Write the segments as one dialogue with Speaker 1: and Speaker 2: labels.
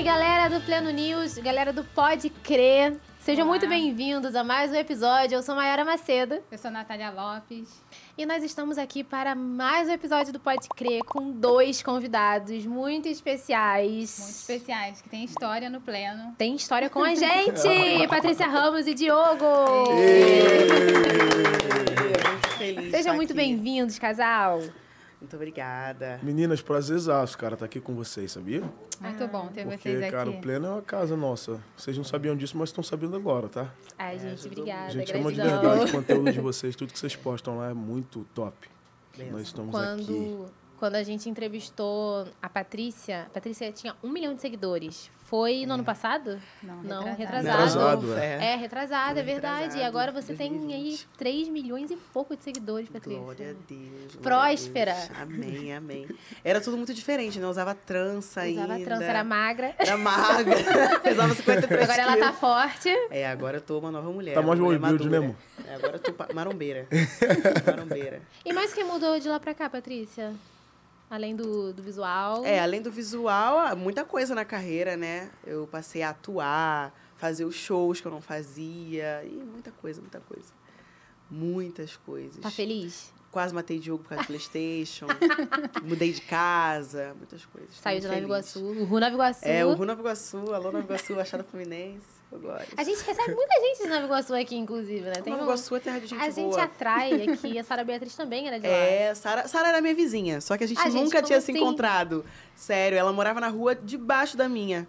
Speaker 1: aí, galera do Pleno News, galera do Pode Crer. Sejam Olá. muito bem-vindos a mais um episódio. Eu sou Maiara Macedo. Eu sou Natália Lopes. E nós estamos aqui para mais um episódio do Pode Crer com dois convidados muito especiais. Muito especiais, que tem história no pleno. Tem história com a gente! Patrícia Ramos e Diogo! Sejam tá muito bem-vindos, casal. Muito obrigada.
Speaker 2: Meninas, prazerzaço, cara, tá aqui com vocês, sabia? Muito bom ter Porque, vocês aqui. cara, o Pleno é uma casa nossa. Vocês não sabiam disso, mas estão sabendo agora, tá? Ai, é, gente, obrigada. A gente ama de verdade o conteúdo de vocês. Tudo que vocês postam lá é muito top. Mesmo. Nós estamos Quando... aqui
Speaker 1: quando a gente entrevistou a Patrícia, a Patrícia tinha um milhão de seguidores. Foi no é. ano passado? Não, Não retrasado. Retrasado, é. é. É, retrasado, é, verdade. e agora você 2020. tem aí 3 milhões e pouco de seguidores, Patrícia.
Speaker 3: Glória a Deus. Próspera. Deus. Amém, amém. Era tudo muito diferente, né? usava trança usava ainda. Usava trança, era
Speaker 1: magra. Era magra.
Speaker 3: Pesava 53 Agora ela tá forte. É, agora eu tô uma nova mulher. Tá mais de mesmo. É, agora eu tô marombeira. marombeira.
Speaker 1: E mais que mudou de lá pra cá, Patrícia? Além do, do visual. É, além do
Speaker 3: visual, muita coisa na carreira, né? Eu passei a atuar, fazer os shows que eu não fazia, e muita coisa, muita coisa. Muitas coisas. Tá feliz? Quase matei Diogo por causa do Playstation. mudei de casa, muitas coisas. Saiu de Nova Iguaçu. O Ru Nova Iguaçu. É, o Ru Nova Iguaçu, alô Nova Iguaçu, Achada Fluminense. Glória. A gente
Speaker 1: recebe muita gente de Nova Iguaçu aqui, inclusive, né? Tem Nova Iguaçu um... é terra de gente A boa. gente atrai aqui. A Sara Beatriz também era de lá. É,
Speaker 3: Sara era minha vizinha. Só que a gente a nunca gente, tinha assim? se encontrado. Sério, ela morava na rua debaixo da minha.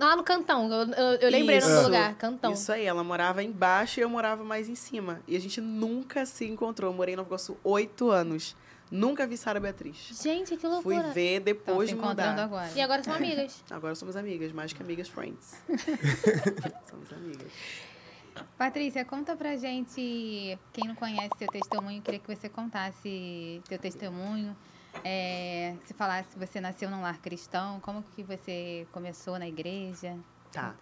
Speaker 1: Lá no Cantão, eu, eu, eu lembrei no lugar, Cantão.
Speaker 3: Isso aí, ela morava embaixo e eu morava mais em cima. E a gente nunca se encontrou. Eu morei em Nova Iguaçu oito anos. Nunca vi Sara Beatriz.
Speaker 1: Gente, que loucura. Fui ver depois de mudar. Agora. E agora são é. amigas.
Speaker 3: Agora somos amigas, mais que amigas friends. somos amigas.
Speaker 1: Patrícia, conta pra gente, quem não conhece seu testemunho, queria que você contasse seu testemunho. É, se falasse, você nasceu num lar cristão, como que você começou na igreja?
Speaker 3: Tá. Então,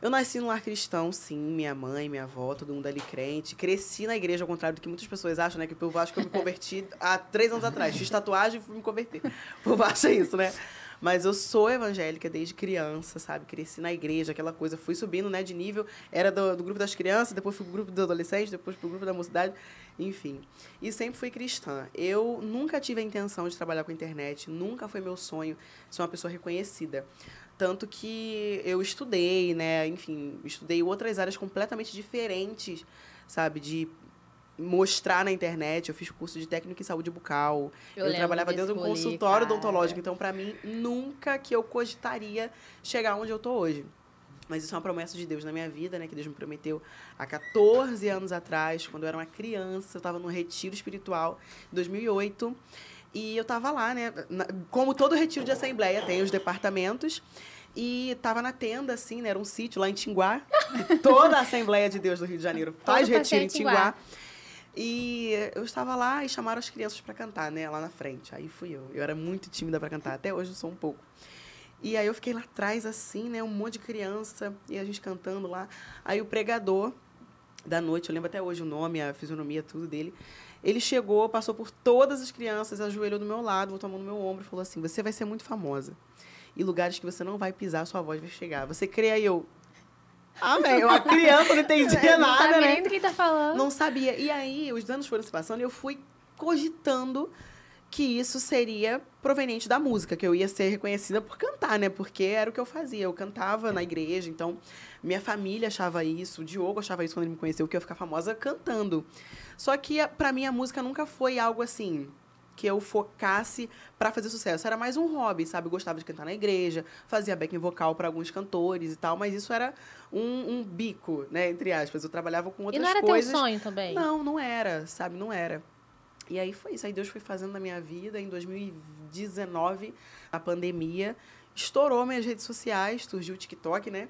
Speaker 3: eu nasci num lar cristão, sim. Minha mãe, minha avó, todo mundo ali crente. Cresci na igreja, ao contrário do que muitas pessoas acham, né? Que o povo acha que eu me converti há três anos atrás. Fiz tatuagem e fui me converter. O povo acha isso, né? Mas eu sou evangélica desde criança, sabe? Cresci na igreja, aquela coisa. Fui subindo, né, de nível. Era do, do grupo das crianças, depois fui pro grupo dos adolescentes, depois pro grupo da mocidade, enfim. E sempre fui cristã. Eu nunca tive a intenção de trabalhar com internet, nunca foi meu sonho ser uma pessoa reconhecida. Tanto que eu estudei, né? Enfim, estudei outras áreas completamente diferentes, sabe? De mostrar na internet. Eu fiz curso de técnico em saúde bucal. Eu, eu trabalhava dentro de um consultório cara. odontológico. Então, para mim, nunca que eu cogitaria chegar onde eu tô hoje. Mas isso é uma promessa de Deus na minha vida, né? Que Deus me prometeu há 14 anos atrás, quando eu era uma criança. Eu estava num retiro espiritual, em 2008. E eu tava lá, né? Como todo retiro de assembleia, tem os departamentos. E tava na tenda, assim, né? Era um sítio lá em Tinguá. toda a Assembleia de Deus do Rio de Janeiro faz Todo retiro em Tinguá. Tinguá. E eu estava lá e chamaram as crianças para cantar, né? Lá na frente. Aí fui eu. Eu era muito tímida para cantar. Até hoje eu sou um pouco. E aí eu fiquei lá atrás, assim, né? Um monte de criança. E a gente cantando lá. Aí o pregador da noite, eu lembro até hoje o nome, a fisionomia, tudo dele ele chegou, passou por todas as crianças, ajoelhou do meu lado, botou a mão no meu ombro e falou assim: Você vai ser muito famosa. E lugares que você não vai pisar, sua voz vai chegar. Você crê aí eu. Amém. Eu, a criança não entendia não nada, sabia né? Nem que tá falando. Não sabia. E aí, os anos foram se passando e eu fui cogitando que isso seria proveniente da música, que eu ia ser reconhecida por cantar, né? Porque era o que eu fazia. Eu cantava na igreja, então minha família achava isso, o Diogo achava isso quando ele me conheceu, que eu ia ficar famosa cantando. Só que, para mim, a música nunca foi algo assim que eu focasse para fazer sucesso. Era mais um hobby, sabe? Eu gostava de cantar na igreja, fazia backing vocal para alguns cantores e tal, mas isso era um, um, bico, né? Entre aspas. Eu trabalhava com outras coisas. E não era coisas. teu sonho também? Não, não era, sabe? Não era. E aí foi isso. Aí Deus foi fazendo na minha vida. Em 2019, a pandemia estourou minhas redes sociais, surgiu o TikTok, né?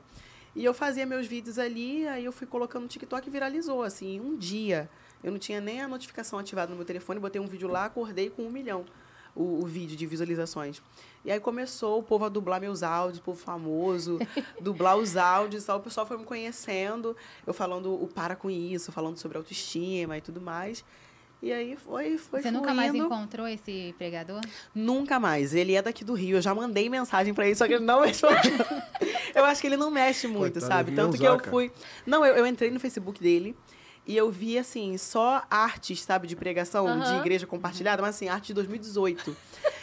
Speaker 3: E eu fazia meus vídeos ali, aí eu fui colocando no TikTok e viralizou, assim, em um dia. Eu não tinha nem a notificação ativada no meu telefone, botei um vídeo lá, acordei com um milhão o, o vídeo de visualizações. E aí começou o povo a dublar meus áudios, o povo famoso, dublar os áudios, tal. o pessoal foi me conhecendo, eu falando o para com isso, falando sobre autoestima e tudo mais. E aí foi, foi Você fluindo. nunca mais
Speaker 1: encontrou esse pregador?
Speaker 3: Nunca mais. Ele é daqui do Rio. Eu já mandei mensagem para ele, só que ele não respondeu. eu acho que ele não mexe muito, Coitado, sabe? É Tanto que eu fui. Não, eu, eu entrei no Facebook dele. E eu vi, assim, só artes, sabe, de pregação, uhum. de igreja compartilhada, mas assim, arte de 2018.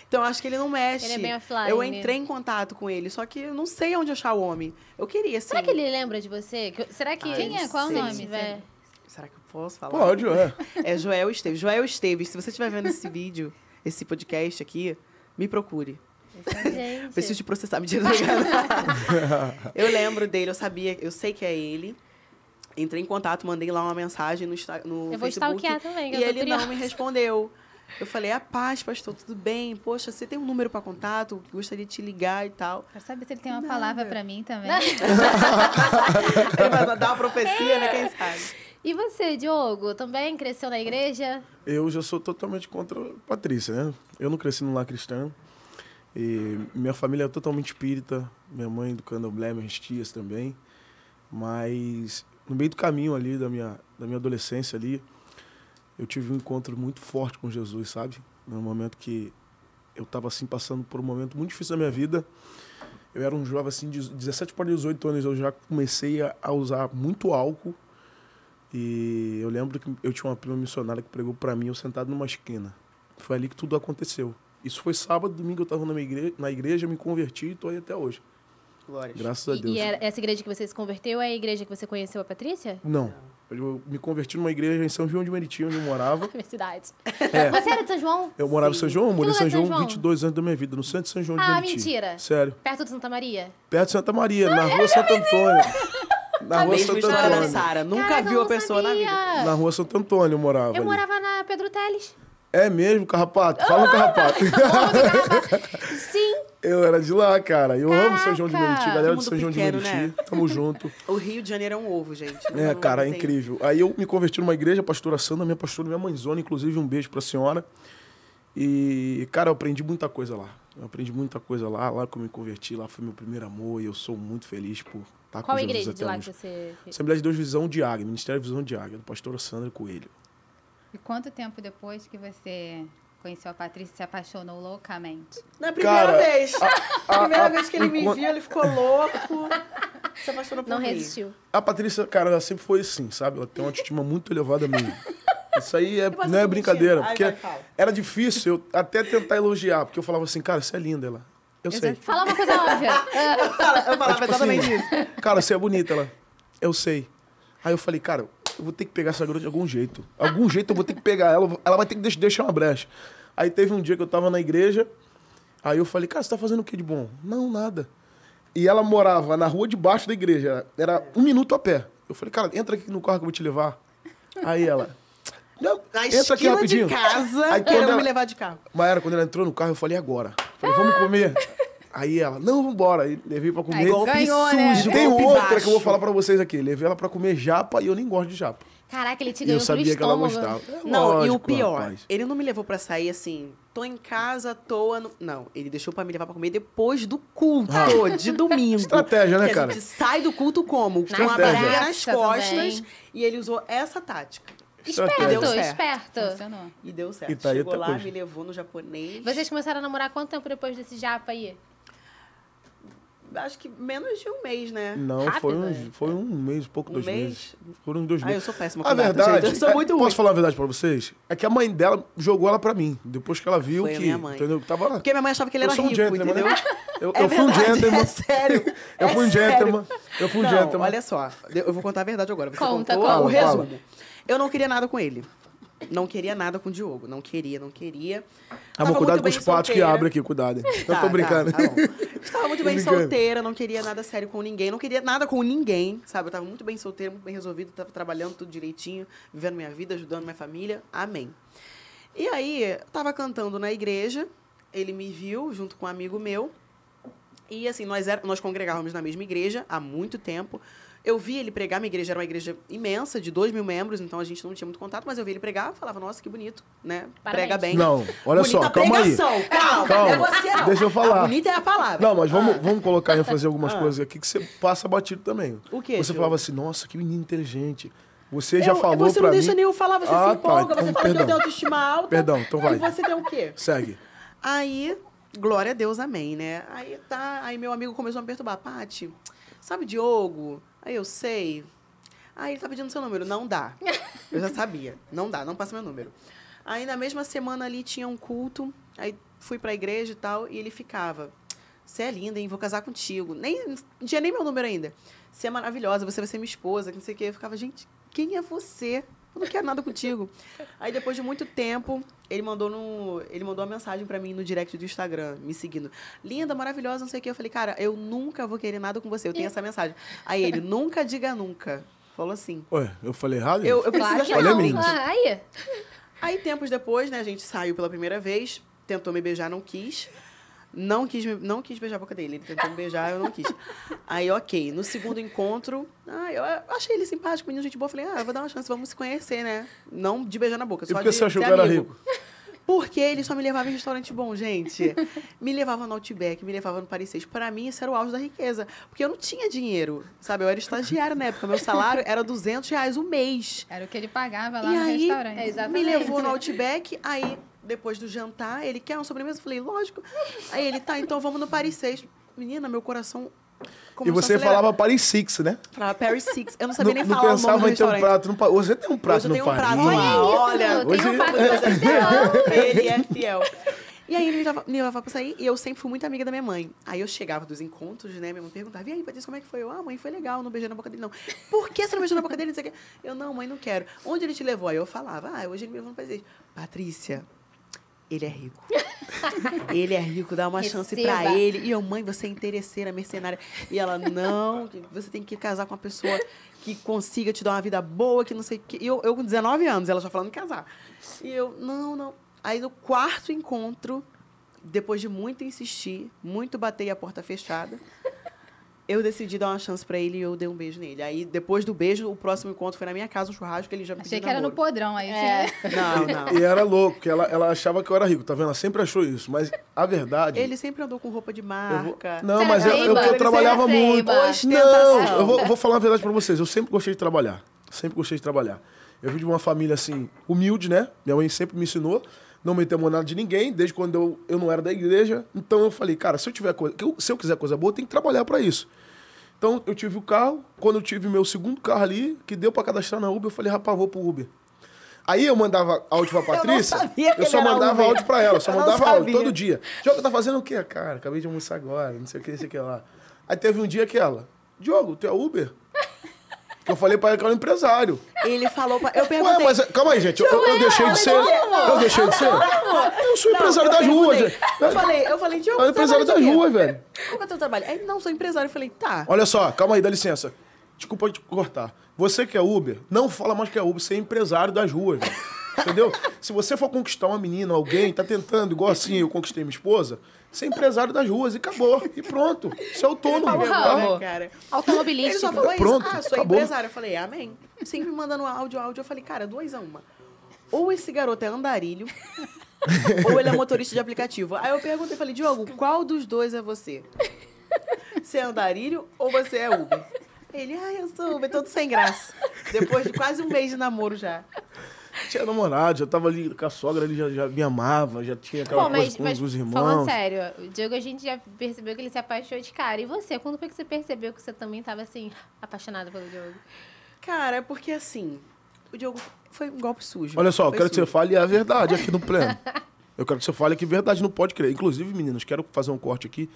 Speaker 3: Então acho que ele não mexe. Ele é bem offline. Eu entrei em contato com ele, só que eu não sei onde achar o homem. Eu queria, assim. Será que ele lembra de você? Será que. Ah, Quem é? Qual o nome, velho? É. Será que eu posso falar? Pode, é. É Joel Esteves. Joel Esteves, se você estiver vendo esse vídeo, esse podcast aqui, me procure. Preciso te processar, me Eu lembro dele, eu sabia, eu sei que é ele entrei em contato, mandei lá uma mensagem no, no eu vou Facebook. Também, e ele curiosa. não me respondeu. Eu falei, a ah, paz, pastor, tudo bem? Poxa, você tem um número para contato? Gostaria de te ligar e tal. Quero saber se ele tem uma palavra para mim também. vai
Speaker 2: dar uma profecia, é. né? Quem sabe?
Speaker 1: E você, Diogo, também cresceu na igreja?
Speaker 2: Eu já sou totalmente contra a Patrícia, né? Eu não cresci no lar cristão. E minha família é totalmente espírita. Minha mãe do candomblé, minhas tias também. Mas no meio do caminho ali da minha, da minha adolescência ali, eu tive um encontro muito forte com Jesus, sabe? no momento que eu estava assim passando por um momento muito difícil da minha vida. Eu era um jovem assim de 17 para 18 anos, eu já comecei a, usar muito álcool. E eu lembro que eu tinha uma prima missionária que pregou para mim, eu sentado numa esquina. Foi ali que tudo aconteceu. Isso foi sábado, domingo eu estava na, igre na igreja, me converti e estou aí até hoje. Glórias. Graças a Deus. E, e
Speaker 1: essa igreja que você se converteu é a igreja que você conheceu a Patrícia?
Speaker 2: Não. Eu me converti numa igreja em São João de Meriti, onde eu morava.
Speaker 1: universidade É. Você era de São João?
Speaker 2: Eu morava Sim. em São João, morei em é São João, João 22 anos da minha vida, no centro de São João ah, de Meriti. Ah, mentira. Sério.
Speaker 1: Perto de Santa Maria?
Speaker 2: Perto de Santa Maria, na ah, rua Santo Antônio. Na rua Santo Antônio. Sara. Nunca viu a pessoa sabia. na vida. Na rua Santo Antônio eu morava. Eu ali. morava
Speaker 1: na Pedro Teles.
Speaker 2: É mesmo, carrapato? Fala uhum, carrapato. carrapato. Sim. Eu era de lá, cara. Eu Caraca. amo São João de Meriti, galera de São João pequeno, de Meriti. Né? Tamo junto.
Speaker 3: O Rio de Janeiro é um ovo, gente. é, cara, é incrível.
Speaker 2: Aí eu me converti numa igreja, pastora Sandra, minha pastora, minha mãezona, inclusive um beijo pra senhora. E, cara, eu aprendi muita coisa lá. Eu aprendi muita coisa lá, lá que eu me converti, lá foi meu primeiro amor e eu sou muito feliz por estar Qual com Jesus igreja até de lá hoje.
Speaker 1: que você... Assembleia de
Speaker 2: Deus Visão de Águia, Ministério Visão de Águia, do pastor Sandra Coelho.
Speaker 1: E quanto tempo depois que você conheceu a Patrícia e se apaixonou loucamente? Na primeira Cara, vez. A,
Speaker 2: a, primeira a, vez que ele me viu, ele ficou louco. se
Speaker 3: apaixonou por Não mim. resistiu.
Speaker 2: A Patrícia, cara, ela sempre foi assim, sabe? Ela tem uma autoestima muito elevada mesmo. Isso aí é, não é brincadeira, Ai, porque vai, era difícil eu até tentar elogiar, porque eu falava assim, cara, você é linda, ela. Eu, eu sei. Fala
Speaker 1: uma coisa óbvia. eu falava, eu falava é, tipo assim, exatamente
Speaker 2: assim, isso. Cara, você é bonita, ela. Eu sei. Aí eu falei, cara, eu vou ter que pegar essa garota de algum jeito. Algum jeito eu vou ter que pegar ela, ela vai ter que deixar uma brecha. Aí teve um dia que eu tava na igreja, aí eu falei, cara, você tá fazendo o que de bom? Não, nada. E ela morava na rua de baixo da igreja, era um minuto a pé. Eu falei, cara, entra aqui no carro que eu vou te levar. Aí ela. Não, entra aqui rapidinho. de casa, aí, quando me levar de carro. Mas era quando ela entrou no carro, eu falei, agora. falei, vamos comer. Aí ela, não, vambora. E levei pra comer. Aí, ganhou, sujo. Né? Tem golpe outra baixo. que eu vou falar pra vocês aqui. Levei ela pra comer japa e eu nem gosto de japa.
Speaker 3: Caraca, ele te ganhou eu sabia que ela gostava. É não, lógico, e o pior, rapaz. ele não me levou pra sair assim, tô em casa, à toa. No... Não, ele deixou pra me levar pra comer depois do
Speaker 2: culto, ah. de domingo. Estratégia, né, cara? A gente sai
Speaker 3: do culto como? Com a barriga nas costas. Também. E ele usou essa tática. Esperto, esperto. Funcionou. E deu
Speaker 2: certo. E tá Chegou lá, me
Speaker 3: levou no japonês.
Speaker 1: Vocês começaram a namorar quanto tempo depois desse japa aí?
Speaker 3: acho que menos de um mês, né? Não, Rápido, foi,
Speaker 2: uns, né? foi um mês, pouco, um dois mês? meses. Foram uns dois meses. Ah, eu sou péssima com a data, verdade, gente. Eu sou é, muito é, ruim. Posso falar a verdade pra vocês? É que a mãe dela jogou ela pra mim, depois que ela viu foi que... minha mãe. Entendeu? Tava... Porque minha mãe achava que ele era eu sou um rico, gentleman, né? entendeu? Eu, eu, é eu fui um é gentleman. É sério. eu fui um gentleman. Eu fui um gentleman. olha só. Eu vou contar a verdade
Speaker 3: agora. Você conta, conta. O resumo. Eu não queria nada com ele. Não queria nada com o Diogo. Não
Speaker 2: queria, não queria.
Speaker 3: Ah, mas cuidado com os patos que abrem aqui,
Speaker 2: cuidado. Tá, eu tô tá, brincando. Tá, tá Estava muito bem solteira,
Speaker 3: não queria nada sério com ninguém. Não queria nada com ninguém, sabe? Eu tava muito bem solteira, muito bem resolvido. Tava trabalhando tudo direitinho, vivendo minha vida, ajudando minha família. Amém. E aí, tava cantando na igreja. Ele me viu junto com um amigo meu. E assim, nós, era, nós congregávamos na mesma igreja há muito tempo. Eu vi ele pregar, minha igreja era uma igreja imensa, de dois mil membros, então a gente não tinha muito contato, mas eu vi ele pregar, falava, nossa, que bonito, né? Parabéns. Prega bem. Não, olha só, calma pregação. aí. Calma, é calma. Você, Deixa eu falar. bonita é a palavra. Não,
Speaker 2: mas vamos, vamos colocar em fazer algumas ah. coisas aqui que você passa batido também. O quê? Você falava assim, nossa, que menino inteligente. Você já eu, falou pra mim... Você não deixa nem eu falar, você ah, se tá, empolga, tá, então, você fala perdão. que eu tenho
Speaker 3: autoestima alta. Perdão, então vai. E você tem o quê? Segue. Aí, glória a Deus, amém, né? Aí tá, aí meu amigo começou a me perturbar. Pati, sabe Diogo? Aí eu sei. Aí ele tá pedindo seu número. Não dá. Eu já sabia. Não dá, não passa meu número. Aí na mesma semana ali tinha um culto. Aí fui pra igreja e tal. E ele ficava. Você é linda, hein? Vou casar contigo. Nem, tinha nem meu número ainda. Você é maravilhosa, você vai ser minha esposa, que não sei o quê. Eu ficava, gente, quem é você? Eu não quero nada contigo. Aí depois de muito tempo, ele mandou no, ele mandou uma mensagem para mim no direct do Instagram, me seguindo. Linda, maravilhosa, não sei o que. Eu falei, cara, eu nunca vou querer nada com você. Eu tenho essa mensagem. Aí ele, nunca diga nunca. Falou assim.
Speaker 2: Ué, eu falei errado? Eu, eu claro que não.
Speaker 3: Ah, aí. aí, tempos depois, né, a gente saiu pela primeira vez, tentou me beijar, não quis. Não quis, não quis beijar a boca dele. Ele tentou me beijar, eu não quis. Aí, ok. No segundo encontro, ah, eu achei ele simpático, menino, gente boa. Falei, ah, vou dar uma chance, vamos se conhecer, né? Não de beijar na boca, só e por que de você achou que era rico? Porque ele só me levava em restaurante bom, gente. Me levava no Outback, me levava no Paris 6. Para mim, isso era o auge da riqueza. Porque eu não tinha dinheiro, sabe? Eu era estagiária na época. Meu salário era 200 reais o mês. Era o que ele pagava lá e no aí, restaurante. É, me levou no Outback, aí depois do jantar, ele quer uma sobremesa? Eu falei, lógico. Aí ele, tá, então vamos no Paris 6. Menina, meu coração e você falava
Speaker 2: Paris Six, né?
Speaker 3: Falava Paris Six. Eu não sabia não, nem não falar pensava o nome do restaurante. Um prato
Speaker 2: no, você tem um prato no um Paris. Prato Olha, eu tenho um prato
Speaker 3: você é Ele é fiel. E aí ele me levava, me levava pra sair e eu sempre fui muito amiga da minha mãe. Aí eu chegava dos encontros, né? Minha mãe perguntava, e aí, Patrícia, como é que foi? Eu, ah, mãe, foi legal, não beijei na boca dele, não. Por que você não beijou na boca dele? Eu, não, mãe, não quero. Onde ele te levou? Aí eu falava, ah, hoje ele me levou no Paris 6. Patrícia, ele é rico. ele é rico, dá uma Receba. chance para ele. E eu, mãe, você é interesseira, mercenária. E ela, não, você tem que casar com uma pessoa que consiga te dar uma vida boa, que não sei o quê. E eu, eu, com 19 anos, ela já falando em casar. E eu, não, não. Aí no quarto encontro, depois de muito insistir, muito bater a porta fechada, eu decidi dar uma chance para ele e eu dei um beijo nele. Aí, depois do beijo, o próximo encontro foi na minha casa, um churrasco, que ele já me Achei que namoro. era no podrão aí. É. Não, não.
Speaker 2: E, era louco, porque ela, ela achava que eu era rico, tá vendo? Ela sempre achou isso, mas a verdade... Ele
Speaker 3: sempre andou com roupa de marca. Vou... Não, mas eu, eu, eu trabalhava muito. Não, eu vou, vou
Speaker 2: falar a verdade para vocês. Eu sempre gostei de trabalhar. Sempre gostei de trabalhar. Eu vim de uma família, assim, humilde, né? Minha mãe sempre me ensinou não metemos nada de ninguém, desde quando eu, eu não era da igreja. Então eu falei, cara, se eu tiver coisa, se eu quiser coisa boa, tem que trabalhar para isso. Então eu tive o carro, quando eu tive meu segundo carro ali, que deu para cadastrar na Uber, eu falei, rapaz, vou pro Uber. Aí eu mandava áudio pra Patrícia. Eu, eu só mandava áudio pra ela, só eu mandava áudio todo dia. Diogo, tá fazendo o quê, cara? Acabei de almoçar agora, não sei o que, não sei o que lá. Aí teve um dia que ela, Diogo, tu é Uber? Porque eu falei pra ele que era um empresário.
Speaker 3: Ele falou pra... Eu perguntei... Ué, mas calma aí, gente. Eu, eu, deixei de ser... Eu deixei de ser? Eu sou empresário das ruas, gente. Eu falei, eu falei, Diogo, Eu sou empresário das ruas, velho. Qual é o teu trabalho? Aí, não, sou empresário. Eu falei, tá.
Speaker 2: Olha só, calma aí, dá licença. Desculpa te cortar. Você que é Uber, não fala mais que é Uber, você é empresário das ruas, velho. Entendeu? Se você for conquistar uma menina, alguém, tá tentando, igual assim eu conquistei minha esposa, ser é empresário das ruas e acabou. E pronto. Isso é autônomo. Ele falou, tá? né, Ele só falou isso. Pronto, ah, sou acabou. empresário.
Speaker 3: Eu falei, amém. Sempre me mandando áudio, áudio. Eu falei, cara, duas a uma. Ou esse garoto é andarilho, ou ele é motorista de aplicativo. Aí eu perguntei, falei, Diogo, qual dos dois é você? Você é andarilho ou você é Uber? Ele, ah, eu sou Uber, todo sem graça. Depois de quase um mês de namoro já.
Speaker 2: Tinha namorado, já tava ali com a sogra, ele já, já me amava, já tinha aquela Pô, mas, com mas, os irmãos. Falando sério,
Speaker 1: o Diego a gente já percebeu que ele se apaixonou de cara. E você, quando foi que você percebeu que você também tava assim, apaixonada pelo Diogo?
Speaker 3: Cara, é porque assim, o Diogo foi um golpe sujo. Olha só, eu quero sujo. que você
Speaker 2: fale a verdade aqui no pleno. eu quero que você fale que verdade não pode crer. Inclusive, meninos, quero fazer um corte aqui.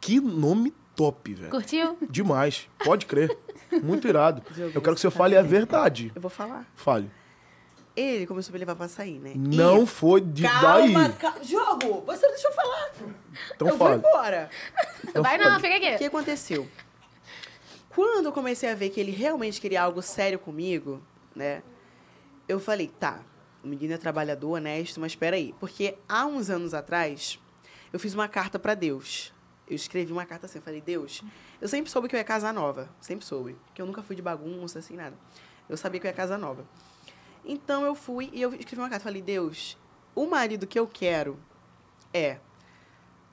Speaker 2: Que nome top, velho. Curtiu? Demais. Pode crer. Muito irado. eu quero que você fale tá a verdade. Eu vou falar. Fale.
Speaker 3: Ele começou a me levar pra sair, né? Não e...
Speaker 2: foi de calma, daí.
Speaker 3: Calma, Jogo, você não deixou falar. Então eu fala. Eu embora. Então Vai fala. não, fica aqui. O que aconteceu? Quando eu comecei a ver que ele realmente queria algo sério comigo, né? Eu falei, tá, o menino é trabalhador, honesto, mas espera aí. Porque há uns anos atrás, eu fiz uma carta para Deus. Eu escrevi uma carta assim, eu falei, Deus, eu sempre soube que eu ia casar nova. Sempre soube. Que eu nunca fui de bagunça, assim, nada. Eu sabia que eu ia casar nova. Então eu fui e eu escrevi uma carta. Falei, Deus, o marido que eu quero é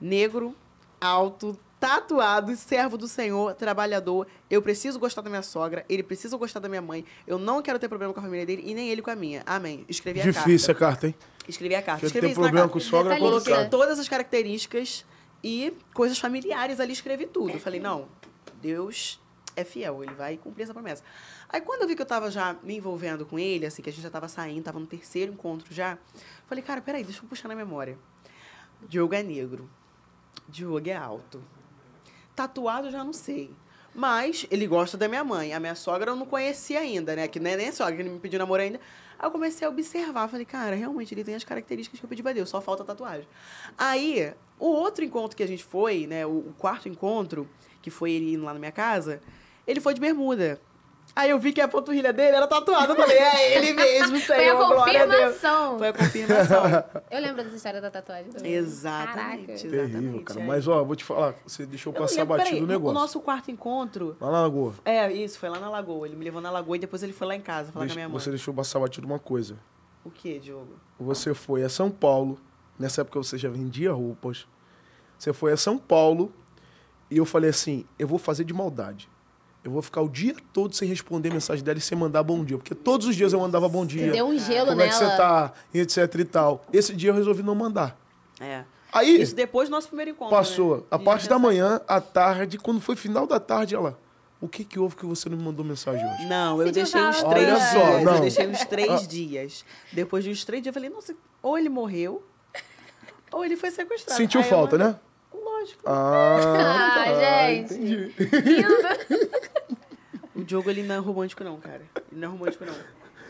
Speaker 3: negro, alto, tatuado, servo do Senhor, trabalhador. Eu preciso gostar da minha sogra, ele precisa gostar da minha mãe. Eu não quero ter problema com a família dele e nem ele com a minha. Amém. Escrevi a carta. Difícil a carta, hein? Escrevi a carta. Escrevi tem problema com sogra, Coloquei todas as características e coisas familiares ali, escrevi tudo. Falei, não, Deus é fiel, ele vai cumprir essa promessa. Aí quando eu vi que eu tava já me envolvendo com ele, assim, que a gente já tava saindo, tava no terceiro encontro já, falei, cara, peraí, deixa eu puxar na memória. Diogo é negro. Diogo é alto. Tatuado já não sei. Mas ele gosta da minha mãe. A minha sogra eu não conhecia ainda, né? Que nem, nem a sogra, que ele me pediu namoro ainda. Aí eu comecei a observar. Falei, cara, realmente ele tem as características que eu pedi pra Deus, só falta tatuagem. Aí, o outro encontro que a gente foi, né? O, o quarto encontro, que foi ele indo lá na minha casa, ele foi de bermuda. Aí eu vi que a panturrilha dele era tatuada. Eu falei, é ele mesmo, Senhor. Foi a confirmação. A Foi a confirmação. eu lembro dessa história da tatuagem também. Exatamente. Caraca.
Speaker 2: Terrível, cara. É. Mas, ó, vou te falar. Você deixou eu passar lembro, batido o negócio. O
Speaker 3: nosso quarto encontro... Na Lagoa. É, isso. Foi lá na Lagoa. Ele me levou na Lagoa e depois ele foi lá em casa falar Deixa, com a minha mãe. Você
Speaker 2: deixou passar batido uma coisa.
Speaker 3: O quê, Diogo?
Speaker 2: Você foi a São Paulo. Nessa época você já vendia roupas. Você foi a São Paulo. E eu falei assim, eu vou fazer de maldade eu vou ficar o dia todo sem responder mensagem dela e sem mandar bom dia. Porque todos os dias eu mandava bom dia. deu um gelo como nela. Como é que você tá? E etc e tal. Esse dia eu resolvi não mandar. É. Aí, Isso
Speaker 3: depois do nosso primeiro encontro. Né? Passou. Né? A parte da
Speaker 2: manhã, à tarde, quando foi final da tarde, ela. O que, que houve que você não me mandou mensagem hoje?
Speaker 3: Não, eu deixei uns três Olha ah. dias. Só, não. Eu deixei uns três dias. Depois de uns três dias, eu falei, nossa, ou ele morreu, ou ele foi sequestrado. Sentiu Aí falta, né?
Speaker 2: Lógico. Ah, ah tá, gente. Entendi.
Speaker 3: O Diogo, ele não é romântico, não, cara. Ele não é romântico, não.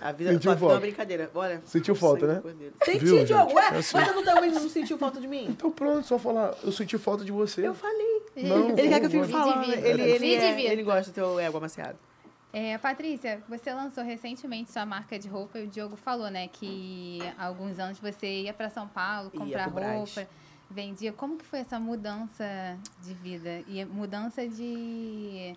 Speaker 3: A vida, Sentiu a vida é uma brincadeira.
Speaker 2: Olha. Sentiu falta, né? Senti, Diogo. Ué, é assim. você não, tá também não sentiu falta de mim? Então pronto, só falar. Eu senti falta de você. Eu falei. Não, ele quer que eu fique falando. Né? Ele, ele,
Speaker 3: ele, é, é ele gosta do teu ego amaciado.
Speaker 1: É, Patrícia, você lançou recentemente sua marca de roupa e o Diogo falou, né, que há alguns anos você ia para São Paulo comprar roupa, vendia. Como que foi essa mudança de vida e mudança de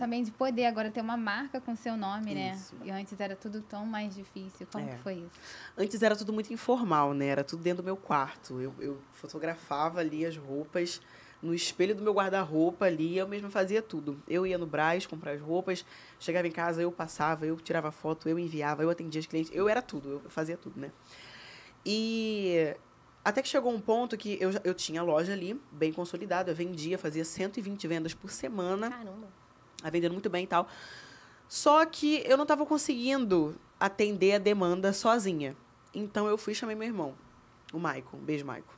Speaker 1: também de poder agora ter uma marca com seu nome, né? isso. né? E antes era tudo tão mais difícil. Como é. foi isso?
Speaker 3: Antes era tudo muito informal, né? Era tudo dentro do meu quarto. Eu, eu fotografava ali as roupas no espelho do meu guarda-roupa ali, eu mesma fazia tudo. Eu ia no Braz comprar as roupas, chegava em casa, eu passava, eu tirava foto, eu enviava, eu atendia os clientes, eu era tudo, eu fazia tudo, né? E até que chegou um ponto que eu, eu tinha loja ali, bem consolidada, eu vendia, fazia 120 vendas por semana. Caramba! Tá vendendo muito bem e tal. Só que eu não estava conseguindo atender a demanda sozinha. Então eu fui e chamei meu irmão, o Maicon. Um beijo, Maicon.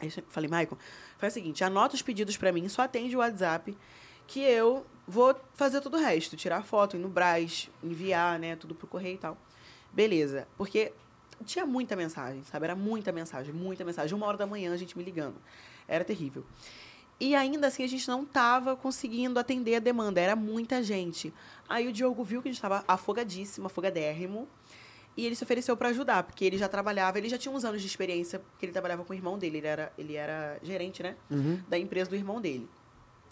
Speaker 3: Aí eu falei, Maicon, faz o seguinte, anota os pedidos para mim, só atende o WhatsApp, que eu vou fazer todo o resto, tirar foto, ir no Braz, enviar, né, tudo pro correio e tal. Beleza, porque tinha muita mensagem, sabe? Era muita mensagem, muita mensagem. Uma hora da manhã a gente me ligando. Era terrível. E ainda assim a gente não estava conseguindo atender a demanda, era muita gente. Aí o Diogo viu que a gente estava afogadíssimo, afogadérrimo, e ele se ofereceu para ajudar, porque ele já trabalhava, ele já tinha uns anos de experiência, porque ele trabalhava com o irmão dele, ele era, ele era gerente, né? Uhum. Da empresa do irmão dele.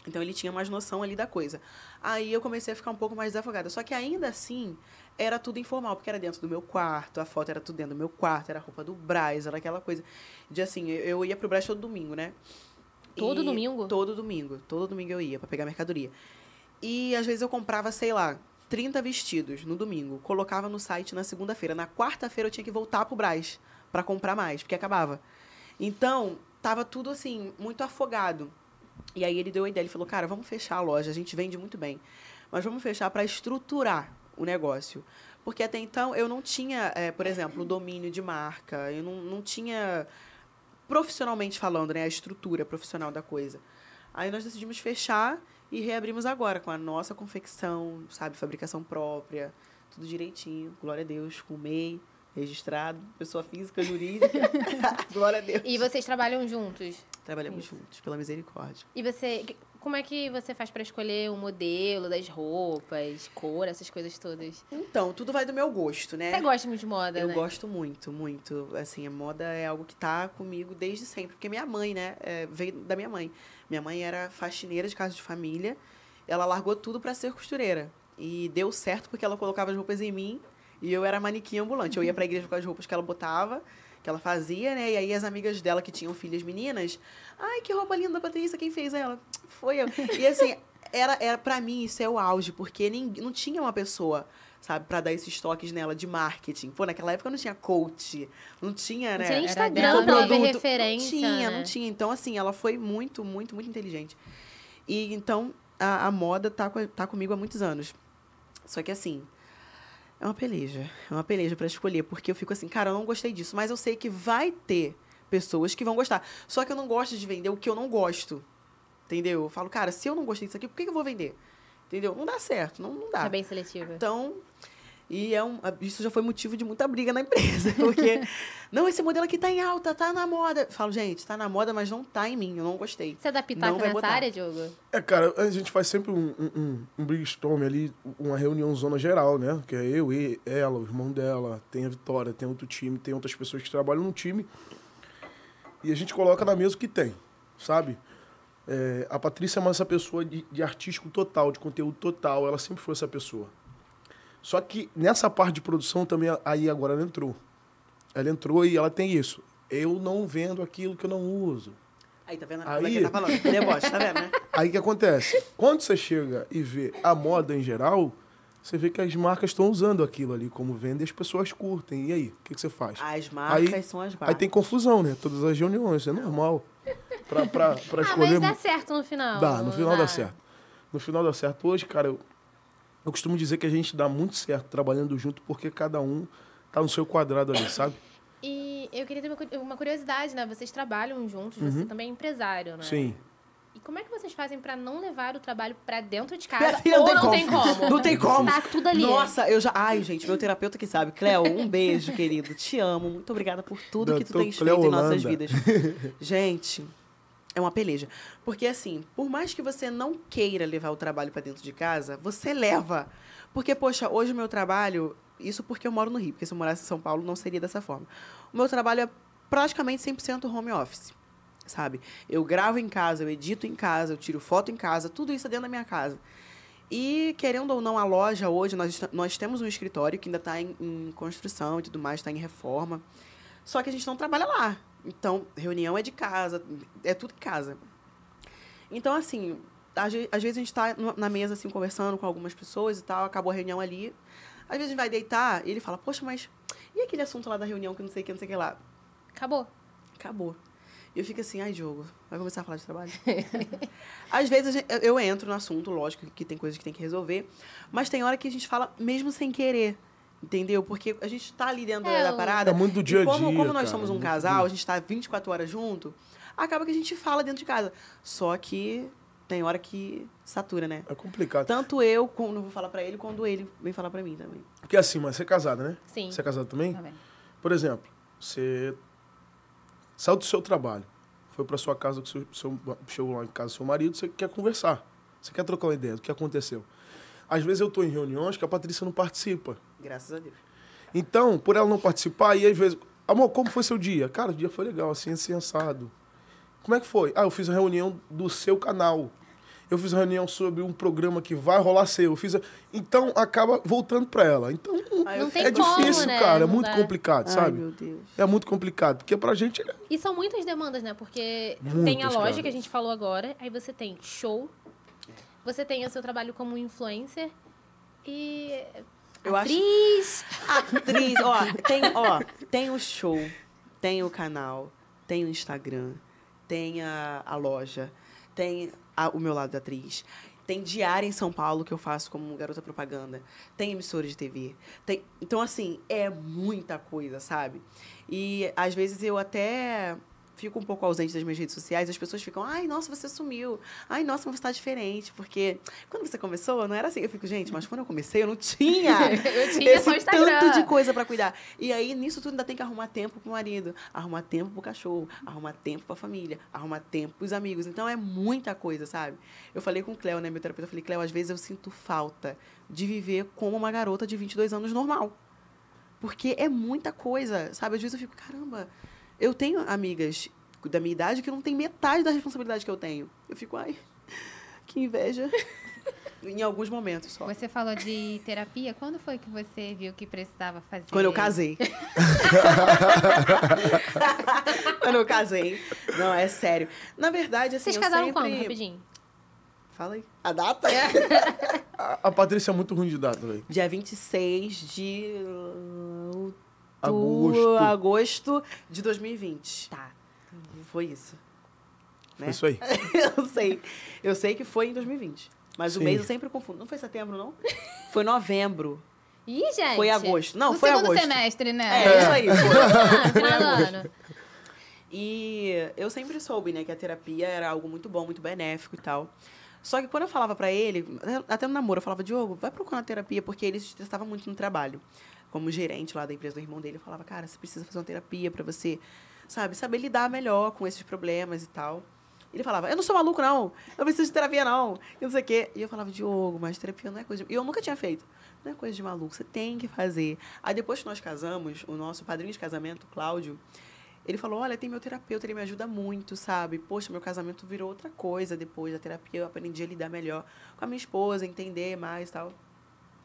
Speaker 3: Então ele tinha mais noção ali da coisa. Aí eu comecei a ficar um pouco mais desafogada. Só que ainda assim, era tudo informal, porque era dentro do meu quarto, a foto era tudo dentro do meu quarto, era a roupa do Braz, era aquela coisa. De assim, eu ia pro Braz todo domingo, né? Todo e domingo? Todo domingo. Todo domingo eu ia para pegar mercadoria. E às vezes eu comprava, sei lá, 30 vestidos no domingo, colocava no site na segunda-feira. Na quarta-feira eu tinha que voltar pro Brás para comprar mais, porque acabava. Então, tava tudo assim, muito afogado. E aí ele deu a ideia, ele falou: "Cara, vamos fechar a loja, a gente vende muito bem, mas vamos fechar para estruturar o negócio". Porque até então eu não tinha, é, por exemplo, domínio de marca, eu não, não tinha profissionalmente falando, né? A estrutura profissional da coisa. Aí nós decidimos fechar e reabrimos agora com a nossa confecção, sabe? Fabricação própria, tudo direitinho. Glória a Deus, com o MEI registrado, pessoa física, jurídica. Glória a Deus.
Speaker 1: E vocês trabalham juntos?
Speaker 3: Trabalhamos Isso. juntos, pela misericórdia.
Speaker 1: E você, como é que você faz para escolher o modelo das roupas, cor, essas coisas todas?
Speaker 3: Então, tudo vai do meu gosto, né? Você gosta muito de moda, Eu né? gosto muito, muito. Assim, a moda é algo que tá comigo desde sempre. Porque minha mãe, né? É, veio da minha mãe. Minha mãe era faxineira de casa de família. Ela largou tudo para ser costureira. E deu certo porque ela colocava as roupas em mim e eu era manequim ambulante. Eu ia pra igreja com as roupas que ela botava que ela fazia, né? E aí as amigas dela que tinham filhas meninas, ai, que roupa linda, Patrícia, quem fez ela? Foi eu. E assim, era, era para mim isso é o auge, porque nem, não tinha uma pessoa sabe, para dar esses toques nela de marketing. Pô, naquela época não tinha coach, não tinha, né? Não tinha Instagram produto, referência. Não tinha, né? não tinha. Então, assim, ela foi muito, muito, muito inteligente. E então a, a moda tá, tá comigo há muitos anos. Só que assim, é uma peleja. É uma peleja para escolher, porque eu fico assim, cara, eu não gostei disso, mas eu sei que vai ter pessoas que vão gostar. Só que eu não gosto de vender o que eu não gosto. Entendeu? Eu falo, cara, se eu não gostei disso aqui, por que eu vou vender? Entendeu? Não dá certo, não, não dá. É bem seletiva. Então, e é um, isso já foi motivo de muita briga na empresa, porque não, esse modelo aqui tá em alta, tá na moda. Falo, gente, tá na moda, mas não tá em mim, eu não gostei. Você é dá pitaco nessa botar. área, Diogo?
Speaker 2: É, cara, a gente faz sempre um, um, um brainstorm ali, uma reunião zona geral, né? Que é eu e ela, o irmão dela, tem a Vitória, tem outro time, tem outras pessoas que trabalham no time. E a gente coloca na mesa o que tem, sabe? É, a Patrícia é mais essa pessoa de, de artístico total, de conteúdo total, ela sempre foi essa pessoa só que nessa parte de produção também, aí agora ela entrou. Ela entrou e ela tem isso. Eu não vendo aquilo que eu não uso.
Speaker 3: Aí, tá vendo? É aí, é tá falando?
Speaker 2: Deboche, tá vendo, né? Aí que acontece? Quando você chega e vê a moda em geral, você vê que as marcas estão usando aquilo ali como venda e as pessoas curtem. E aí, o que, que você faz? As marcas aí, são as marcas. Aí tem confusão, né? Todas as reuniões, é normal. Pra, pra, pra ah, escolher... mas dá
Speaker 1: certo no final. Dá, no final dá, dá certo.
Speaker 2: No final dá certo. Hoje, cara, eu eu costumo dizer que a gente dá muito certo trabalhando junto porque cada um tá no seu quadrado ali, sabe?
Speaker 1: E eu queria ter uma curiosidade, né? Vocês trabalham juntos, uhum. você também é empresário, né? Sim. E como é que vocês fazem para não levar o trabalho para dentro de casa? Filha, ou não, não tem como? Não tem como. Tá tudo ali. Nossa,
Speaker 3: eu já. Ai, gente, meu terapeuta que sabe. Cleo, um beijo, querido. Te amo. Muito obrigada por tudo Doutor que tu tens Cleo feito Holanda. em nossas vidas. Gente, é uma peleja. Porque, assim, por mais que você não queira levar o trabalho para dentro de casa, você leva. Porque, poxa, hoje o meu trabalho. Isso porque eu moro no Rio, porque se eu morasse em São Paulo não seria dessa forma. O meu trabalho é praticamente 100% home office, sabe? Eu gravo em casa, eu edito em casa, eu tiro foto em casa, tudo isso é dentro da minha casa. E, querendo ou não, a loja hoje, nós, nós temos um escritório que ainda está em, em, construção e tudo mais, está em reforma. Só que a gente não trabalha lá. Então, reunião é de casa, é tudo em casa. Então, assim, às, vezes a gente está na mesa, assim, conversando com algumas pessoas e tal, acabou a reunião ali. Às vezes a gente vai deitar e ele fala, poxa, mas e aquele assunto lá da reunião que não sei o que, não sei o que lá? Acabou. Acabou. E eu fico assim, ai, Diogo, vai começar a falar de trabalho? Às vezes eu entro no assunto, lógico que tem coisas que tem que resolver, mas tem hora que a gente fala mesmo sem querer. Entendeu? Porque a gente tá ali dentro é, da parada. É muito do dia a dia. Como, nós cara, somos um é casal, a gente tá 24 horas junto, acaba que a gente fala dentro de casa. Só que tem hora que satura, né? É complicado. Tanto eu, quando vou falar para ele, quando ele vem falar para mim
Speaker 2: também. Porque assim, mas você é casada, né? Sim. Você é casada também? Também. Por exemplo, você saiu do seu trabalho, foi para sua casa, que seu, seu, chegou lá em casa do seu marido, você quer conversar, você quer trocar uma ideia do que aconteceu. Às vezes eu tô em reuniões que a Patrícia não participa. Graças a Deus. Então, por ela não participar, e às vezes, amor, como foi seu dia? Cara, o dia foi legal, assim, sensado. Assim, como é que foi? Ah, eu fiz a reunião do seu canal. Eu fiz a reunião sobre um programa que vai rolar seu. Eu fiz a... Então, acaba voltando para ela. Então, ah, é não, é como, difícil, né? cara. É muito complicado, complicado, Ai, sabe? Meu Deus. É muito complicado. Porque pra gente... É
Speaker 1: e são muitas demandas, né? Porque muitas, tem a loja cara. que a gente falou agora. Aí você tem show. Você tem o seu trabalho como influencer. E
Speaker 3: eu atriz!
Speaker 2: Acho... Atriz! ó, tem, ó,
Speaker 3: tem o show, tem o canal, tem o Instagram, tem a, a loja, tem a, o meu lado da atriz. Tem diário em São Paulo que eu faço como garota propaganda. Tem emissora de TV. Tem... Então, assim, é muita coisa, sabe? E às vezes eu até fico um pouco ausente das minhas redes sociais, as pessoas ficam, ai, nossa, você sumiu. Ai, nossa, você está diferente. Porque quando você começou, não era assim. Eu fico, gente, mas quando eu comecei, eu não tinha. eu tinha esse tanto de coisa para cuidar. E aí, nisso tudo, ainda tem que arrumar tempo pro marido, arrumar tempo pro cachorro, arrumar tempo pra família, arrumar tempo pros amigos. Então, é muita coisa, sabe? Eu falei com o Cléo, né, meu terapeuta, eu falei, Cléo, às vezes eu sinto falta de viver como uma garota de 22 anos normal. Porque é muita coisa, sabe? Às vezes eu fico, caramba, eu tenho amigas da minha idade que não tem metade da responsabilidade que eu tenho. Eu fico, ai, que inveja.
Speaker 1: em alguns momentos só. Você falou de terapia. Quando foi que
Speaker 3: você viu que precisava fazer? Quando eu casei. Quando eu casei. Não, é sério. Na verdade, assim, Vocês casaram sempre... quando, rapidinho? Fala aí.
Speaker 2: A data? É. a, a Patrícia é muito ruim de data, velho. Dia 26 de agosto,
Speaker 3: agosto de 2020. Tá. Foi isso. Né? Foi isso aí. eu sei. Eu sei que foi em 2020. Mas Sim. o mês eu sempre confundo. Não foi setembro, não? Foi novembro. Ih, gente. Foi agosto. Não, no foi segundo agosto. semestre, né? É, é. isso aí. Foi, foi ah, tá, tá, E eu sempre soube, né, que a terapia era algo muito bom, muito benéfico e tal. Só que quando eu falava para ele, até no namoro, eu falava, Diogo, vai procurar terapia, porque ele se estressava muito no trabalho como gerente lá da empresa do irmão dele, eu falava, cara, você precisa fazer uma terapia para você, sabe, saber lidar melhor com esses problemas e tal. Ele falava, eu não sou maluco, não. Eu preciso de terapia, não. E não sei o quê. E eu falava, Diogo, mas terapia não é coisa de... E eu nunca tinha feito. Não é coisa de maluco, você tem que fazer. Aí depois que nós casamos, o nosso padrinho de casamento, Cláudio, ele falou, olha, tem meu terapeuta, ele me ajuda muito, sabe? Poxa, meu casamento virou outra coisa depois da terapia. Eu aprendi a lidar melhor com a minha esposa, entender mais e tal.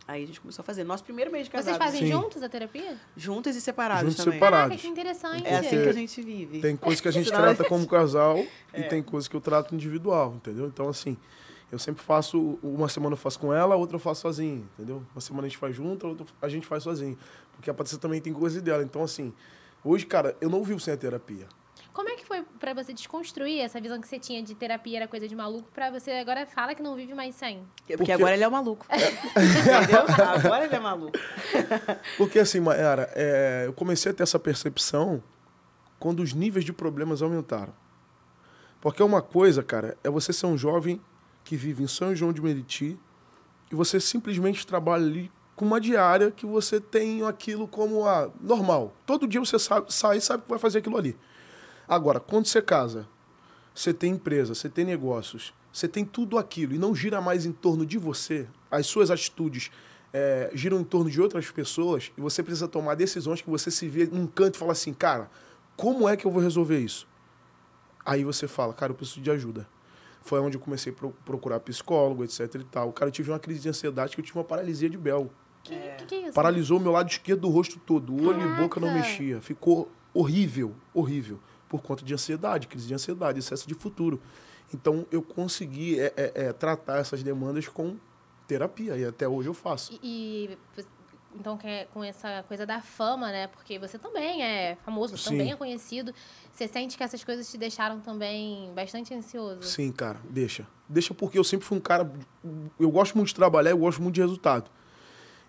Speaker 3: Aí a gente começou a fazer. Nosso primeiro mês de casados. Vocês fazem Sim. juntos a terapia? Juntas e separadas
Speaker 1: Juntos também. separados. Caraca, que interessante. É assim que a
Speaker 2: gente vive. Tem coisa que a gente trata como casal é. e tem coisa que eu trato individual, entendeu? Então, assim, eu sempre faço... Uma semana eu faço com ela, outra eu faço sozinho, entendeu? Uma semana a gente faz junto, a outra a gente faz sozinho. Porque a Patrícia também tem coisas dela. Então, assim, hoje, cara, eu não vivo sem a terapia.
Speaker 1: Como é que foi para você desconstruir essa visão que você tinha de terapia era coisa de maluco para você agora fala que não vive mais sem? É,
Speaker 3: porque, Porque agora ele
Speaker 2: é o maluco. Entendeu?
Speaker 3: Agora ele é maluco.
Speaker 2: Porque assim, Mayara, é, eu comecei a ter essa percepção quando os níveis de problemas aumentaram. Porque uma coisa, cara, é você ser um jovem que vive em São João de Meriti e você simplesmente trabalha ali com uma diária que você tem aquilo como a ah, normal. Todo dia você sai e sabe que vai fazer aquilo ali. Agora, quando você casa, você tem empresa, você tem negócios, você tem tudo aquilo e não gira mais em torno de você, as suas atitudes é, giram em torno de outras pessoas e você precisa tomar decisões que você se vê num canto e fala assim, cara, como é que eu vou resolver isso? Aí você fala, cara, eu preciso de ajuda. Foi onde eu comecei a procurar psicólogo, etc e tal. Cara, eu tive uma crise de ansiedade que eu tive uma paralisia de Bell.
Speaker 1: Que, é. que, que é isso? Paralisou
Speaker 2: o meu lado esquerdo do rosto todo. O olho e boca não mexia. Ficou horrível, horrível por conta de ansiedade, crise de ansiedade, excesso de futuro. Então, eu consegui é, é, é, tratar essas demandas com terapia, e até hoje eu faço.
Speaker 1: E, e então, é com essa coisa da fama, né? Porque você também é famoso, Sim. também é conhecido. Você sente que essas coisas te deixaram também bastante ansioso? Sim,
Speaker 2: cara, deixa. Deixa porque eu sempre fui um cara. Eu gosto muito de trabalhar, eu gosto muito de resultado.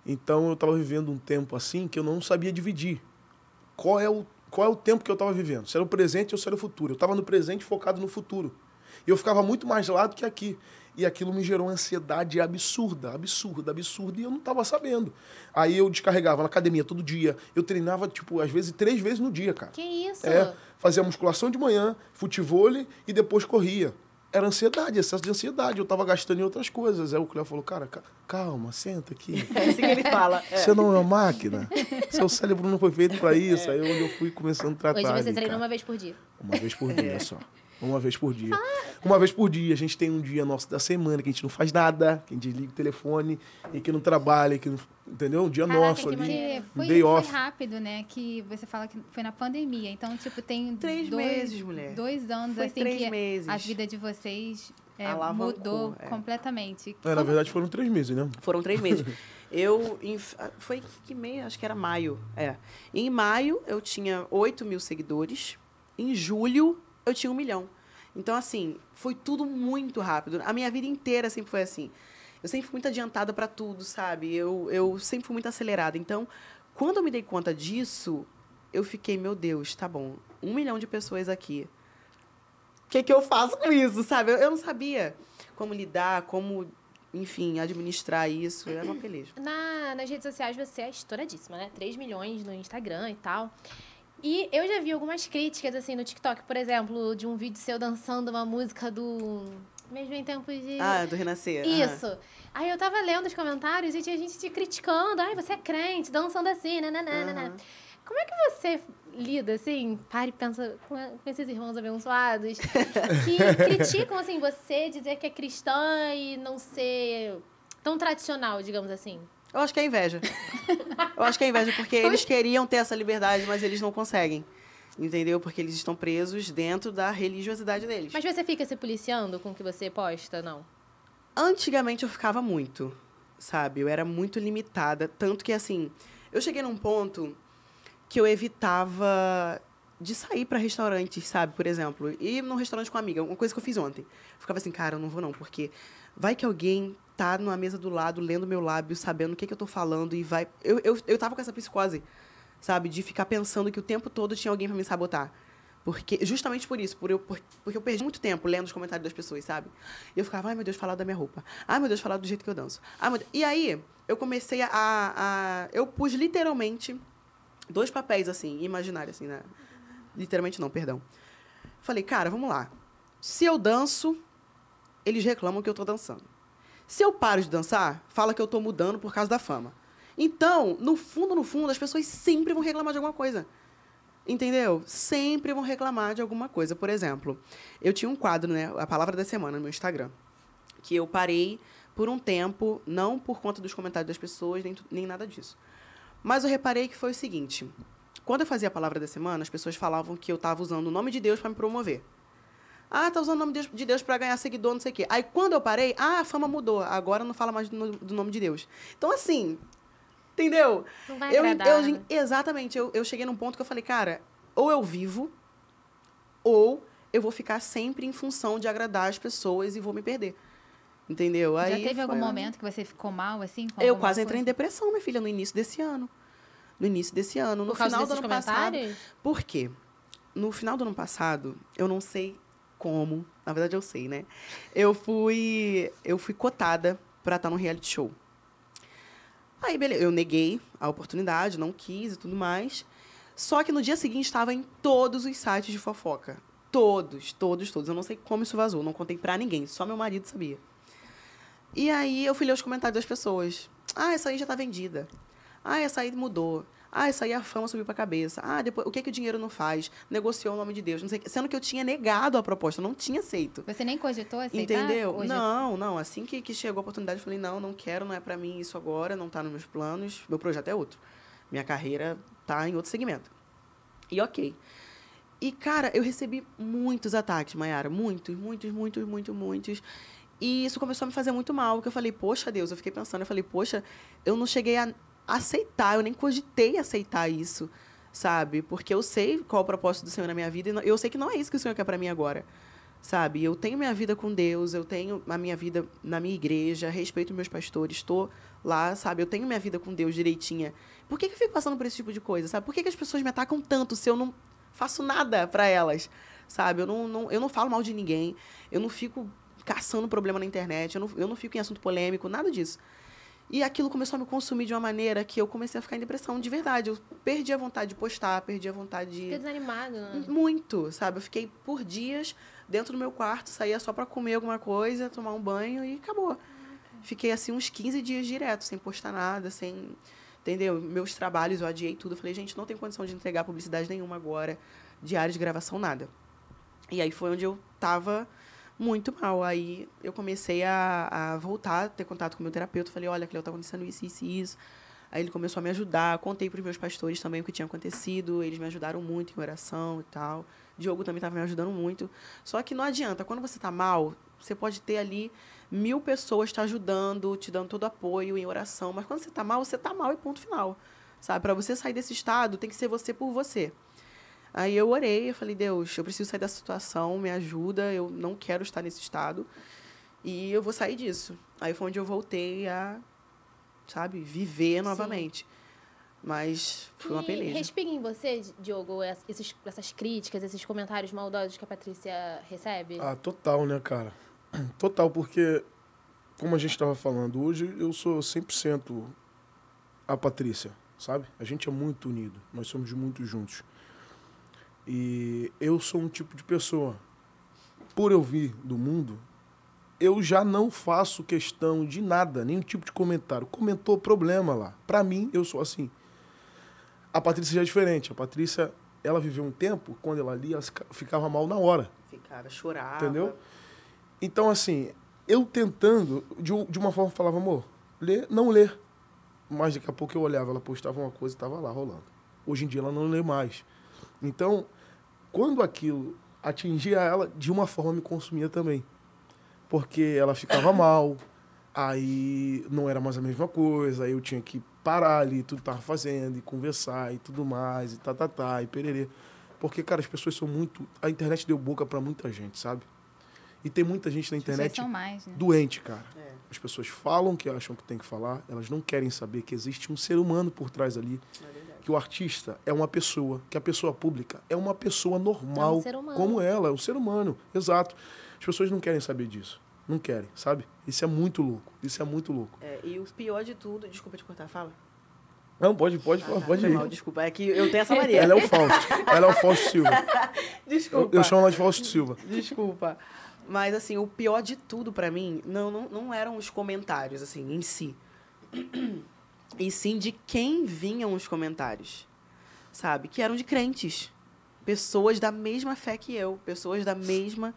Speaker 2: Então, eu estava vivendo um tempo assim que eu não sabia dividir. Qual é o qual é o tempo que eu estava vivendo. Se era o presente ou se era o futuro. Eu estava no presente focado no futuro. E eu ficava muito mais lá do que aqui. E aquilo me gerou uma ansiedade absurda, absurda, absurda, e eu não estava sabendo. Aí eu descarregava na academia todo dia. Eu treinava, tipo, às vezes três vezes no dia, cara. Que
Speaker 1: isso? É,
Speaker 2: fazia musculação de manhã, futebol e depois corria era ansiedade, excesso de ansiedade. Eu tava gastando em outras coisas. Aí o Cleo falou, cara, calma, senta aqui. É assim que ele
Speaker 3: fala. É. Você
Speaker 2: não é uma máquina. Seu cérebro não foi feito para isso. É. Aí eu fui começando a tratar. Hoje você treina uma vez por dia. Uma vez por dia, é. só. Uma vez por dia. Ah. Uma vez por dia. A gente tem um dia nosso da semana que a gente não faz nada, que a gente liga o telefone e que não trabalha, que não, entendeu? Um dia Caraca, nosso ali. Foi, um day off. foi
Speaker 1: rápido, né? Que você fala que foi na pandemia. Então, tipo, tem três dois, meses, mulher. Dois anos foi assim três que meses. a vida de vocês é, mudou é. completamente.
Speaker 2: É, na verdade, foram três meses, né? Foram três meses. eu. Em, ah,
Speaker 3: foi que meio? Acho que era maio. É. Em maio, eu tinha 8 mil seguidores. Em julho, eu tinha um milhão. Então, assim, foi tudo muito rápido. A minha vida inteira sempre foi assim. Eu sempre fui muito adiantada para tudo, sabe? Eu, eu sempre fui muito acelerada. Então, quando eu me dei conta disso, eu fiquei, meu Deus, tá bom, um milhão de pessoas aqui. O que, é que eu faço com isso, sabe? Eu, eu não sabia como lidar, como enfim, administrar isso era é uma peleja.
Speaker 1: Na, nas redes sociais você é estouradíssima, né? 3 milhões no Instagram e tal. E eu já vi algumas críticas, assim, no TikTok, por exemplo, de um vídeo seu dançando uma música do. Mesmo em tempos de. Ah, do
Speaker 3: Renascer. Isso. Uhum.
Speaker 1: Aí eu tava lendo os comentários e tinha gente te criticando. Ai, você é crente, dançando assim, né, né, né, né. Como é que você lida, assim, para e pensa com esses irmãos abençoados que criticam, assim, você dizer que é cristã e não ser tão tradicional, digamos assim?
Speaker 3: Eu acho que é inveja. Eu acho que é inveja, porque eles queriam ter essa liberdade, mas eles não conseguem. Entendeu? Porque eles estão presos dentro da religiosidade deles.
Speaker 1: Mas você fica se policiando com o que você posta, não?
Speaker 3: Antigamente eu ficava muito, sabe? Eu era muito limitada. Tanto que, assim, eu cheguei num ponto que eu evitava de sair para restaurantes, sabe? Por exemplo, ir num restaurante com uma amiga, uma coisa que eu fiz ontem. Eu ficava assim, cara, eu não vou não, porque vai que alguém tá numa mesa do lado, lendo meu lábio, sabendo o que, que eu tô falando e vai. Eu, eu, eu tava com essa psicose, sabe? De ficar pensando que o tempo todo tinha alguém para me sabotar. Porque, justamente por isso, por eu, por, porque eu perdi muito tempo lendo os comentários das pessoas, sabe? E eu ficava, ai meu Deus, falar da minha roupa. Ai meu Deus, falar do jeito que eu danço. Ai, meu Deus. E aí, eu comecei a, a, Eu pus literalmente dois papéis, assim, imaginários, assim, né? Literalmente não, perdão. Falei, cara, vamos lá. Se eu danço, eles reclamam que eu tô dançando. Se eu paro de dançar, fala que eu tô mudando por causa da fama. Então, no fundo, no fundo, as pessoas sempre vão reclamar de alguma coisa. Entendeu? Sempre vão reclamar de alguma coisa. Por exemplo, eu tinha um quadro, né? A palavra da semana no meu Instagram. Que eu parei por um tempo, não por conta dos comentários das pessoas, nem, nem nada disso. Mas eu reparei que foi o seguinte: quando eu fazia a palavra da semana, as pessoas falavam que eu tava usando o nome de Deus para me promover. Ah, tá usando o nome de Deus para ganhar seguidor, não sei o quê. Aí quando eu parei, ah, a fama mudou. Agora não fala mais do, do nome de Deus. Então, assim, entendeu? Não vai eu, Eu, né? exatamente. Eu, eu cheguei num ponto que eu falei, cara, ou eu vivo, ou eu vou ficar sempre em função de agradar as pessoas e vou me perder. Entendeu? Já teve algum momento
Speaker 1: que você ficou mal, assim? eu quase coisa? entrei em
Speaker 3: depressão, minha filha, no início desse ano. No início desse ano. No final do ano passado. Por quê? No final do ano passado, eu não sei como, na verdade eu sei, né? Eu fui, eu fui cotada para estar no reality show. Aí, beleza, eu neguei a oportunidade, não quis e tudo mais. Só que no dia seguinte estava em todos os sites de fofoca. Todos, todos, todos. Eu não sei como isso vazou, não contei pra ninguém, só meu marido sabia. E aí eu fui ler os comentários das pessoas. Ah, essa aí já tá vendida. Ah, essa aí mudou. Ah, isso aí a fama subiu para a cabeça. Ah, depois, o que, que o dinheiro não faz? Negociou o nome de Deus, não sei Sendo que eu tinha negado a proposta, não tinha aceito. Você nem cogitou aceitar? Entendeu? Hoje? Não, não. Assim que, que chegou a oportunidade, eu falei, não, não quero, não é para mim isso agora, não está nos meus planos. Meu projeto é outro. Minha carreira tá em outro segmento. E ok. E, cara, eu recebi muitos ataques, Mayara. Muitos, muitos, muitos, muitos, muitos. E isso começou a me fazer muito mal, porque eu falei, poxa Deus, eu fiquei pensando, eu falei, poxa, eu não cheguei a aceitar, eu nem cogitei aceitar isso, sabe? Porque eu sei qual é o propósito do Senhor na minha vida e eu sei que não é isso que o Senhor quer para mim agora, sabe? Eu tenho minha vida com Deus, eu tenho a minha vida na minha igreja, respeito meus pastores, estou lá, sabe? Eu tenho minha vida com Deus direitinha. Por que, que eu fico passando por esse tipo de coisa, sabe? Por que, que as pessoas me atacam tanto se eu não faço nada para elas, sabe? Eu não, não, eu não falo mal de ninguém, eu não fico caçando problema na internet, eu não, eu não fico em assunto polêmico, nada disso. E aquilo começou a me consumir de uma maneira que eu comecei a ficar em depressão de verdade. Eu perdi a vontade de postar, perdi a vontade de. Fiquei
Speaker 1: desanimado, né?
Speaker 3: Muito, sabe? Eu fiquei por dias dentro do meu quarto, saía só para comer alguma coisa, tomar um banho e acabou. Ah, fiquei assim uns 15 dias direto, sem postar nada, sem. Entendeu? Meus trabalhos, eu adiei tudo. falei, gente, não tem condição de entregar publicidade nenhuma agora, diário de gravação, nada. E aí foi onde eu tava muito mal. Aí eu comecei a, a voltar a ter contato com o meu terapeuta. Falei, olha, Cleo, tá acontecendo isso, isso e isso. Aí ele começou a me ajudar. Contei para os meus pastores também o que tinha acontecido. Eles me ajudaram muito em oração e tal. Diogo também estava me ajudando muito. Só que não adianta. Quando você está mal, você pode ter ali mil pessoas te ajudando, te dando todo apoio em oração. Mas quando você está mal, você está mal e ponto final. Sabe? Para você sair desse estado, tem que ser você por você. Aí eu orei, eu falei, Deus, eu preciso sair dessa situação, me ajuda, eu não quero estar nesse estado. E eu vou sair disso. Aí foi onde eu voltei a, sabe, viver Sim. novamente.
Speaker 2: Mas foi e uma beleza.
Speaker 1: Respinga em você, Diogo, esses, essas críticas, esses comentários maldosos que a Patrícia recebe? Ah,
Speaker 2: total, né, cara? Total, porque, como a gente estava falando, hoje eu sou 100% a Patrícia, sabe? A gente é muito unido, nós somos muito juntos. E eu sou um tipo de pessoa. Por eu vir do mundo, eu já não faço questão de nada, nenhum tipo de comentário. Comentou problema lá. Para mim, eu sou assim. A Patrícia já é diferente. A Patrícia, ela viveu um tempo, quando ela lia, ela ficava mal na hora.
Speaker 3: Ficava, chorava. Entendeu?
Speaker 2: Então, assim, eu tentando, de, uma forma, falava, amor, lê, não lê. Mas daqui a pouco eu olhava, ela postava uma coisa e estava lá rolando. Hoje em dia ela não lê mais. Então, quando aquilo atingia ela, de uma forma me consumia também. Porque ela ficava mal, aí não era mais a mesma coisa, aí eu tinha que parar ali, tudo que tava fazendo, e conversar e tudo mais, e tá, tá, tá, e pererê. Porque, cara, as pessoas são muito. A internet deu boca para muita gente, sabe? E tem muita gente na internet mais, né? doente, cara. É. As pessoas falam o que acham que tem que falar, elas não querem saber que existe um ser humano por trás ali. É que o artista é uma pessoa, que a pessoa pública é uma pessoa normal, é um como ela, é um ser humano, exato. As pessoas não querem saber disso. Não querem, sabe? Isso é muito louco. Isso é muito louco.
Speaker 3: É, e o pior de tudo, desculpa te cortar a fala.
Speaker 2: Não, pode, pode, ah, tá, pode ir. Mal, desculpa,
Speaker 3: é que eu tenho essa mania. Ela é o Fausto. Ela é o Fausto Silva. Desculpa. Eu, eu chamo ela de Fausto Silva. Desculpa. Mas, assim, o pior de tudo para mim não, não, não eram os comentários, assim, em si e sim de quem vinham os comentários, sabe? Que eram de crentes, pessoas da mesma fé que eu, pessoas da mesma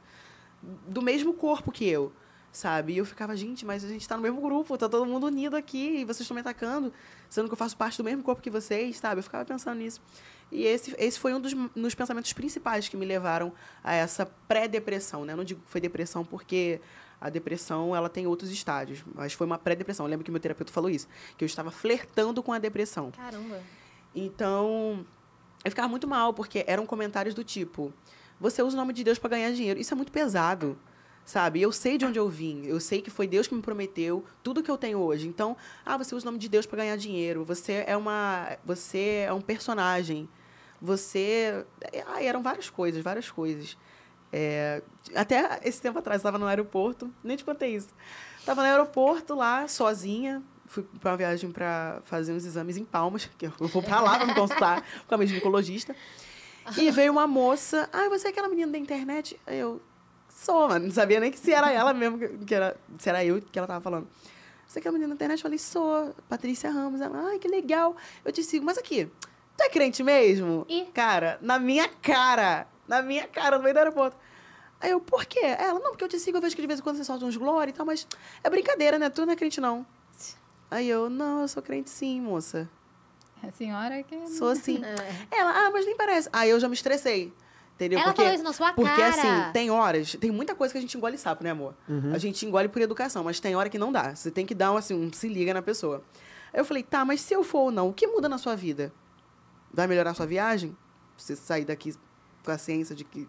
Speaker 3: do mesmo corpo que eu, sabe? E eu ficava, gente, mas a gente está no mesmo grupo, tá todo mundo unido aqui e vocês estão me atacando, sendo que eu faço parte do mesmo corpo que vocês, sabe? Eu ficava pensando nisso. E esse, esse foi um dos, dos pensamentos principais que me levaram a essa pré-depressão, né? Eu não digo que foi depressão porque a depressão ela tem outros estágios, mas foi uma pré-depressão. lembro que meu terapeuta falou isso, que eu estava flertando com a depressão. Caramba. Então, eu ficava muito mal, porque eram comentários do tipo: você usa o nome de Deus para ganhar dinheiro. Isso é muito pesado, sabe? Eu sei de onde eu vim, eu sei que foi Deus que me prometeu tudo que eu tenho hoje. Então, ah, você usa o nome de Deus para ganhar dinheiro. Você é uma, você é um personagem. Você, ah, eram várias coisas, várias coisas. É, até esse tempo atrás, estava no aeroporto, nem te contei isso. Estava no aeroporto lá, sozinha, fui para uma viagem para fazer uns exames em Palmas, que eu vou para lá para me consultar com a minha ginecologista. E veio uma moça, ah, você é aquela menina da internet? Eu sou, mano, não sabia nem que se era ela mesmo, que era, se era eu que ela tava falando. Você é aquela menina da internet? Eu falei, sou, Patrícia Ramos. Ela, ai, que legal. Eu te sigo, mas aqui, tu é crente mesmo? E? Cara, na minha cara, na minha cara, no meio do aeroporto. Aí eu, por quê? Ela, não, porque eu te sigo, eu vejo que de vez em quando você solta uns glória e tal, mas é brincadeira, né? Tu não é crente, não. Aí eu, não, eu sou crente sim, moça. A senhora que. É sou assim. Ela, ah, mas nem parece. Aí eu já me estressei. Entendeu? Ela porque, falou isso na sua porque, cara. Porque assim, tem horas, tem muita coisa que a gente engole sapo, né, amor? Uhum. A gente engole por educação, mas tem hora que não dá. Você tem que dar um, assim, um se liga na pessoa. Aí eu falei, tá, mas se eu for ou não, o que muda na sua vida? Vai melhorar a sua viagem? Você sair daqui com a ciência de que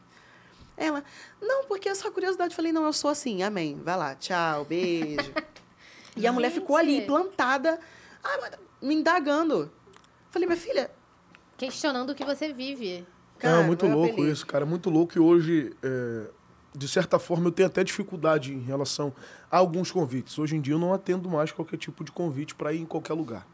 Speaker 3: ela, não, porque é só curiosidade. Eu falei, não, eu sou assim, amém. Vai lá, tchau,
Speaker 2: beijo.
Speaker 3: e a mulher ficou ali, plantada, ah, me indagando. Eu
Speaker 1: falei, minha filha. Questionando o que você vive.
Speaker 2: Cara, é muito é louco isso, cara. É muito louco e hoje, é, de certa forma, eu tenho até dificuldade em relação a alguns convites. Hoje em dia eu não atendo mais qualquer tipo de convite para ir em qualquer lugar.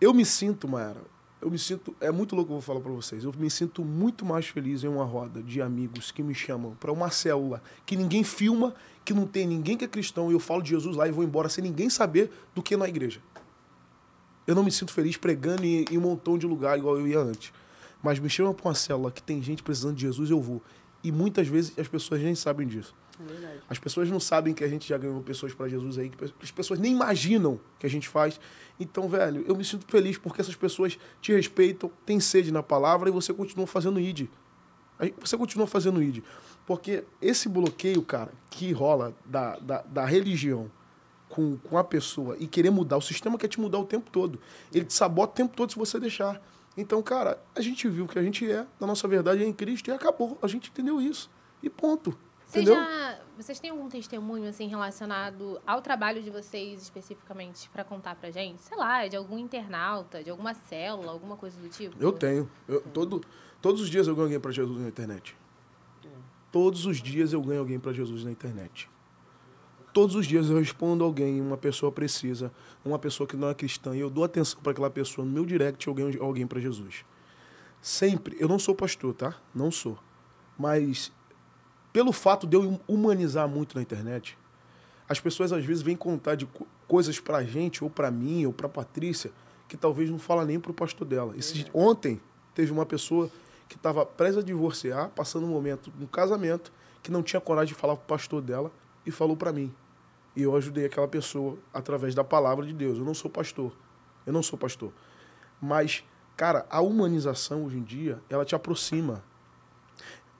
Speaker 2: Eu me sinto, Mayara, eu me sinto. É muito louco que eu vou falar para vocês. Eu me sinto muito mais feliz em uma roda de amigos que me chamam para uma célula que ninguém filma, que não tem ninguém que é cristão e eu falo de Jesus lá e vou embora sem ninguém saber do que é na igreja. Eu não me sinto feliz pregando em, em um montão de lugar igual eu ia antes. Mas me chama para uma célula que tem gente precisando de Jesus, eu vou. E muitas vezes as pessoas nem sabem disso. É as pessoas não sabem que a gente já ganhou pessoas para Jesus aí, que as pessoas nem imaginam que a gente faz. Então, velho, eu me sinto feliz porque essas pessoas te respeitam, têm sede na palavra e você continua fazendo ID. Você continua fazendo ID. Porque esse bloqueio, cara, que rola da, da, da religião com, com a pessoa e querer mudar, o sistema quer te mudar o tempo todo. Ele te sabota o tempo todo se você deixar. Então, cara, a gente viu que a gente é, na nossa verdade é em Cristo e acabou. A gente entendeu isso. E ponto. Vocês, já,
Speaker 1: vocês têm algum testemunho assim relacionado ao trabalho de vocês especificamente para contar pra gente? Sei lá, de algum internauta, de alguma célula, alguma coisa do tipo? Eu
Speaker 2: tenho. Eu, todo, todos os dias eu ganho alguém para Jesus na internet. Todos os dias eu ganho alguém para Jesus na internet. Todos os dias eu respondo alguém, uma pessoa precisa, uma pessoa que não é cristã, e eu dou atenção para aquela pessoa no meu direct, eu ganho alguém para Jesus. Sempre, eu não sou pastor, tá? Não sou. Mas pelo fato de eu humanizar muito na internet, as pessoas às vezes vêm contar de coisas pra gente, ou pra mim, ou pra Patrícia, que talvez não fala nem pro pastor dela. Esse, ontem teve uma pessoa que estava presa a divorciar, passando um momento no um casamento, que não tinha coragem de falar pro pastor dela e falou para mim. E eu ajudei aquela pessoa através da palavra de Deus. Eu não sou pastor. Eu não sou pastor. Mas, cara, a humanização hoje em dia, ela te aproxima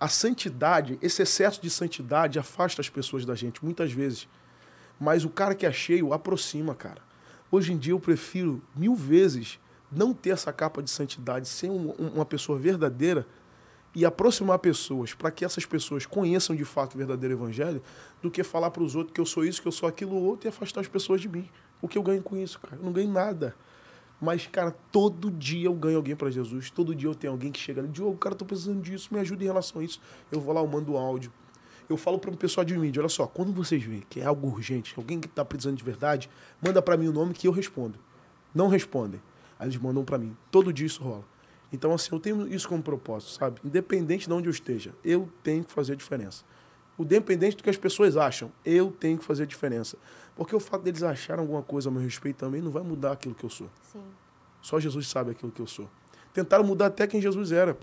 Speaker 2: a santidade, esse excesso de santidade afasta as pessoas da gente, muitas vezes. Mas o cara que é cheio aproxima, cara. Hoje em dia eu prefiro mil vezes não ter essa capa de santidade, ser um, uma pessoa verdadeira e aproximar pessoas para que essas pessoas conheçam de fato o verdadeiro evangelho, do que falar para os outros que eu sou isso, que eu sou aquilo outro e afastar as pessoas de mim. O que eu ganho com isso, cara? Eu não ganho nada. Mas, cara, todo dia eu ganho alguém para Jesus. Todo dia eu tenho alguém que chega ali. Diogo, cara, tô precisando disso, me ajuda em relação a isso. Eu vou lá, eu mando áudio. Eu falo para o pessoal de mídia, olha só, quando vocês veem que é algo urgente, alguém que tá precisando de verdade, manda para mim o nome que eu respondo. Não respondem. Aí eles mandam para mim. Todo dia isso rola. Então, assim, eu tenho isso como propósito, sabe? Independente de onde eu esteja, eu tenho que fazer a diferença. O dependente do que as pessoas acham, eu tenho que fazer a diferença. Porque o fato deles acharem alguma coisa a meu respeito também não vai mudar aquilo que eu sou. Sim. Só Jesus sabe aquilo que eu sou. Tentaram mudar até quem Jesus era.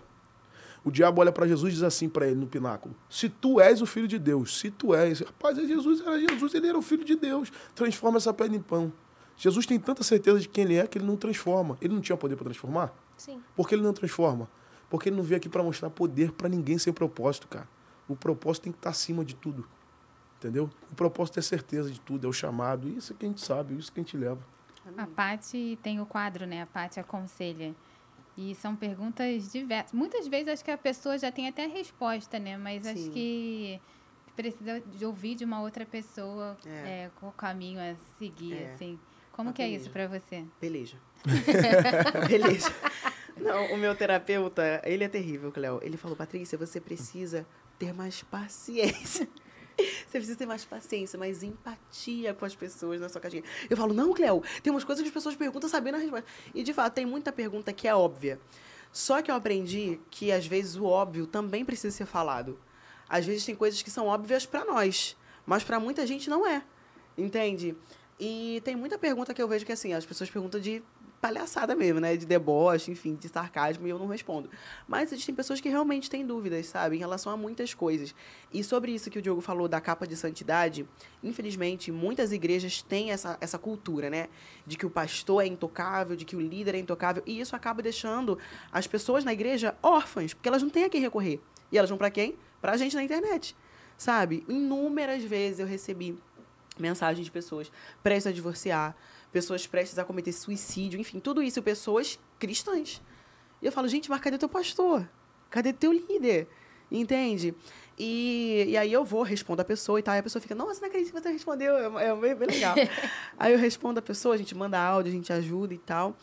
Speaker 2: O diabo olha para Jesus e diz assim para ele no pináculo: Se tu és o filho de Deus, se tu és. Rapaz, é Jesus era Jesus, ele era o filho de Deus. Transforma essa pedra em pão. Jesus tem tanta certeza de quem ele é que ele não transforma. Ele não tinha poder para transformar? Sim. Por que ele não transforma? Porque ele não veio aqui para mostrar poder para ninguém sem propósito, cara. O propósito tem que estar acima de tudo. Entendeu? O propósito é certeza de tudo, é o chamado. Isso é que a gente sabe, isso é que a gente leva.
Speaker 1: A Paty tem o quadro, né? A Paty aconselha. E são perguntas diversas. Muitas vezes acho que a pessoa já tem até a resposta, né? Mas Sim. acho que precisa de ouvir de uma outra pessoa é. É, o caminho a seguir, é. assim. Como que é isso para você? Beleza. Beleza.
Speaker 3: Não, o meu terapeuta, ele é terrível, Cléo. Ele falou, Patrícia, você precisa ter mais paciência. Você precisa ter mais paciência, mais empatia com as pessoas na sua caixinha. Eu falo, não, Cleo, tem umas coisas que as pessoas perguntam sabendo a resposta. E, de fato, tem muita pergunta que é óbvia. Só que eu aprendi que, às vezes, o óbvio também precisa ser falado. Às vezes, tem coisas que são óbvias para nós, mas para muita gente não é. Entende? E tem muita pergunta que eu vejo que, assim, as pessoas perguntam de palhaçada mesmo, né? De deboche, enfim, de sarcasmo, e eu não respondo. Mas existem pessoas que realmente têm dúvidas, sabe? Em relação a muitas coisas. E sobre isso que o Diogo falou da capa de santidade, infelizmente, muitas igrejas têm essa, essa cultura, né? De que o pastor é intocável, de que o líder é intocável. E isso acaba deixando as pessoas na igreja órfãs, porque elas não têm a quem recorrer. E elas vão para quem? Pra gente na internet. Sabe? Inúmeras vezes eu recebi mensagens de pessoas prestes a divorciar, pessoas prestes a cometer suicídio, enfim, tudo isso, pessoas cristãs. E eu falo, gente, mas cadê teu pastor? Cadê teu líder? Entende? E, e aí eu vou, respondo a pessoa e tal. E a pessoa fica, nossa, não acredito que você respondeu. É, é bem, bem legal. aí eu respondo a pessoa, a gente manda áudio, a gente ajuda e tal.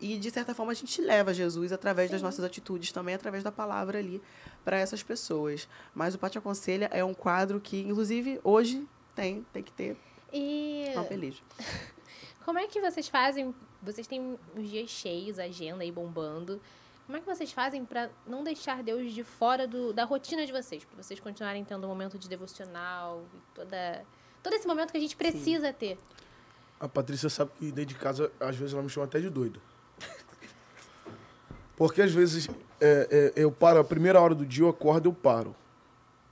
Speaker 3: E, de certa forma, a gente leva Jesus através Sim. das nossas atitudes, também através da palavra ali, para essas pessoas. Mas o Pátio Aconselha é um quadro que, inclusive, hoje tem, tem que ter
Speaker 1: e... um apelido. Como é que vocês fazem? Vocês têm os dias cheios, agenda aí bombando. Como é que vocês fazem para não deixar Deus de fora do, da rotina de vocês? Para vocês continuarem tendo um momento de devocional e toda, todo esse momento que a gente precisa Sim. ter.
Speaker 2: A Patrícia sabe que dentro de casa, às vezes, ela me chama até de doido. Porque às vezes é, é, eu paro, a primeira hora do dia eu acordo, eu paro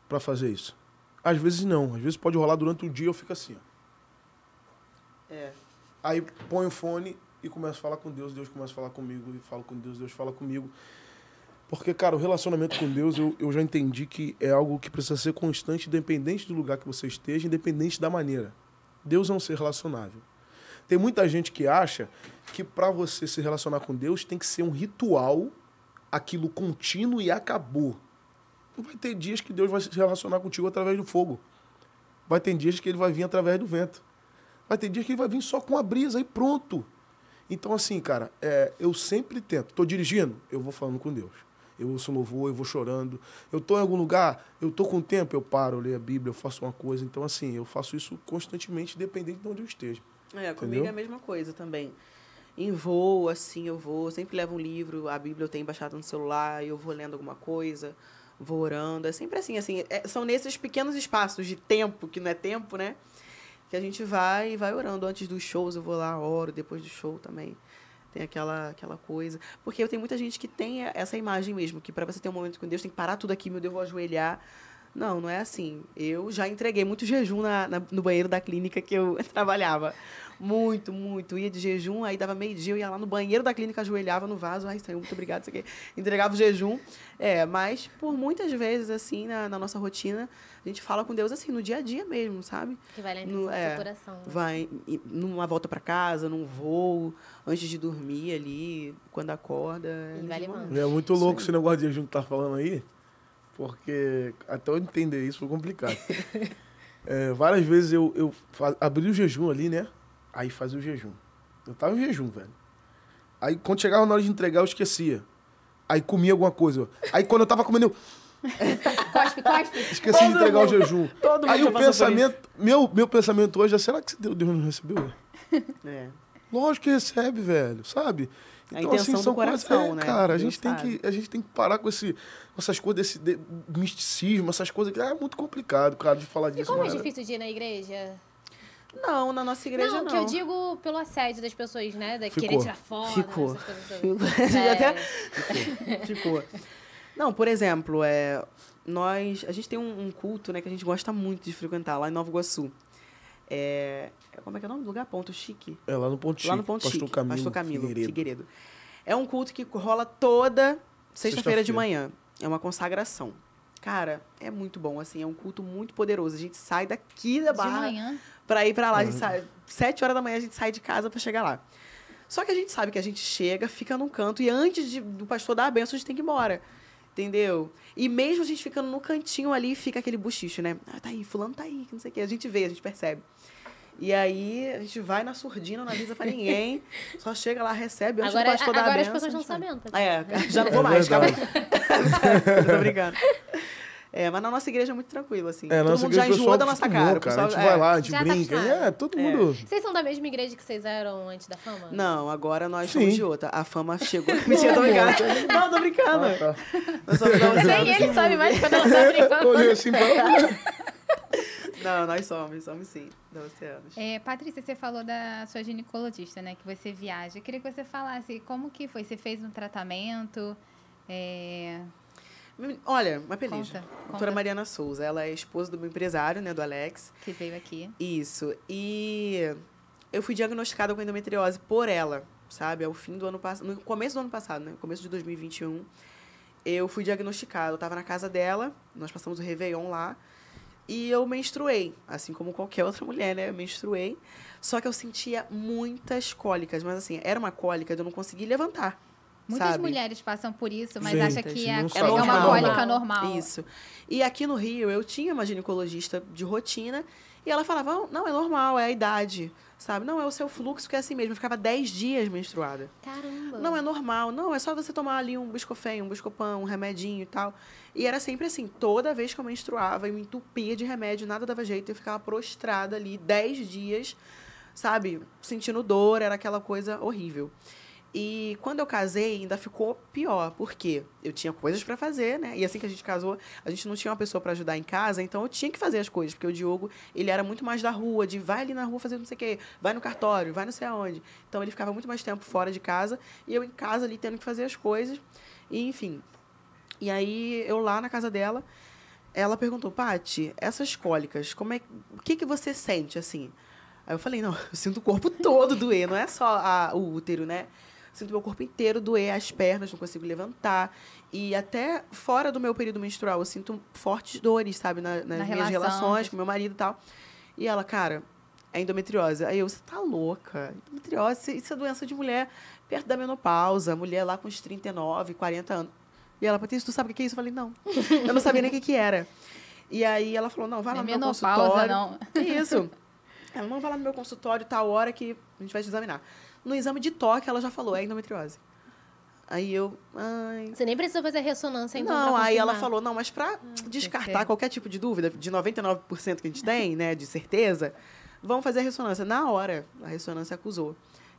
Speaker 2: para fazer isso. Às vezes não, às vezes pode rolar durante o dia eu fico assim. Ó. É. Aí põe o fone e começo a falar com Deus, Deus começa a falar comigo, e falo com Deus, Deus fala comigo. Porque, cara, o relacionamento com Deus, eu, eu já entendi que é algo que precisa ser constante, independente do lugar que você esteja, independente da maneira. Deus é um ser relacionável. Tem muita gente que acha que para você se relacionar com Deus tem que ser um ritual, aquilo contínuo e acabou. Vai ter dias que Deus vai se relacionar contigo através do fogo. Vai ter dias que ele vai vir através do vento. Mas tem dias que ele vai vir só com a brisa e pronto. Então, assim, cara, é, eu sempre tento. Tô dirigindo, eu vou falando com Deus. Eu ouço louvor, eu vou chorando. Eu tô em algum lugar, eu tô com tempo, eu paro, eu leio a Bíblia, eu faço uma coisa. Então, assim, eu faço isso constantemente, independente de onde eu esteja. É, comigo é a
Speaker 3: mesma coisa também. Em voo, assim, eu vou, sempre levo um livro, a Bíblia eu tenho baixada no celular, eu vou lendo alguma coisa, vou orando. É sempre assim, assim, é, são nesses pequenos espaços de tempo, que não é tempo, né? que a gente vai vai orando antes dos shows, eu vou lá, oro, depois do show também. Tem aquela, aquela coisa. Porque tem muita gente que tem essa imagem mesmo, que para você ter um momento com Deus, tem que parar tudo aqui, meu Deus, vou ajoelhar. Não, não é assim. Eu já entreguei muito jejum na, na no banheiro da clínica que eu trabalhava. Muito, muito. Ia de jejum, aí dava meio-dia, eu ia lá no banheiro da clínica, ajoelhava no vaso, ai, saiu, muito obrigado, isso aqui. Entregava o jejum. É, mas por muitas vezes, assim, na, na, nossa rotina, a gente fala com Deus assim, no dia a dia mesmo, sabe?
Speaker 1: Que vai lá no, no é, coração. Né?
Speaker 3: Vai numa volta para casa, num voo, antes de dormir ali, quando acorda. É e É muito louco esse
Speaker 2: negócio de jejum que tá falando aí, porque até eu entender isso foi complicado. É, várias vezes eu, eu abri o jejum ali, né? Aí fazia o jejum. Eu tava em jejum, velho. Aí quando chegava na hora de entregar, eu esquecia. Aí comia alguma coisa. Aí quando eu tava comendo, eu. cospe, cospe. Esqueci todo de entregar mundo, o jejum. Todo mundo Aí o pensamento. Meu, meu pensamento hoje é: será que Deus não recebeu? É. Lógico que recebe, velho, sabe? Então, assim, são coração, coisas. É, né? Cara, a gente, tem que, a gente tem que parar com esse, essas coisas, desse misticismo, essas coisas. Ah, é muito complicado, cara, de falar e disso. E como é
Speaker 1: difícil de ir na igreja? Não,
Speaker 3: na nossa igreja não. Não, que eu
Speaker 1: digo pelo assédio das pessoas, né? Da Ficou. querer tirar foto. Ficou. Ficou. É. Até...
Speaker 3: Ficou. Ficou. Não, por exemplo, é, nós, a gente tem um, um, culto né, que a gente gosta muito de frequentar lá em Nova Iguaçu. É, é como é que é o nome do lugar? Ponto Chique? É, lá no Ponto Chique. Lá no Ponto Pastor Chique. Camilo, Pastor Camilo Figueiredo. Figueiredo. É um culto que rola toda sexta-feira sexta de manhã. É uma consagração. Cara, é muito bom, assim, é um culto muito poderoso. A gente sai daqui da barra. De manhã? para ir para lá. Uhum. A gente uhum. sai, sete horas da manhã a gente sai de casa para chegar lá. Só que a gente sabe que a gente chega, fica num canto e antes de, do pastor dar a benção, a gente tem que ir embora. Entendeu? E mesmo a gente ficando no cantinho ali, fica aquele buchicho, né? Ah, tá aí, fulano tá aí, que não sei o quê. A gente vê, a gente percebe. E aí a gente vai na surdina, não avisa pra ninguém, só chega lá, recebe, antes agora, do é- pastor a, agora dar a benção. as pessoas não sabendo. Tá? É, já não vou é mais, calma. Tô brincando. É, mas na nossa igreja é muito tranquilo, assim. É, todo mundo já enjoa da nossa tipo, cara. cara. Pessoal, a gente é, vai lá, a gente tá brinca. Tá é, todo é. mundo.
Speaker 1: Vocês são da mesma igreja que vocês eram antes da fama? Não,
Speaker 3: agora nós Sim. somos de outra. A fama chegou. não tô brincando. Não, tô brincando. Ah, tá. Nós somos da outra. Nem ele sabe mais quando ela tá brincando. Olhei assim pra. Não, nós somos, somos sim, 12 Oceanos.
Speaker 1: É, Patrícia, você falou da sua ginecologista, né? Que você viaja. Eu queria que você falasse como que foi. Você fez um tratamento? É,
Speaker 3: Olha, uma peleja. Conta, Doutora conta. Mariana Souza, ela é esposa do meu empresário, né, do Alex. Que veio aqui. Isso. E eu fui diagnosticada com endometriose por ela, sabe? Ao fim do ano passado, no começo do ano passado, né? Começo de 2021, eu fui diagnosticada. Eu estava na casa dela, nós passamos o Réveillon lá. E eu menstruei, assim como qualquer outra mulher, né? Eu menstruei. Só que eu sentia muitas cólicas, mas assim, era uma cólica de eu não conseguir levantar. Muitas sabe?
Speaker 1: mulheres passam por isso, mas Sim, acha que é, é uma cólica normal.
Speaker 3: Isso. E aqui no Rio, eu tinha uma ginecologista de rotina e ela falava: não, é normal, é a idade. Sabe? Não, é o seu fluxo que é assim mesmo. Eu ficava 10 dias menstruada. Caramba! Não é normal. Não, é só você tomar ali um buscofém, um biscopan, um remedinho e tal. E era sempre assim. Toda vez que eu menstruava, eu me entupia de remédio, nada dava jeito. Eu ficava prostrada ali 10 dias, sabe? Sentindo dor, era aquela coisa horrível. E quando eu casei, ainda ficou pior, porque eu tinha coisas para fazer, né? E assim que a gente casou, a gente não tinha uma pessoa para ajudar em casa, então eu tinha que fazer as coisas, porque o Diogo, ele era muito mais da rua, de vai ali na rua fazer não sei o quê, vai no cartório, vai não sei aonde. Então ele ficava muito mais tempo fora de casa e eu em casa ali tendo que fazer as coisas, e enfim. E aí eu lá na casa dela, ela perguntou: "Pati, essas cólicas, como é o que que você sente assim?" Aí eu falei: "Não, eu sinto o corpo todo doer, não é só a, o útero, né?" sinto meu corpo inteiro doer, as pernas, não consigo levantar. E até fora do meu período menstrual, eu sinto fortes dores, sabe? nas Na minhas relação, relações com meu marido e tal. E ela, cara, é endometriose. Aí eu, você tá louca? Endometriose, isso é doença de mulher perto da menopausa, mulher lá com uns 39, 40 anos. E ela, Patrícia, tu sabe o que é isso? Eu falei, não. Eu não sabia nem o que, que era. E aí ela falou, não, vai lá é no meu consultório. Não. Isso. Ela não vai lá no meu consultório, tal hora que a gente vai te examinar. No exame de toque, ela já falou, é endometriose. Aí eu. Ai.
Speaker 1: Você nem precisou fazer ressonância então. Não, aí ela falou,
Speaker 3: não, mas para ah, descartar perfeito. qualquer tipo de dúvida, de 99% que a gente tem, né, de certeza, vamos fazer a ressonância. Na hora, a ressonância acusou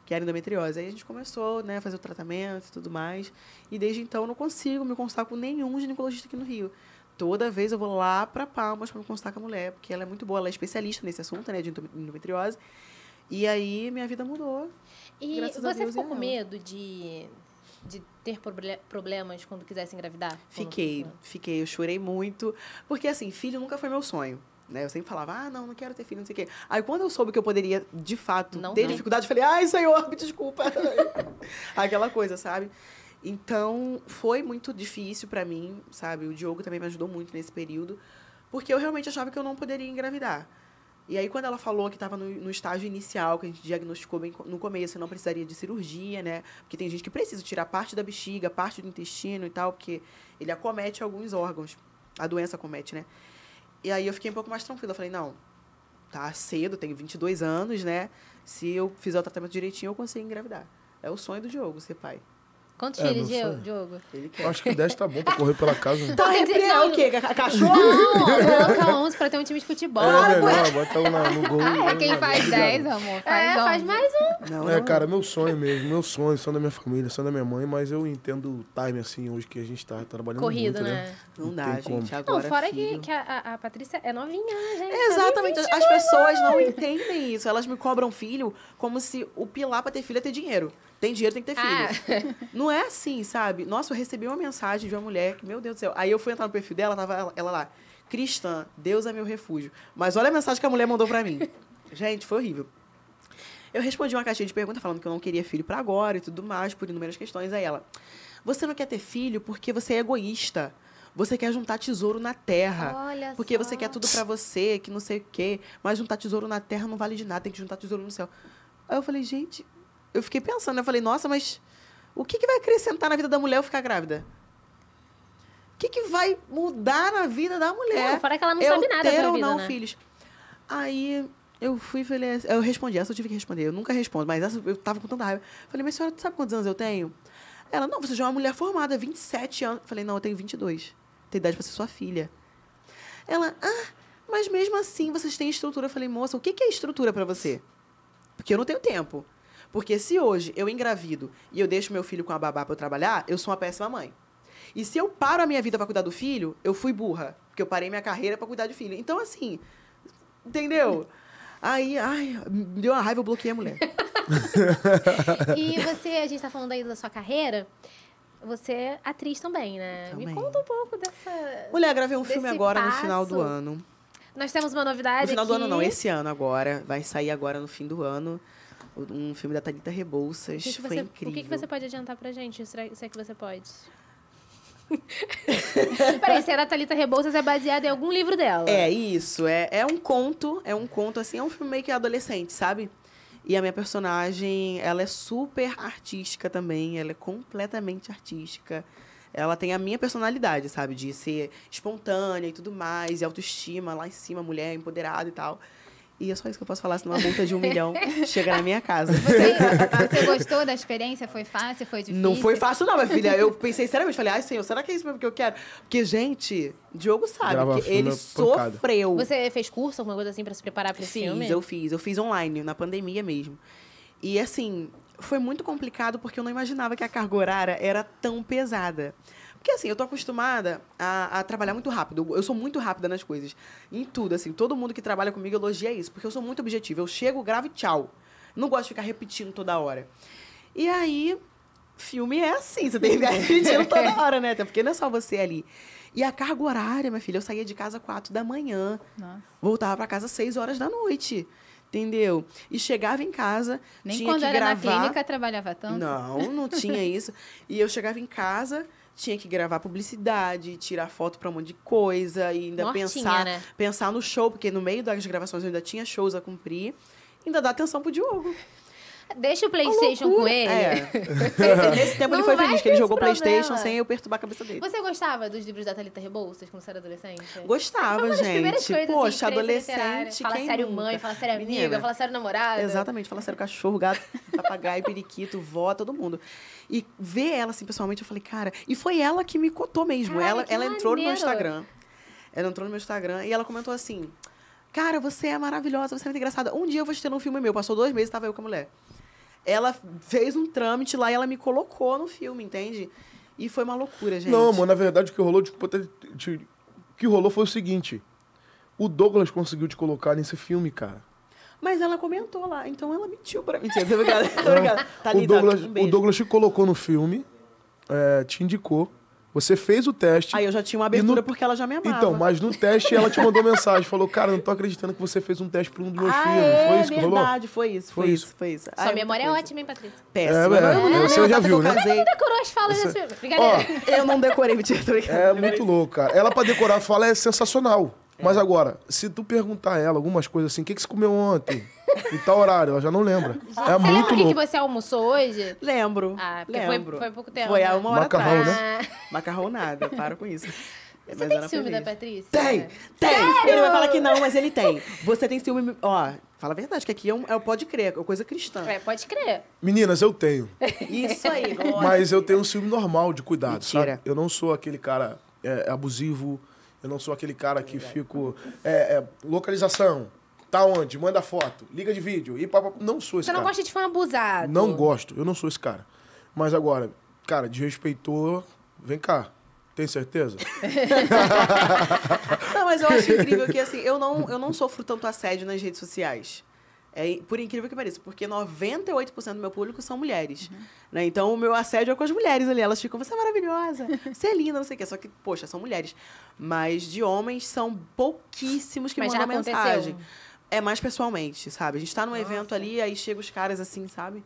Speaker 3: que era endometriose. Aí a gente começou, né, a fazer o tratamento e tudo mais. E desde então eu não consigo me consultar com nenhum ginecologista aqui no Rio. Toda vez eu vou lá para Palmas para me consultar com a mulher, porque ela é muito boa, ela é especialista nesse assunto, né, de endometriose. E aí minha vida mudou. E você ficou com medo
Speaker 1: de, de ter problemas quando quisesse engravidar? Fiquei,
Speaker 3: quando... fiquei. Eu chorei muito. Porque, assim, filho nunca foi meu sonho. Né? Eu sempre falava, ah, não, não quero ter filho, não sei o quê. Aí quando eu soube que eu poderia, de fato, não, ter não. dificuldade, eu falei, ai, senhor, me desculpa. Aquela coisa, sabe? Então, foi muito difícil para mim, sabe? O Diogo também me ajudou muito nesse período, porque eu realmente achava que eu não poderia engravidar. E aí, quando ela falou que estava no, no, estágio inicial, que a gente diagnosticou bem no começo, não precisaria de cirurgia, né? Porque tem gente que precisa tirar parte da bexiga, parte do intestino e tal, porque ele acomete alguns órgãos. A doença acomete, né? E aí eu fiquei um pouco mais tranquila. Falei, não, tá cedo, tenho 22 anos, né? Se eu fizer o tratamento direitinho, eu consigo engravidar. É o sonho do Diogo ser pai. Quantos
Speaker 1: é, Diogo? Acho que
Speaker 2: 10 tá bom pra correr pela casa. Né? Tá, tá arrepiar
Speaker 3: o quê? Cachorro?
Speaker 1: Não, coloca 11 pra ter um time de futebol. É, é melhor,
Speaker 2: bota um na, no gol. É né? quem faz 10,
Speaker 1: amor. É, faz é, faz mais um. Não, é, cara,
Speaker 2: meu sonho mesmo. Meu sonho, sonho da minha família, sonho da minha mãe, mas eu entendo o time, assim, hoje que a gente tá trabalhando Corrido, muito, né? né? Não, não dá, gente, como. agora Não, fora filho. que,
Speaker 1: que a, a, Patrícia é novinha, né, gente. Tá Exatamente. As pessoas não
Speaker 3: entendem isso. Elas me cobram filho como se o pilar pra ter filho é ter dinheiro. Tem dinheiro, tem que ter ah. filho. Ah. Não é assim, sabe? Nossa, eu recebi uma mensagem de uma mulher que, meu Deus do céu. Aí eu fui entrar no perfil dela, tava ela, ela lá. Cristã, Deus é meu refúgio. Mas olha a mensagem que a mulher mandou para mim. Gente, foi horrível. Eu respondi uma caixinha de perguntas falando que eu não queria filho para agora e tudo mais, por inúmeras questões. Aí ela, você não quer ter filho porque você é egoísta. Você quer juntar tesouro na terra.
Speaker 1: Olha porque só. você quer
Speaker 3: tudo para você, que não sei o quê. Mas juntar tesouro na terra não vale de nada, tem que juntar tesouro no céu. Aí eu falei, gente, eu fiquei pensando, né? eu falei, nossa, mas o que, que vai acrescentar na vida da mulher eu ficar grávida? O que, que vai mudar na vida da mulher? Não, fora que ela não é eu sabe nada ter da ou vida, não né? filhos. Aí eu fui falei, eu respondi, essa eu tive que responder. Eu nunca respondo, mas essa eu tava com tanta raiva. Falei, mas senhora, sabe quantos anos eu tenho? Ela, não, você já é uma mulher formada, 27 anos. Falei, não, eu tenho 22. Tem idade para ser sua filha. Ela, ah, mas mesmo assim vocês têm estrutura. Eu falei, moça, o que, que é estrutura para você? Porque eu não tenho tempo. Porque se hoje eu engravido e eu deixo meu filho com a babá para eu trabalhar, eu sou uma péssima mãe. E se eu paro a minha vida para cuidar do filho, eu fui burra, porque eu parei minha carreira para cuidar de filho. Então assim, entendeu? Aí, ai, me deu uma raiva, eu bloqueei a mulher. e você, a gente está falando aí da sua carreira.
Speaker 1: Você é atriz também, né? Também. Me conta um pouco dessa.
Speaker 3: Mulher, gravei um filme agora passo. no final do ano.
Speaker 1: Nós temos uma novidade. No final aqui. do ano, não, esse
Speaker 3: ano agora. Vai sair agora no fim do ano um filme da Thalita Rebouças. Que que foi você, incrível. O que, que você
Speaker 1: pode adiantar pra gente, se é que você pode? Peraí, é a Thalita Rebouças é baseada em algum livro dela? É,
Speaker 3: isso. É, é um conto, é um conto, assim, é um filme meio que adolescente, sabe? E a minha personagem, ela é super artística também, ela é completamente artística. Ela tem a minha personalidade, sabe? De ser espontânea e tudo mais, e autoestima lá em cima, mulher empoderada e tal. E é só isso que eu posso falar, senão a multa de um milhão chega na minha casa. Você, você, gostou da experiência? Foi fácil? Foi difícil? Não foi fácil, não, minha filha. Eu pensei seriamente, falei, ai, senhor, será que é isso mesmo que eu quero? Porque, gente, Diogo sabe Grava que ele é pancada. sofreu. Você fez curso, alguma coisa assim, para se preparar para esse fiz, filme? Fiz, eu fiz. Eu fiz online, na pandemia mesmo. E, assim, foi muito complicado porque eu não imaginava que a carga horária era tão pesada. Porque assim, eu tô acostumada a, a, trabalhar muito rápido. Eu sou muito rápida nas coisas. Em tudo, assim. Todo mundo que trabalha comigo elogia isso, porque eu sou muito objetiva. Eu chego, gravo e tchau. Não gosto de ficar repetindo toda hora. E aí, filme é assim. Você tem que ficar repetindo toda é. hora, né? porque não é só você ali. E a carga horária, minha filha, eu saía de casa quatro da manhã. Nossa. Voltava para casa seis horas da noite entendeu? E chegava em casa, Nem tinha quando era gravar. na clínica
Speaker 1: trabalhava tanto.
Speaker 3: Não, não tinha isso. E eu chegava em casa, tinha que gravar publicidade, tirar foto pra um monte de coisa, e ainda Mortinha, pensar, né? pensar no show, porque no meio das gravações eu ainda tinha shows a cumprir. Ainda dá atenção pro Diogo. Deixa o Playstation com ele. É. Nesse tempo não ele foi feliz, que ele jogou Playstation sem eu perturbar a cabeça dele.
Speaker 1: Você gostava dos livros da Thalita Rebouças quando você era adolescente? Gostava, foi gente. Coisas, Poxa, assim, adolescente. Fala sério nunca? mãe, fala sério amiga, Menina. fala sério namorada.
Speaker 3: Exatamente, fala sério cachorro, gato, papagaio, periquito, vó, todo mundo. E ver ela assim pessoalmente, eu falei, cara. E foi ela que me cotou mesmo. Cara, ela ela entrou no meu Instagram. Ela entrou no meu Instagram e ela comentou assim. Cara, você é maravilhosa, você é muito engraçada. Um dia eu vou te ter um filme meu. Passou dois meses, tava eu com a mulher ela fez um trâmite lá e ela me colocou no filme, entende? E foi uma loucura, gente. Não, mano, na
Speaker 2: verdade o que rolou, desculpa, o que rolou foi o seguinte. O Douglas conseguiu te colocar nesse filme, cara.
Speaker 3: Mas ela comentou lá, então ela
Speaker 2: mentiu pra mim. tô Tá
Speaker 3: o, tá, Douglas, o
Speaker 2: Douglas te colocou no filme, é, te indicou. Você fez o teste. Aí eu já tinha uma abertura no... porque ela já me amava. Então, mas no teste ela te mandou mensagem, falou: "Cara, não tô acreditando que você fez um teste para um dos meus ah, filhos". É, foi isso que é rolou? verdade, foi isso, foi, foi isso. isso, foi isso. Sua Ai,
Speaker 1: memória é ótima, hein, Patrícia?
Speaker 2: Péssima. É, é, é, você já viu, né? Você não
Speaker 1: decorou as falas desse filme. eu
Speaker 2: não decorei, mentira. É muito louco, cara. Ela para decorar a fala é sensacional. Mas agora, se tu perguntar a ela algumas coisas assim, o que, que você comeu ontem? E tal horário, ela já não lembra. É você muito louco.
Speaker 1: que você almoçou hoje? Lembro. Ah, porque lembro. Foi, foi pouco tempo. Foi há né? uma hora Macarrão, atrás. né?
Speaker 3: Macarrão nada, para com isso. Você mas tem ciúme feliz. da
Speaker 1: Patrícia? Tem!
Speaker 3: Tem! Sério? Ele vai falar que não, mas ele tem. Você tem ciúme... Ó, fala a verdade, que aqui é, um, é o pode crer, é coisa cristã. É, pode crer.
Speaker 2: Meninas, eu tenho.
Speaker 3: Isso aí. mas
Speaker 2: eu tenho um ciúme normal de cuidado, Mentira. sabe? Eu não sou aquele cara é, abusivo eu não sou aquele cara que fico. É, é, localização. Tá onde? Manda foto. Liga de vídeo. E não sou esse Você cara. Você não gosta
Speaker 1: de fã abusado. Não
Speaker 2: gosto. Eu não sou esse cara. Mas agora, cara, desrespeitou. Vem cá. Tem certeza? não, mas eu acho incrível que assim, eu não, eu
Speaker 3: não sofro tanto assédio nas redes sociais. É, por incrível que pareça, porque 98% do meu público são mulheres. Uhum. Né? Então, o meu assédio é com as mulheres ali. Elas ficam, você é maravilhosa, você é linda, não sei o quê. Só que, poxa, são mulheres. Mas de homens são pouquíssimos que Mas mandam mensagem. É mais pessoalmente, sabe? A gente tá num Nossa. evento ali, aí chega os caras assim, sabe?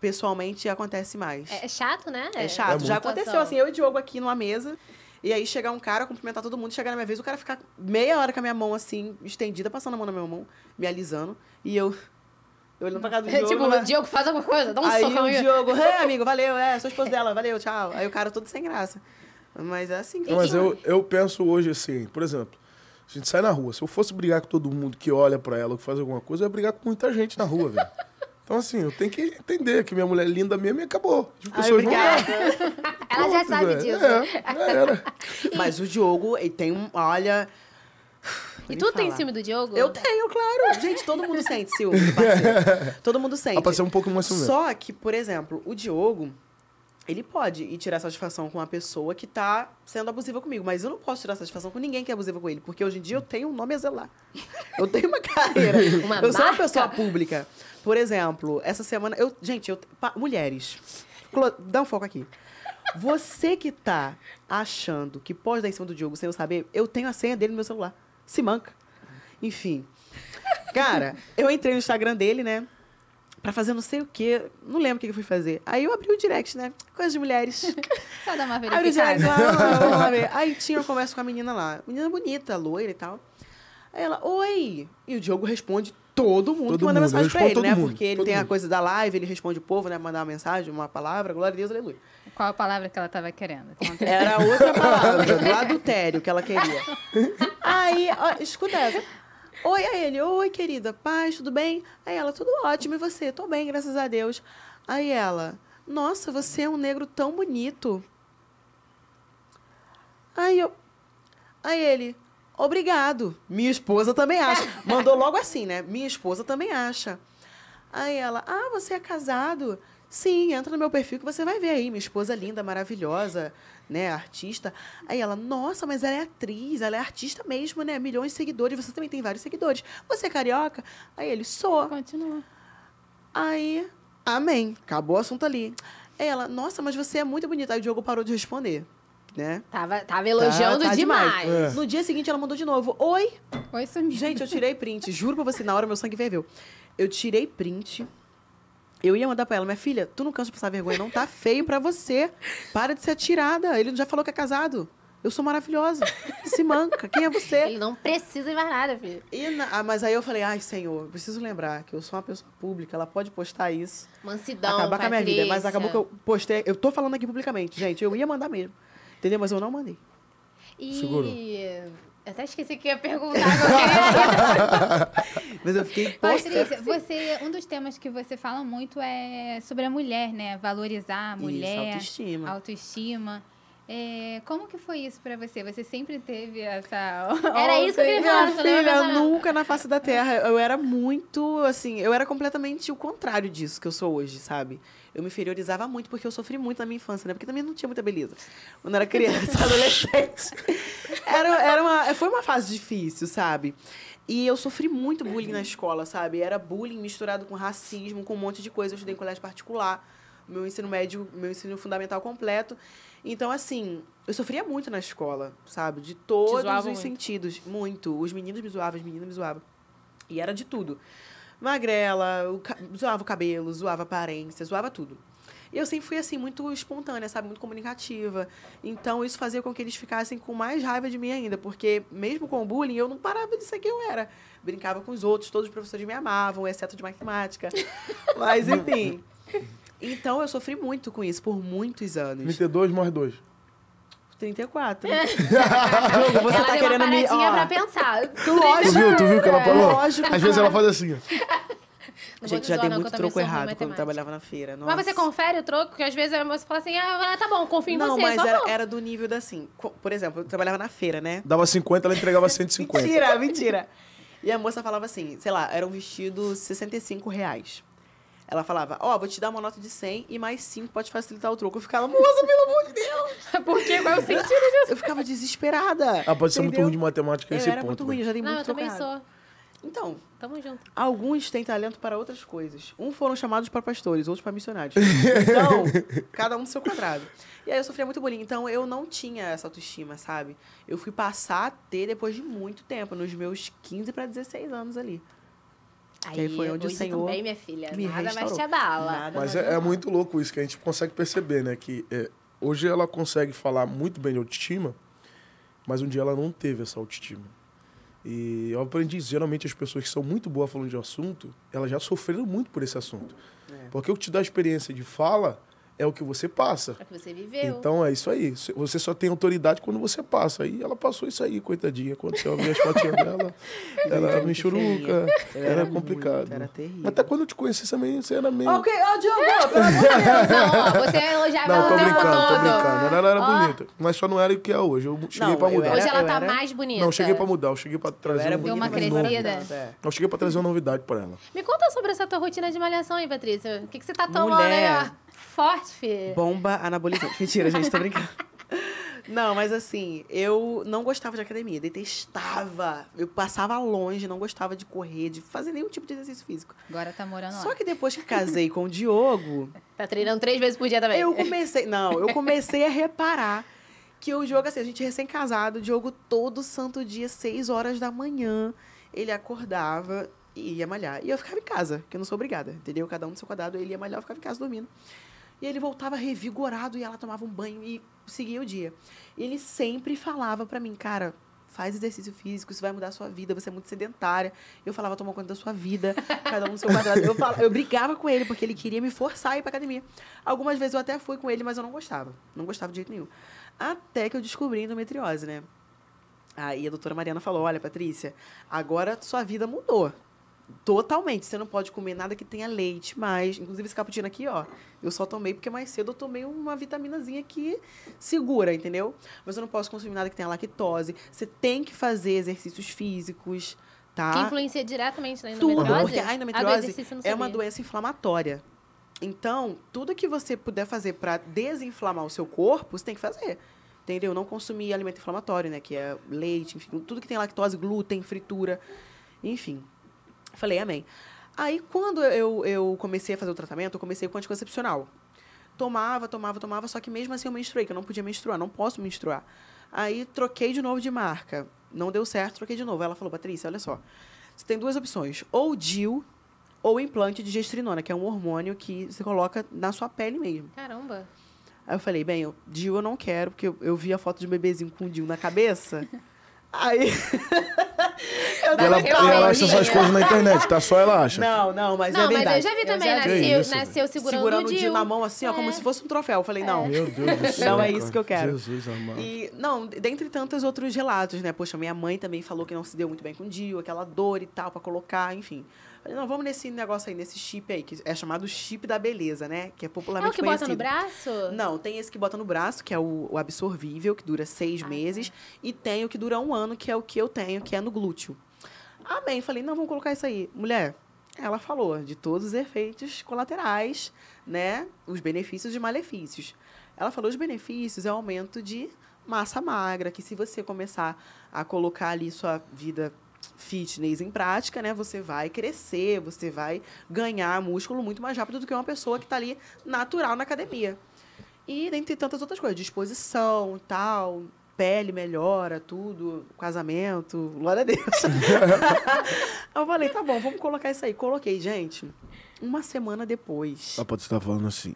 Speaker 3: Pessoalmente acontece mais. É, é
Speaker 1: chato, né? É chato. É Já aconteceu assim,
Speaker 3: eu e o Diogo aqui numa mesa. E aí chegar um cara, cumprimentar todo mundo, chegar na minha vez, o cara ficar meia hora com a minha mão assim, estendida, passando a mão na minha mão, me alisando. E eu. Eu olhando pra casa do é, Diogo. tipo, né? Diogo, faz alguma coisa, dá um aí socão aí. Diogo, é, amigo, valeu, é, sou esposa dela, valeu, tchau. Aí o cara todo sem graça. Mas é assim que... Mas eu,
Speaker 2: eu penso hoje assim, por exemplo, a gente sai na rua. Se eu fosse brigar com todo mundo que olha pra ela ou que faz alguma coisa, eu ia brigar com muita gente na rua, velho. Então, assim, eu tenho que entender que minha mulher é linda mesmo e acabou. As pessoas obrigada. Vão
Speaker 3: Ela já sabe é, disso. É, já era. Mas o Diogo, ele tem um. Olha. E tu tem ciúme do Diogo? Eu tenho, claro. Gente, todo mundo sente ciúme parceiro. Todo mundo sente. Pra um pouco mais ciumento. Só que, por exemplo, o Diogo, ele pode ir tirar satisfação com uma pessoa que tá sendo abusiva comigo. Mas eu não posso tirar satisfação com ninguém que é abusiva com ele. Porque hoje em dia eu tenho um nome a zelar. Eu tenho uma carreira. Uma eu marca. sou uma pessoa pública. Por exemplo, essa semana. Eu, gente, eu, pa, mulheres. Clô, dá um foco aqui. Você que tá achando que pode dar em cima do Diogo sem eu saber, eu tenho a senha dele no meu celular. Se manca. Enfim. Cara, eu entrei no Instagram dele, né? Pra fazer não sei o quê. Não lembro o que eu fui fazer. Aí eu abri o direct, né? Coisa de mulheres.
Speaker 1: Só dá uma Abri o direct lá, lá, lá, lá, lá ver.
Speaker 3: Aí tinha uma conversa com a menina lá. Menina bonita, loira e tal. Aí ela, oi! E o Diogo responde Todo mundo todo que manda mundo. mensagem pra ele, né? Mundo. Porque ele todo tem mundo. a coisa da live, ele responde o povo, né? Mandar uma mensagem, uma palavra, glória a Deus, aleluia. Qual a palavra que ela estava querendo? Era outra palavra, do adultério que ela queria. Aí, ó, escuta essa. Oi, a ele, oi, querida, paz, tudo bem? Aí ela, tudo ótimo, e você? Tô bem, graças a Deus. Aí ela, nossa, você é um negro tão bonito. Aí eu, aí ele, Obrigado. Minha esposa também acha. Mandou logo assim, né? Minha esposa também acha. Aí ela, ah, você é casado? Sim, entra no meu perfil que você vai ver aí. Minha esposa linda, maravilhosa, né? Artista. Aí ela, nossa, mas ela é atriz, ela é artista mesmo, né? Milhões de seguidores, você também tem vários seguidores. Você é carioca? Aí ele, sou. Continua. Aí, amém. Acabou o assunto ali. Aí ela, nossa, mas você é muito bonita. Aí o Diogo parou de responder né? Tava, tava elogiando tá, tá demais. demais. É. No dia seguinte, ela mandou de novo. Oi. Oi, Samir. Gente, eu tirei print. Juro pra você, na hora meu sangue ferveu. Eu tirei print. Eu ia mandar pra ela, minha filha, tu não cansa de passar vergonha, não tá feio pra você. Para de ser atirada. Ele já falou que é casado. Eu sou maravilhosa. Se manca. Quem é você? Ele não precisa de mais nada, filho. Na... Ah, mas aí eu falei, ai, senhor, preciso lembrar que eu sou uma pessoa pública, ela pode postar isso.
Speaker 1: Mansidão, Acabar Patrícia. com a minha vida. Mas acabou que eu
Speaker 3: postei... Eu tô falando aqui publicamente, gente. Eu ia mandar mesmo. Entendeu? Mas eu não mandei. E...
Speaker 1: Eu até esqueci que ia perguntar.
Speaker 3: Mas eu fiquei... Patrícia,
Speaker 1: você, um dos temas que você fala muito é sobre a mulher, né? Valorizar a mulher. Isso, autoestima.
Speaker 3: Autoestima.
Speaker 1: É, como que foi isso para você? Você sempre teve essa... Era isso que eu queria falar. Filha, eu
Speaker 3: nunca na face da terra. Eu era muito, assim... Eu era completamente o contrário disso que eu sou hoje, sabe? eu me inferiorizava muito, porque eu sofri muito na minha infância, né? Porque também não tinha muita beleza. Quando era criança, adolescente. Era, era uma, foi uma fase difícil, sabe? E eu sofri muito bullying na escola, sabe? Era bullying misturado com racismo, com um monte de coisa. Eu estudei em colégio particular, meu ensino médio, meu ensino fundamental completo. Então, assim, eu sofria muito na escola, sabe? De todos os muito. sentidos. Muito. Os meninos me zoavam, as meninas me zoavam. E era de tudo magrela, o, zoava o cabelo, zoava a aparência, zoava tudo. E eu sempre fui, assim, muito espontânea, sabe? Muito comunicativa. Então, isso fazia com que eles ficassem com mais raiva de mim ainda, porque mesmo com o bullying, eu não parava de ser quem eu era. Brincava com os outros, todos os professores me amavam, exceto de matemática. Mas, enfim. Então, eu sofri muito com isso por muitos anos.
Speaker 2: 32 morre 2.
Speaker 3: 34. É.
Speaker 1: você
Speaker 3: ela tá deu querendo uma me. pra pensar. Lógico. Tu viu, tu viu que ela é. falou? Lógico. Às vezes ela faz
Speaker 2: assim, ó.
Speaker 3: Não gente, já dei não, muito troco errado quando eu trabalhava na feira. Nossa. Mas você
Speaker 1: confere o troco? Porque às vezes a moça fala assim, ah, ah tá
Speaker 3: bom, confio em não, você. Não, mas era, era, do nível da assim. Por exemplo, eu trabalhava na feira, né?
Speaker 2: Dava 50, ela entregava 150. mentira,
Speaker 3: mentira. E a moça falava assim, sei lá, era um vestido 65 reais. Ela falava, ó, oh, vou te dar uma nota de 100 e mais 5 pode facilitar o troco. Eu ficava, moça, pelo amor de Deus! Por quê? Qual é o sentido disso? Eu ficava desesperada. Ah, pode entendeu? ser muito ruim de matemática nesse ponto. muito ruim, né? já dei Não, muito eu também sou. Então, Tamo junto. alguns têm talento para outras coisas. Um foram chamados para pastores, outros para missionários. Então, cada um do seu quadrado. E aí eu sofria muito bullying. Então, eu não tinha essa autoestima, sabe? Eu fui passar a ter depois de muito tempo, nos meus 15 para 16 anos ali.
Speaker 2: Aí, aí foi onde o Senhor também, minha
Speaker 3: filha, me nada restaurou. mais te abala. Nada Mas
Speaker 2: é, é, muito louco isso, que a gente consegue perceber, né? Que é, hoje ela consegue falar muito bem de autoestima, mas um dia ela não teve essa autoestima. E eu aprendi Geralmente as pessoas que são muito boas falando de assunto, elas já sofreram muito por esse assunto. É. Porque o que te dá experiência de fala é o que você passa. É o que você viveu. Então é isso aí. Você só tem autoridade quando você passa. E ela passou isso aí, coitadinha. Quando a minha as dela, ela era churuca. era, era complicado. Muito, era terrível. Até quando eu te conheci também, você era meio... Ah, ok,
Speaker 3: ó, oh, ah, Diogo, pelo amor de Deus, você é elogiava ela o tempo todo. Não, tô brincando, ela
Speaker 2: era oh. bonita. Mas só não era o que é hoje. Eu cheguei não, pra mudar. hoje ela tá era... mais bonita. Não, cheguei pra mudar. Eu cheguei pra trazer... Eu um... Deu uma crescida. Um é. eu cheguei pra trazer uma novidade pra ela.
Speaker 1: Me conta sobre essa tua rotina de malhação aí, Patrícia. O que, que você tá tomando Mulher. aí, ó? Né? forte, filho.
Speaker 2: Bomba anabolizante. Mentira, gente, tô brincando.
Speaker 3: Não, mas assim, eu não gostava de academia, detestava. Eu passava longe, não gostava de correr, de fazer nenhum tipo de exercício físico. Agora tá morando lá. Só que depois que casei com o Diogo. Tá treinando três vezes por dia também. Eu comecei. Não, eu comecei a reparar que o Diogo, assim, a gente é recém-casado, o Diogo todo santo dia, seis horas da manhã, ele acordava e ia malhar. E eu ficava em casa, que eu não sou obrigada, entendeu? Cada um do seu quadrado, ele ia malhar, eu ficava em casa dormindo. E ele voltava revigorado e ela tomava um banho e seguia o dia. Ele sempre falava para mim, cara, faz exercício físico, isso vai mudar a sua vida, você é muito sedentária. Eu falava, toma conta da sua vida, cada um no seu quadrado. Eu, falava, eu brigava com ele, porque ele queria me forçar a ir pra academia. Algumas vezes eu até fui com ele, mas eu não gostava. Não gostava de jeito nenhum. Até que eu descobri endometriose, né? Aí a doutora Mariana falou, olha, Patrícia, agora sua vida mudou. Totalmente. Você não pode comer nada que tenha leite, mas. Inclusive, esse cappuccino aqui, ó. Eu só tomei porque mais cedo eu tomei uma vitaminazinha que segura, entendeu? Mas eu não posso consumir nada que tenha lactose. Você tem que fazer exercícios físicos, tá? Que
Speaker 1: influencia diretamente na endometriose. Tudo, porque a ah, endometriose é uma doença
Speaker 3: inflamatória. Então, tudo que você puder fazer para desinflamar o seu corpo, você tem que fazer entendeu? Não consumir alimento inflamatório, né? Que é leite, enfim, tudo que tem lactose, glúten, fritura, enfim. Falei, amém. Aí, quando eu, eu comecei a fazer o tratamento, eu comecei com anticoncepcional. Tomava, tomava, tomava, só que mesmo assim eu menstruei, que eu não podia menstruar, não posso menstruar. Aí, troquei de novo de marca. Não deu certo, troquei de novo. Ela falou, Patrícia, olha só, você tem duas opções, ou DIL ou implante de gestrinona, que é um hormônio que você coloca na sua pele mesmo. Caramba! Aí eu falei, bem, diu DIL eu não quero, porque eu, eu vi a foto de um bebezinho com DIL na cabeça. Aí
Speaker 2: eu ela, eu ela acha essas coisas na internet, tá? Só ela acha. Não, não, mas não, é verdade. Não,
Speaker 3: mas eu já vi também, já né, vi. Nasceu, nasceu né, segurando, segurando o Dil. na mão, assim, ó, como é. se fosse um troféu. Eu falei, é. não. Meu Deus do céu. Não é isso que eu quero. Jesus amado. E, não, dentre tantos outros relatos, né? Poxa, minha mãe também falou que não se deu muito bem com o Dil, aquela dor e tal, pra colocar, enfim. Falei, não, vamos nesse negócio aí, nesse chip aí, que é chamado chip da beleza, né? Que é popularmente conhecido. É o que conhecido. bota no braço? Não, tem esse que bota no braço, que é o, o absorvível, que dura seis ah, meses. Tá. E tem o que dura um ano, que é o que eu tenho, que é no glúteo. Amém. Falei, não, vamos colocar isso aí. Mulher, ela falou de todos os efeitos colaterais, né? Os benefícios e malefícios. Ela falou os benefícios é o aumento de massa magra, que se você começar a colocar ali sua vida fitness em prática, né, você vai crescer, você vai ganhar músculo muito mais rápido do que uma pessoa que está ali natural na academia. E dentre tantas outras coisas, disposição, tal, pele melhora, tudo, casamento, glória a Deus. eu falei, tá bom, vamos colocar isso aí. Coloquei, gente, uma semana depois. Ah, pode estar tá falando assim.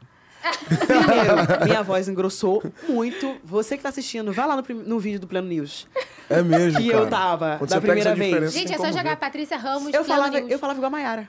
Speaker 3: Primeiro, minha voz engrossou muito. Você que tá assistindo, vai lá no, no vídeo do Plano News. É mesmo, Que cara. eu tava, Quando da primeira vez. Gente, é só jogar ver. Patrícia Ramos eu falava, News. Eu falava igual a Mayara.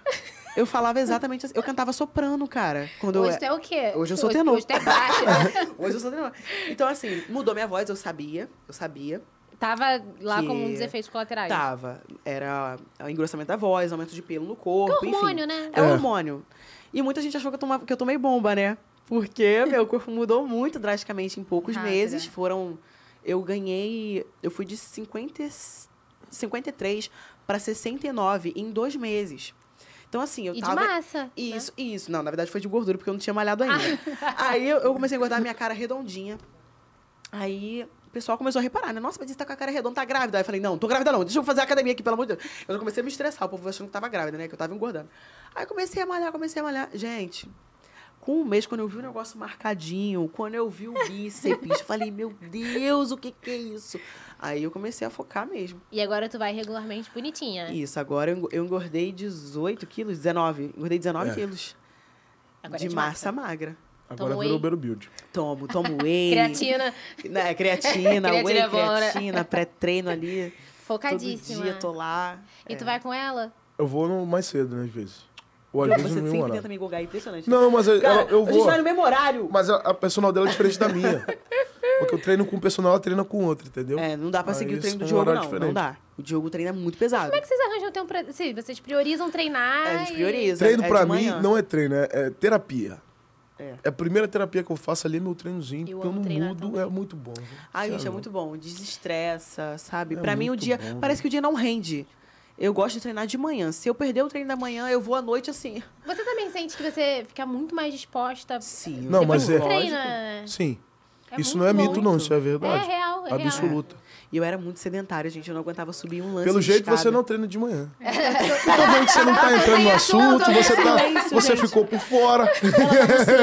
Speaker 3: Eu falava exatamente assim. Eu cantava soprano, cara. Quando hoje eu... é o quê? Hoje eu sou hoje, tenor. Hoje é baixo. Né? hoje eu sou tenor. Então, assim, mudou minha voz, eu sabia. Eu sabia.
Speaker 1: Tava lá que... como um dos efeitos colaterais.
Speaker 3: Tava. Era engrossamento da voz, aumento de pelo no corpo, É hormônio, enfim. né? É, é hormônio. E muita gente achou que eu, tomava, que eu tomei bomba, né? Porque meu corpo mudou muito drasticamente em poucos meses. Foram... Eu ganhei... Eu fui de 50, 53 para 69 em dois meses. Então, assim, eu e tava. De massa. Né? Isso, né? isso. Não, na verdade foi de gordura, porque eu não tinha malhado ainda. Aí eu, comecei a engordar minha cara redondinha. Aí. O pessoal começou a reparar, né? Nossa, mas você tá com a cara redonda, tá grávida. Aí eu falei, não, tô grávida não, deixa eu fazer academia aqui, pelo amor de Deus. Eu comecei a me estressar, o povo achando que tava grávida, né? Que eu tava engordando. Aí comecei a malhar, comecei a malhar. Gente, com um mês, quando eu vi o negócio marcadinho, quando eu vi o bíceps, falei, meu Deus, o que que é isso? Aí eu comecei a focar mesmo.
Speaker 1: E agora tu vai regularmente bonitinha.
Speaker 3: Isso, agora eu engordei 18 quilos, 19. Engordei 19 é. quilos. Agora é de massa, massa magra. Agora tomo virou Bero Build. Tomo, tomo whey. creatina. Né, creatina, whey, creatina, é né? creatina pré-treino ali. Focadíssima. Todo dia tô
Speaker 1: lá. E é. tu vai com ela?
Speaker 2: Eu vou no mais cedo, né, às vezes. O você sempre tenta
Speaker 3: me é impressionante. Né? Não, mas eu, Cara, eu, eu vou. A gente vai no mesmo horário.
Speaker 2: Mas a, a personal dela é diferente da minha. Porque eu treino com um personal, ela treina com outro, entendeu? É, não dá pra Aí seguir o treino do Diogo, não. Diferente. Não dá. O Diogo treina muito pesado. como
Speaker 1: é que vocês arranjam tempo pra... Sim, vocês priorizam treinar? É, a gente prioriza. Treino é pra mim
Speaker 2: não é treino, é, é terapia. É. é. a primeira terapia que eu faço ali, é meu treinozinho. Eu amo mudo, é muito bom. Ai, gente, é muito
Speaker 3: bom. Desestressa, sabe? É pra mim, o dia... Bom, parece que o dia não rende. Eu gosto de treinar de manhã. Se eu perder o treino da manhã, eu vou à noite assim. Você
Speaker 1: também sente que você fica muito mais disposta? Sim.
Speaker 2: Não, mas é. Treina... Sim. É Isso não é mito, não. Isso é verdade. É real. É absoluta. Real.
Speaker 3: E eu era muito sedentária, gente. Eu não aguentava subir um
Speaker 2: lance. Pelo jeito, você não treina de manhã. Eu tô vendo que você não tá, tá entrando no assunto, tá você, tá, silêncio, você ficou por fora.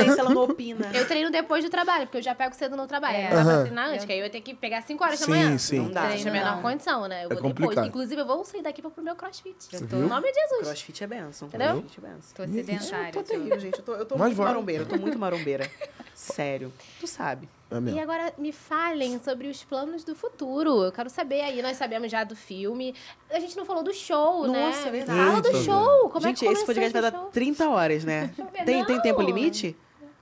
Speaker 1: Ela tá não opina. Eu treino depois do trabalho, porque eu já pego cedo no trabalho. Ela é. Não dá treinar antes, eu... que aí eu ia ter que pegar 5 horas sim, da manhã. Sim. Não dá. Treino não. menor condição, né? Eu é complicado. Inclusive, eu vou sair daqui pra pro meu crossfit. Eu tô, nome de Jesus. Crossfit
Speaker 3: é benção. Entendeu? Crossfit é benção. Tô sedentária. Eu
Speaker 1: tô terrível, gente. Eu tô, eu tô muito marombeira. Eu tô muito marombeira.
Speaker 3: Sério. Tu sabe. É e
Speaker 1: agora me falem sobre os planos do futuro. Eu quero saber aí, nós sabemos já do filme. A gente não falou do show, Nossa, né? Nossa, é verdade. Fala do show. Como é gente, é que esse podcast vai dar
Speaker 3: 30
Speaker 2: horas, né?
Speaker 3: tem, tem tempo limite?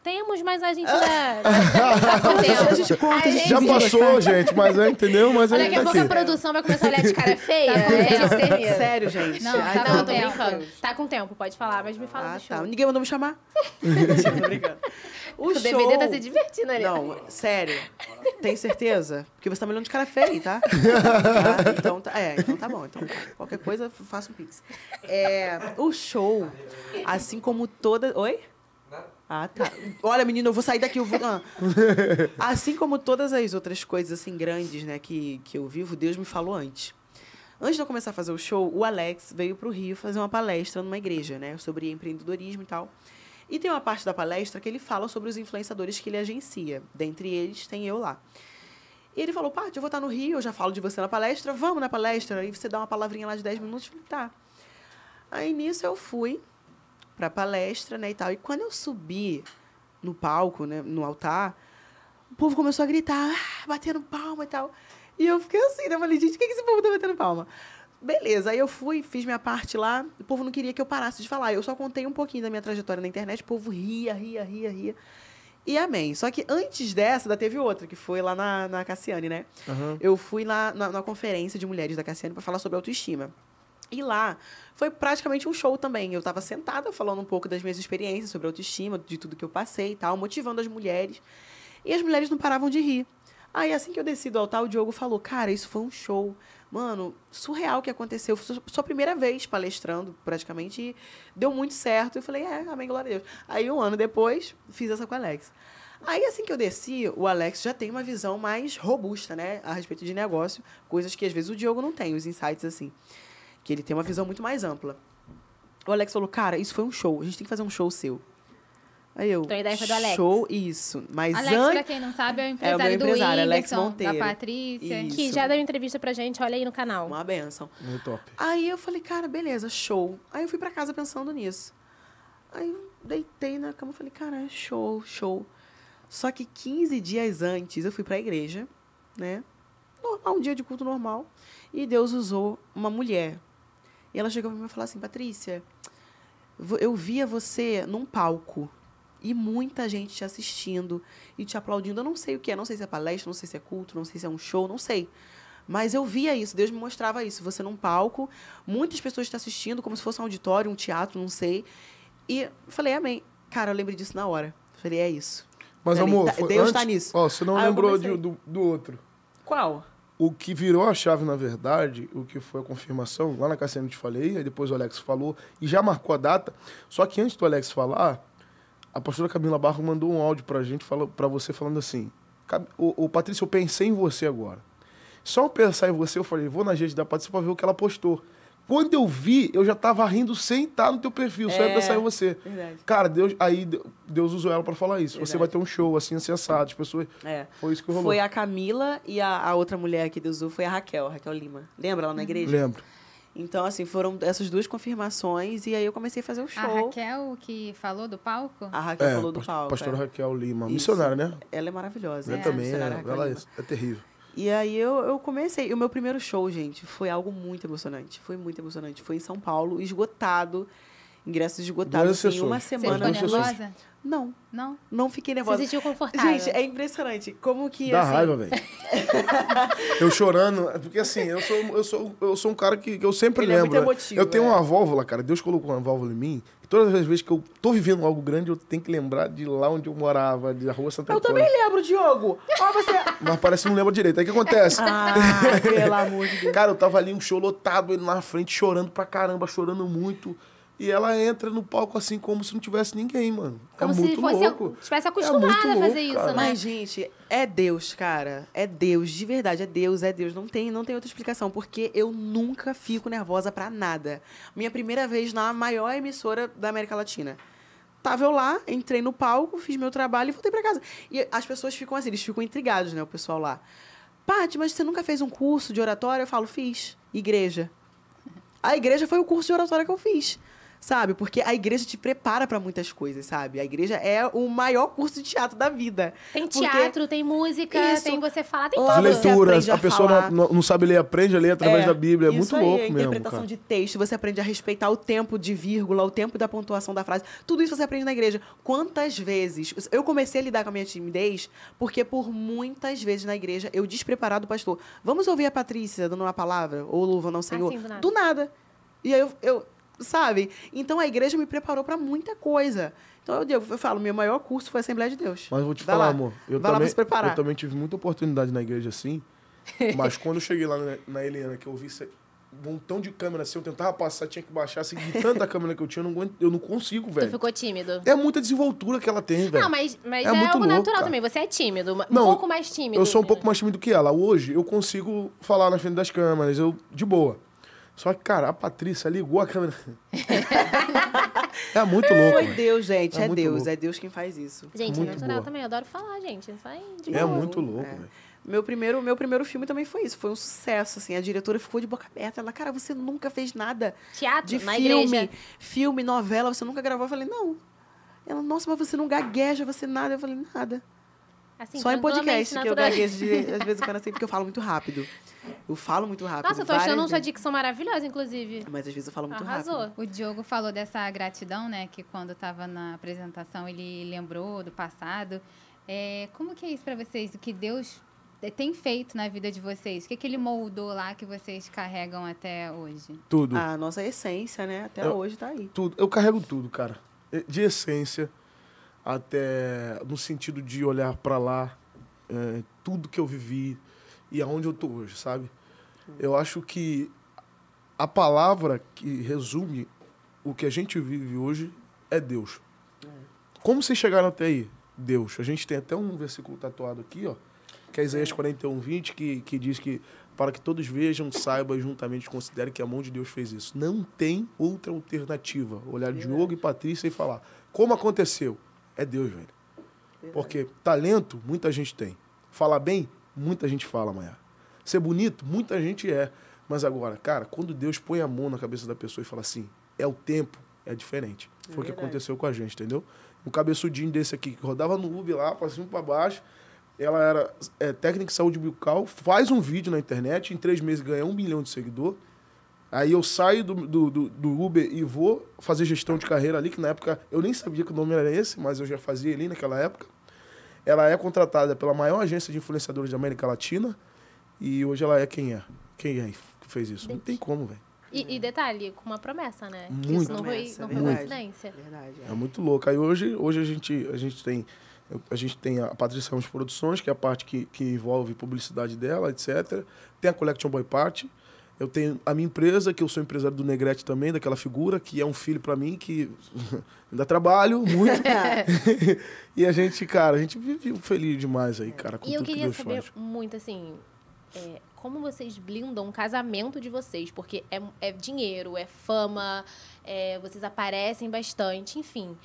Speaker 1: Temos, mas a gente né,
Speaker 2: a gente a gente Já passou, gente, mas é, entendeu? Mas é Daqui a pouco a
Speaker 1: produção vai começar a olhar de cara feia.
Speaker 2: é, sério, gente. Não,
Speaker 3: tá, não, tô brincando.
Speaker 1: Tá com tempo, pode falar, mas me fala ah, do tá. show. Tá.
Speaker 3: Ninguém mandou me chamar. brincando.
Speaker 1: O, o show... DVD tá se
Speaker 3: divertindo ali. Não, sério. Tem certeza? Porque você tá me olhando de cara feia, tá? tá? Então, tá... É, então tá bom. Então, qualquer coisa, faço um pix. É, o show, assim como toda... Oi? Ah, tá. Olha, menina, eu vou sair daqui. Eu vou... Ah. Assim como todas as outras coisas, assim, grandes, né, que, que eu vivo, Deus me falou antes. Antes de eu começar a fazer o show, o Alex veio para o Rio fazer uma palestra numa igreja, né, sobre empreendedorismo e tal. E tem uma parte da palestra que ele fala sobre os influenciadores que ele agencia. Dentre eles, tem eu lá. E ele falou, Paty, eu vou estar tá no Rio, eu já falo de você na palestra, vamos na palestra. Aí você dá uma palavrinha lá de 10 minutos, tá. Aí nisso eu fui, para palestra, né, e tal. E quando eu subi no palco, né, no altar, o povo começou a gritar, ah, batendo palma e tal. E eu fiquei assim, né? Eu falei, gente, o que, é que esse povo tá batendo palma? Beleza, aí eu fui, fiz minha parte lá. O povo não queria que eu parasse de falar. Eu só contei um pouquinho da minha trajetória na internet. O povo ria, ria, ria, ria. E amém. Só que antes dessa, ainda teve outra, que foi lá na, na Cassiane, né? Uhum. Eu fui lá na, na conferência de mulheres da Cassiane para falar sobre autoestima. E lá foi praticamente um show também. Eu estava sentada falando um pouco das minhas experiências sobre autoestima, de tudo que eu passei e tal, motivando as mulheres. E as mulheres não paravam de rir. Aí, assim que eu desci do altar, o Diogo falou: Cara, isso foi um show. Mano, surreal o que aconteceu. Foi sua primeira vez palestrando, praticamente, e deu muito certo. Eu falei: É, amém, glória a Deus. Aí, um ano depois, fiz essa com o Alex. Aí, assim que eu desci, o Alex já tem uma visão mais robusta, né, a respeito de negócio, coisas que às vezes o Diogo não tem, os insights assim que ele tem uma visão muito mais ampla. O Alex falou, cara, isso foi um show, a gente tem que fazer um show seu. Aí eu, então, a ideia foi do Alex. show, isso. Mas Alex, an... pra
Speaker 1: quem não sabe, é o empresário,
Speaker 3: é o meu empresário do Alex Monteiro. da Patrícia. Isso. Que já deu entrevista pra gente, olha aí no canal. Uma benção. Muito top. Aí eu falei, cara, beleza, show. Aí eu fui pra casa pensando nisso. Aí eu deitei na cama e falei, cara, é show, show. Só que 15 dias antes eu fui pra igreja, né? Normal, um dia de culto normal. E Deus usou uma mulher e ela chegou para mim e falou assim: Patrícia, eu via você num palco e muita gente te assistindo e te aplaudindo. Eu não sei o que é, não sei se é palestra, não sei se é culto, não sei se é um show, não sei. Mas eu via isso, Deus me mostrava isso. Você num palco, muitas pessoas te assistindo, como se fosse um auditório, um teatro, não sei. E falei, amém. Cara, eu lembrei disso na hora. Falei, é isso. Mas, falei, amor, tá, Deus tá antes, tá nisso. Ó, você não Aí lembrou de, do,
Speaker 2: do outro. Qual? O que virou a chave, na verdade, o que foi a confirmação, lá na cassino te falei, aí depois o Alex falou e já marcou a data. Só que antes do Alex falar, a pastora Camila Barro mandou um áudio pra gente, para você falando assim: o, o Patrícia, eu pensei em você agora. Só eu pensar em você, eu falei, vou na gente da Patrícia pra ver o que ela postou. Quando eu vi, eu já tava rindo sem estar tá no teu perfil, só é, ia pensar em você. Verdade. Cara, Deus, aí Deus usou ela para falar isso. Verdade. Você vai ter um show, assim, acessado, as pessoas... É. Foi isso que rolou. Foi a
Speaker 3: Camila e a, a outra mulher que Deus usou foi a Raquel, Raquel Lima. Lembra lá na igreja? Lembro. Então, assim, foram essas duas confirmações e aí eu comecei a fazer o show. A Raquel que falou do palco? A Raquel é, falou do palco. Pastora é.
Speaker 2: Raquel Lima, missionária, né?
Speaker 3: Ela é maravilhosa. Eu né? é, também, ela, ela é terrível. E aí eu, eu comecei. E o meu primeiro show, gente, foi algo muito emocionante. Foi muito emocionante. Foi em São Paulo, esgotado ingressos esgotados em assim, uma semana. Você ficou nervosa? Não. Não? Não fiquei nervosa. Você sentiu confortável? Gente, é impressionante. Como
Speaker 2: que. Dá assim... raiva, velho. eu chorando. Porque assim, eu sou, eu sou, eu sou um cara que, que eu sempre Ele é lembro. É emotivo, eu tenho é. uma válvula, cara. Deus colocou uma válvula em mim. todas as vezes que eu tô vivendo algo grande, eu tenho que lembrar de lá onde eu morava, da rua Santa Eu também
Speaker 3: lembro, Diogo.
Speaker 2: Ó, você. Mas parece que não lembra direito. Aí o que acontece? Ah, pelo amor de Deus. Cara, eu tava ali um show lotado, ele na frente, chorando pra caramba, chorando muito. E ela entra no palco assim como se não tivesse ninguém, mano. É como é muito fosse, louco.
Speaker 3: Estivesse acostumada é a fazer isso, cara. né? Mas gente, é Deus, cara. É Deus, de verdade, é Deus, é Deus. Não tem, não tem outra explicação, porque eu nunca fico nervosa para nada. Minha primeira vez na maior emissora da América Latina. Tava eu lá, entrei no palco, fiz meu trabalho e voltei para casa. E as pessoas ficam assim, eles ficam intrigados, né, o pessoal lá. Paty, mas você nunca fez um curso de oratória? Eu falo, fiz. Igreja. A igreja foi o curso de oratória que eu fiz sabe? Porque a igreja te prepara para muitas coisas, sabe? A igreja é o maior curso de teatro da vida. Tem teatro, porque... tem música, isso. tem você falar, tem Lá tudo. leituras, a, a pessoa não,
Speaker 2: não, sabe ler, aprende a ler através é, da Bíblia, é muito aí, louco é mesmo. interpretação de
Speaker 3: texto, você aprende a respeitar o tempo de vírgula, o tempo da pontuação da frase. Tudo isso você aprende na igreja. Quantas vezes eu comecei a lidar com a minha timidez porque por muitas vezes na igreja eu despreparado o pastor. Vamos ouvir a Patrícia dando uma palavra ou luva ao ah, Senhor. Assim, do nada. Do nada. E aí eu, eu, sabe? Então a igreja me preparou para muita coisa. Então eu, digo eu, falo, meu maior curso foi Assembleia de Deus. Mas vou te Vai falar, lá. amor. Eu Vai também, eu também
Speaker 2: tive muita oportunidade na igreja assim. Mas quando eu cheguei lá na, na Helena, que eu vi um montão de câmera assim, eu tentava passar, tinha que baixar, assim, de tanta câmera que eu tinha, eu não, eu não consigo, velho. Tu ficou tímido. É muita desenvoltura que ela tem, velho. Não,
Speaker 1: mas, mas é, é muito algo louco, natural cara. também. Você é tímido, um pouco mais tímido. Eu sou um
Speaker 2: pouco mais tímido que ela. Hoje eu consigo falar na frente das câmeras, eu de boa. Só que, cara, a Patrícia ligou a câmera. é muito louco. Foi Deus, gente. É, é Deus. Louco. É Deus quem faz isso. Gente, muito é natural boa.
Speaker 1: também. Eu adoro falar, gente. de É muito louco, é.
Speaker 3: Meu primeiro, meu primeiro filme também foi isso. Foi um sucesso, assim. A diretora ficou de boca aberta. Ela, cara, você nunca fez nada Teatro, de na filme, igreja. filme, novela. Você nunca gravou. Eu falei, não. Ela, nossa, mas você não gagueja, você nada. Eu falei, nada. Assim, Só em podcast que eu gaguejo, de, às vezes, quando assim, que eu falo muito rápido. Eu falo muito rápido. Nossa, eu tô achando sua dicção
Speaker 1: maravilhosa, inclusive. Mas às vezes eu falo muito Arrasou. rápido. O Diogo falou dessa gratidão, né? Que quando tava na apresentação, ele lembrou do passado. É, como que é isso para vocês? O que Deus tem feito na vida de vocês? O que, é que ele moldou lá que vocês carregam até
Speaker 3: hoje?
Speaker 2: Tudo. A nossa
Speaker 3: essência, né? Até eu, hoje tá aí.
Speaker 2: Tudo. Eu carrego tudo, cara. De essência até no sentido de olhar para lá é, tudo que eu vivi e aonde eu tô hoje, sabe? Hum. Eu acho que a palavra que resume o que a gente vive hoje é Deus. É. Como vocês chegaram até aí? Deus. A gente tem até um versículo tatuado aqui, ó, que é Isaías 41, é. 20, que, que diz que para que todos vejam, saibam juntamente considerem que a mão de Deus fez isso. Não tem outra alternativa. Olhar é Diogo e Patrícia e falar, como aconteceu? é Deus, velho. Porque talento, muita gente tem. Falar bem, muita gente fala, amanhã, Ser bonito, muita gente é. Mas agora, cara, quando Deus põe a mão na cabeça da pessoa e fala assim, é o tempo, é diferente. Foi o que aconteceu com a gente, entendeu? Um cabeçudinho desse aqui, que rodava no Uber lá, pra cima e pra baixo. Ela era é, técnica de saúde bucal, faz um vídeo na internet, em três meses ganha um milhão de seguidor. Aí eu saio do, do, do, do, Uber e vou fazer gestão de carreira ali, que na época eu nem sabia que o nome era esse, mas eu já fazia ali naquela época. Ela é contratada pela maior agência de influenciadores da América Latina e hoje ela é quem é. Quem é que fez isso? Não tem como, velho.
Speaker 1: E, e, detalhe, com uma promessa, né? Muito. Isso não promessa, foi, não foi coincidência. Verdade, é. é.
Speaker 2: muito louco. Aí hoje, hoje a, gente, a gente tem a gente tem a Patrícia Ramos Produções, que é a parte que, que envolve publicidade dela, etc. Tem a Collection Boy Party, eu tenho a minha empresa, que eu sou empresário do Negrete também, daquela figura, que é um filho para mim, que ainda trabalho muito. É. e a gente, cara, a gente vive feliz demais aí, cara. Com e eu queria que saber faz.
Speaker 1: muito, assim, é, como vocês blindam o casamento de vocês? Porque é, é dinheiro, é fama, é, vocês aparecem bastante, enfim.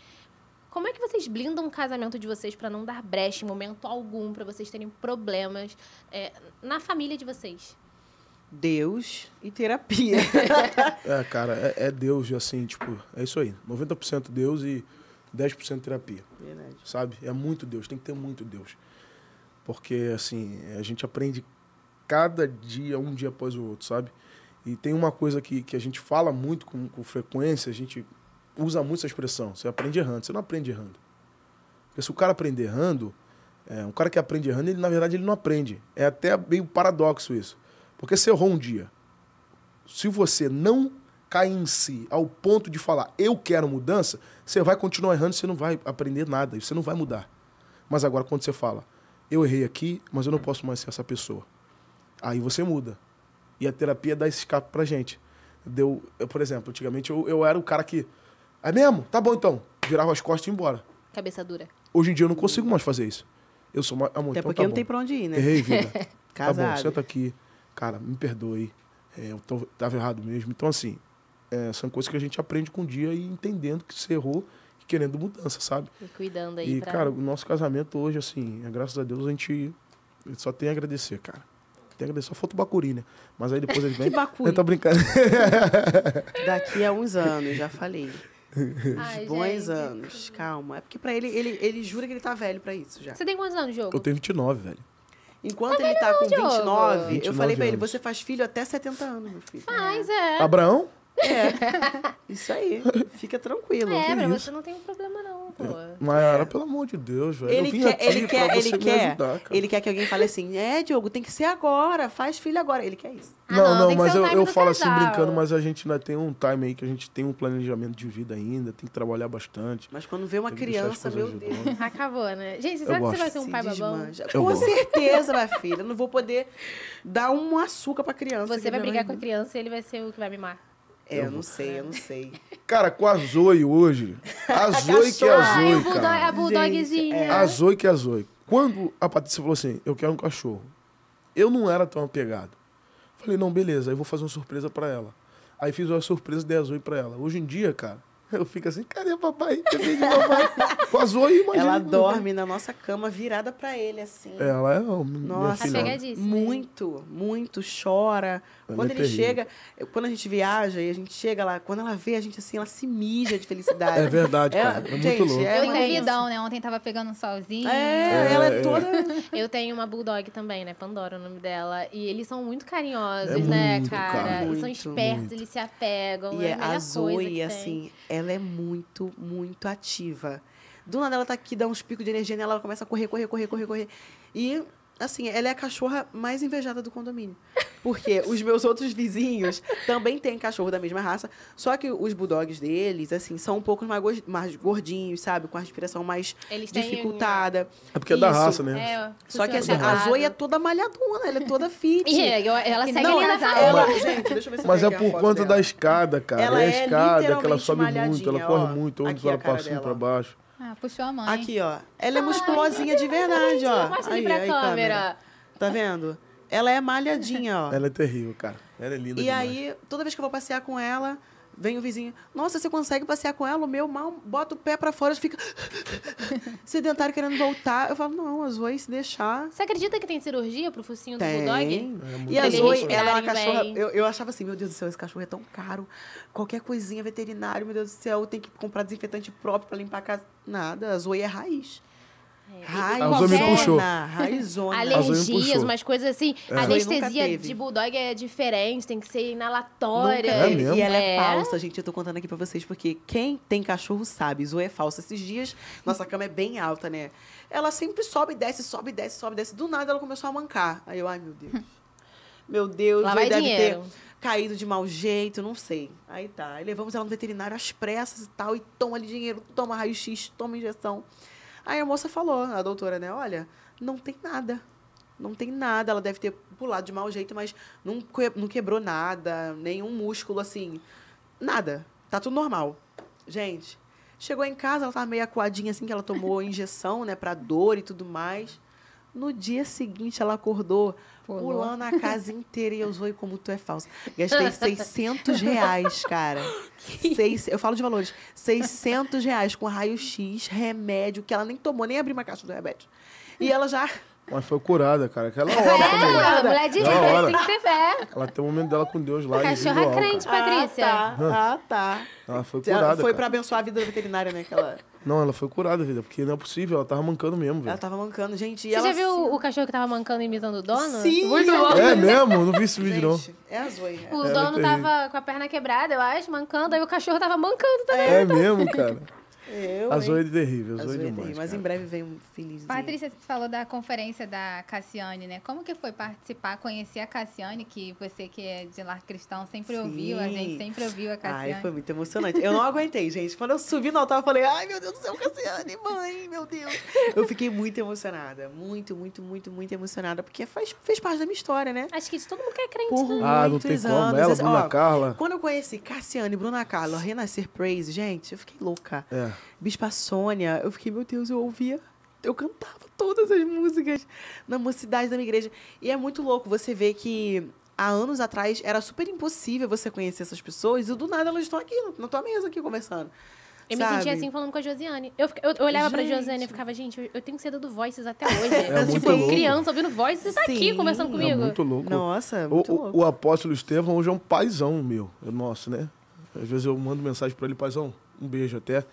Speaker 1: Como é que vocês blindam o casamento de vocês para não dar brecha em momento algum, para vocês terem problemas é, na família de vocês?
Speaker 2: Deus
Speaker 3: e terapia.
Speaker 2: é, cara, é, é, Deus, assim, tipo, é isso aí. 90% Deus e 10% terapia. Verdade. Sabe? É muito Deus, tem que ter muito Deus. Porque, assim, a gente aprende cada dia, um dia após o outro, sabe? E tem uma coisa que, que a gente fala muito com, com frequência, a gente usa muito essa expressão. Você aprende errando, você não aprende errando. Porque se o cara aprender errando, é, um cara que aprende errando, ele, na verdade, ele não aprende. É até meio paradoxo isso. Porque você errou um dia. Se você não cair em si ao ponto de falar eu quero mudança, você vai continuar errando, você não vai aprender nada, você não vai mudar. Mas agora quando você fala, eu errei aqui, mas eu não posso mais ser essa pessoa. Aí você muda. E a terapia dá esse escape pra gente. Deu, eu, por exemplo, antigamente eu, eu era o cara que. É mesmo? Tá bom então. Virava as costas e ia embora. Cabeça dura. Hoje em dia eu não consigo mais fazer isso. Eu sou mais. Amor, Até então porque tá não bom. tem pra onde ir, né? Errei, vida. tá bom, senta aqui cara, me perdoe, é, eu estava errado mesmo. Então, assim, é, são coisas que a gente aprende com o dia e entendendo que você errou e querendo mudança, sabe?
Speaker 1: E cuidando aí. E, pra... cara, o
Speaker 2: nosso casamento hoje, assim, é, graças a Deus, a gente só tem a agradecer, cara. Tem a agradecer. Só falta o Bacuri, né? Mas aí depois ele vem. que Bacuri? Eu tô brincando.
Speaker 3: Daqui a uns anos, já falei.
Speaker 2: Ai, bons gente.
Speaker 3: anos, calma. É porque pra ele, ele, ele jura que ele tá velho pra isso já. Você tem quantos anos, Diogo? Eu
Speaker 2: tenho 29, velho.
Speaker 3: Enquanto tá ele tá é com 29, Diogo. eu falei pra anos. ele, você faz filho até 70 anos, meu filho. Faz, é. é. Abraão? É. Isso aí. Fica tranquilo. É, pra você não tem um problema, não,
Speaker 2: pô. Maiara, pelo amor de Deus, velho. Ele quer, ele quer, ele quer. Ajudar, ele quer que alguém
Speaker 3: fale assim: é, Diogo, tem que ser agora, faz filho agora. Ele quer isso.
Speaker 2: Ah, não, não, não mas eu, eu falo assim, casal. assim brincando, mas a gente ainda tem um time aí que a gente tem um planejamento de vida ainda, tem que trabalhar bastante. Mas
Speaker 3: quando vê uma criança, meu Deus. Acabou, né? Gente, sabe que você vai ser um pai babão? Com gosto. certeza, minha filha. não vou poder dar um açúcar pra criança. Você vai brigar com a criança e ele vai ser o que vai mimar. É, eu, eu não sei, eu não sei.
Speaker 2: Cara, com a Zoe hoje. A tá Zoe que é a Zoe. É, cara. Bulldog, a Bulldogzinha. É. A Zoe que é a Zoe. Quando a Patrícia falou assim, eu quero um cachorro. Eu não era tão apegado. Falei, não, beleza, eu vou fazer uma surpresa para ela. Aí fiz uma surpresa de Zoe pra ela. Hoje em dia, cara, eu fico assim, cadê papai? Cadê de
Speaker 3: papai? Quase oi, imagina. Ela dorme na nossa cama virada para ele, assim. Ela
Speaker 2: é Nossa, é
Speaker 3: Muito, muito, chora. Ela quando é ele terrível. chega, quando a gente viaja e a gente chega lá, quando ela vê a gente assim, ela se mija de felicidade. É verdade, cara. É, é gente, muito louco. É eu
Speaker 1: tenho né? Ontem tava pegando um solzinho. É, é ela é, é, é. toda... Eu tenho uma bulldog também, né? Pandora o nome dela. E eles são muito carinhosos, né, muito, cara? cara. Muito, eles são espertos, muito. eles se apegam. E é a, a Zoe, assim
Speaker 3: ela é muito, muito ativa. Do nada ela tá aqui, dá uns picos de energia nela, ela começa a correr, correr, correr, correr, correr. E assim, ela é a cachorra mais invejada do condomínio. Porque os meus outros vizinhos também têm cachorro da mesma raça, só que os bulldogs deles, assim, são um pouco mais gordinhos, sabe? Com a respiração mais Eles dificultada. Têm... É porque Isso. é da raça, né? É, só que assim, a Zoe é toda malhadona, ela é toda fit. e ela segue Não, ela, ela, gente,
Speaker 2: deixa eu ver se Mas é por conta da escada, cara. Ela é a é escada que ela sobe muito, ela corre muito, onde ela é passa pra baixo.
Speaker 3: Ah, puxou a mãe. Aqui, ó. Ela é musculosinha de ah, verdade, ó. Mostra aí, ali pra aí, câmera. câmera. Tá vendo? Ela é malhadinha, ó. Ela é terrível, cara. Ela é linda. E demais. aí, toda vez que eu vou passear com ela, Vem o vizinho, nossa, você consegue passear com ela? O meu mal bota o pé para fora, fica sedentário querendo voltar. Eu falo, não, a Zoe, se deixar. Você acredita que tem cirurgia pro focinho tem. do bulldog? É, é e a Zoe, ela é uma cachorra. Eu, eu achava assim, meu Deus do céu, esse cachorro é tão caro. Qualquer coisinha veterinário, meu Deus do céu, tem que comprar desinfetante próprio para limpar a casa. Nada, a Zoe é raiz. Raiz, a Azul me puxou. Raizona. Alergias, umas
Speaker 1: coisas assim. É. A anestesia de bulldog é diferente, tem que ser inalatória. É
Speaker 3: mesmo? E ela é. é. falsa, gente. Eu tô contando aqui pra vocês, porque quem tem cachorro sabe. Zoe é falsa. Esses dias, nossa cama é bem alta, né? Ela sempre sobe e desce, sobe e desce, sobe e desce. Do nada ela começou a mancar. Aí eu, ai meu Deus. meu Deus, Lá vai deve dinheiro. ter caído de mau jeito, não sei. Aí tá. Aí levamos ela no veterinário às pressas e tal. E toma ali dinheiro, toma raio-x, toma injeção. Aí a moça falou, a doutora, né? Olha, não tem nada. Não tem nada. Ela deve ter pulado de mau jeito, mas não, quebrou nada, nenhum músculo assim. Nada. Tá tudo normal. Gente, chegou em casa, ela tava meio acuadinha assim, que ela tomou injeção, né, pra dor e tudo mais. No dia seguinte, ela acordou Pulou. Pulando a casa inteira e eu zoei como tu é falso. Gastei 600 reais, cara. Seis, eu falo de valores. 600 reais com raio-x, remédio, que ela nem tomou, nem abriu uma caixa do remédio. E ela já
Speaker 2: mas foi curada, cara. Aquela é? hora é, Mulher de Deus, tem que ter fé. Ela tem o um momento dela com Deus lá. Cachorra crente,
Speaker 3: cara. Patrícia. Ah, tá. Ah, tá.
Speaker 2: Ela foi curada. Ela foi cara. pra
Speaker 3: abençoar a vida veterinária, né? Aquela...
Speaker 2: Não, ela foi curada, vida, porque não é possível, ela tava mancando mesmo, velho. Ela tava mancando, gente. Você ela... já
Speaker 3: viu o cachorro que tava mancando
Speaker 1: imitando o dono? Sim! Muito bom! É mesmo?
Speaker 2: Não vi esse vídeo, gente,
Speaker 1: não. É a Zoe. O é, dono tava com a perna quebrada, eu acho, mancando, aí o cachorro tava mancando também. É, é mesmo, cara.
Speaker 3: Eu,
Speaker 2: a Zoe é terrível, a Zoe, é Zoe é demais. Terrível, mas em
Speaker 3: breve vem um feliz. Patrícia,
Speaker 1: você falou da conferência da Cassiane, né? Como que foi participar, conhecer a Cassiane, que você que é de lar cristão sempre Sim. ouviu, a gente sempre
Speaker 3: ouviu a Cassiane. Ai, foi muito emocionante. Eu não aguentei, gente. Quando eu subi no altar, eu falei, ai, meu Deus do céu, Cassiane, mãe, meu Deus. Eu fiquei muito emocionada, muito, muito, muito, muito emocionada, porque faz, fez parte da minha história, né? Acho que todo mundo quer é crente, Por né? Ah, não tem anos. como, ela, assim, Bruna Ó, Carla. Quando eu conheci Cassiane, Bruna Carla, Renascer Praise, gente, eu fiquei louca. É. Bispa Sônia. Eu fiquei, meu Deus, eu ouvia. Eu cantava todas as músicas na mocidade da minha igreja. E é muito louco você ver que há anos atrás era super impossível você conhecer essas pessoas e do nada elas estão aqui, na tua mesa aqui conversando. Eu sabe? me sentia assim
Speaker 1: falando com a Josiane. Eu, eu, eu olhava gente. pra Josiane e ficava, gente, eu, eu tenho cedo do Voices até hoje. É tipo, louco. criança ouvindo Voices e tá aqui conversando é comigo. É muito louco. Nossa, é muito o, louco. O, o
Speaker 2: apóstolo Estevão hoje é um paizão meu, é nosso, né? Às vezes eu mando mensagem pra ele, paizão, um beijo até.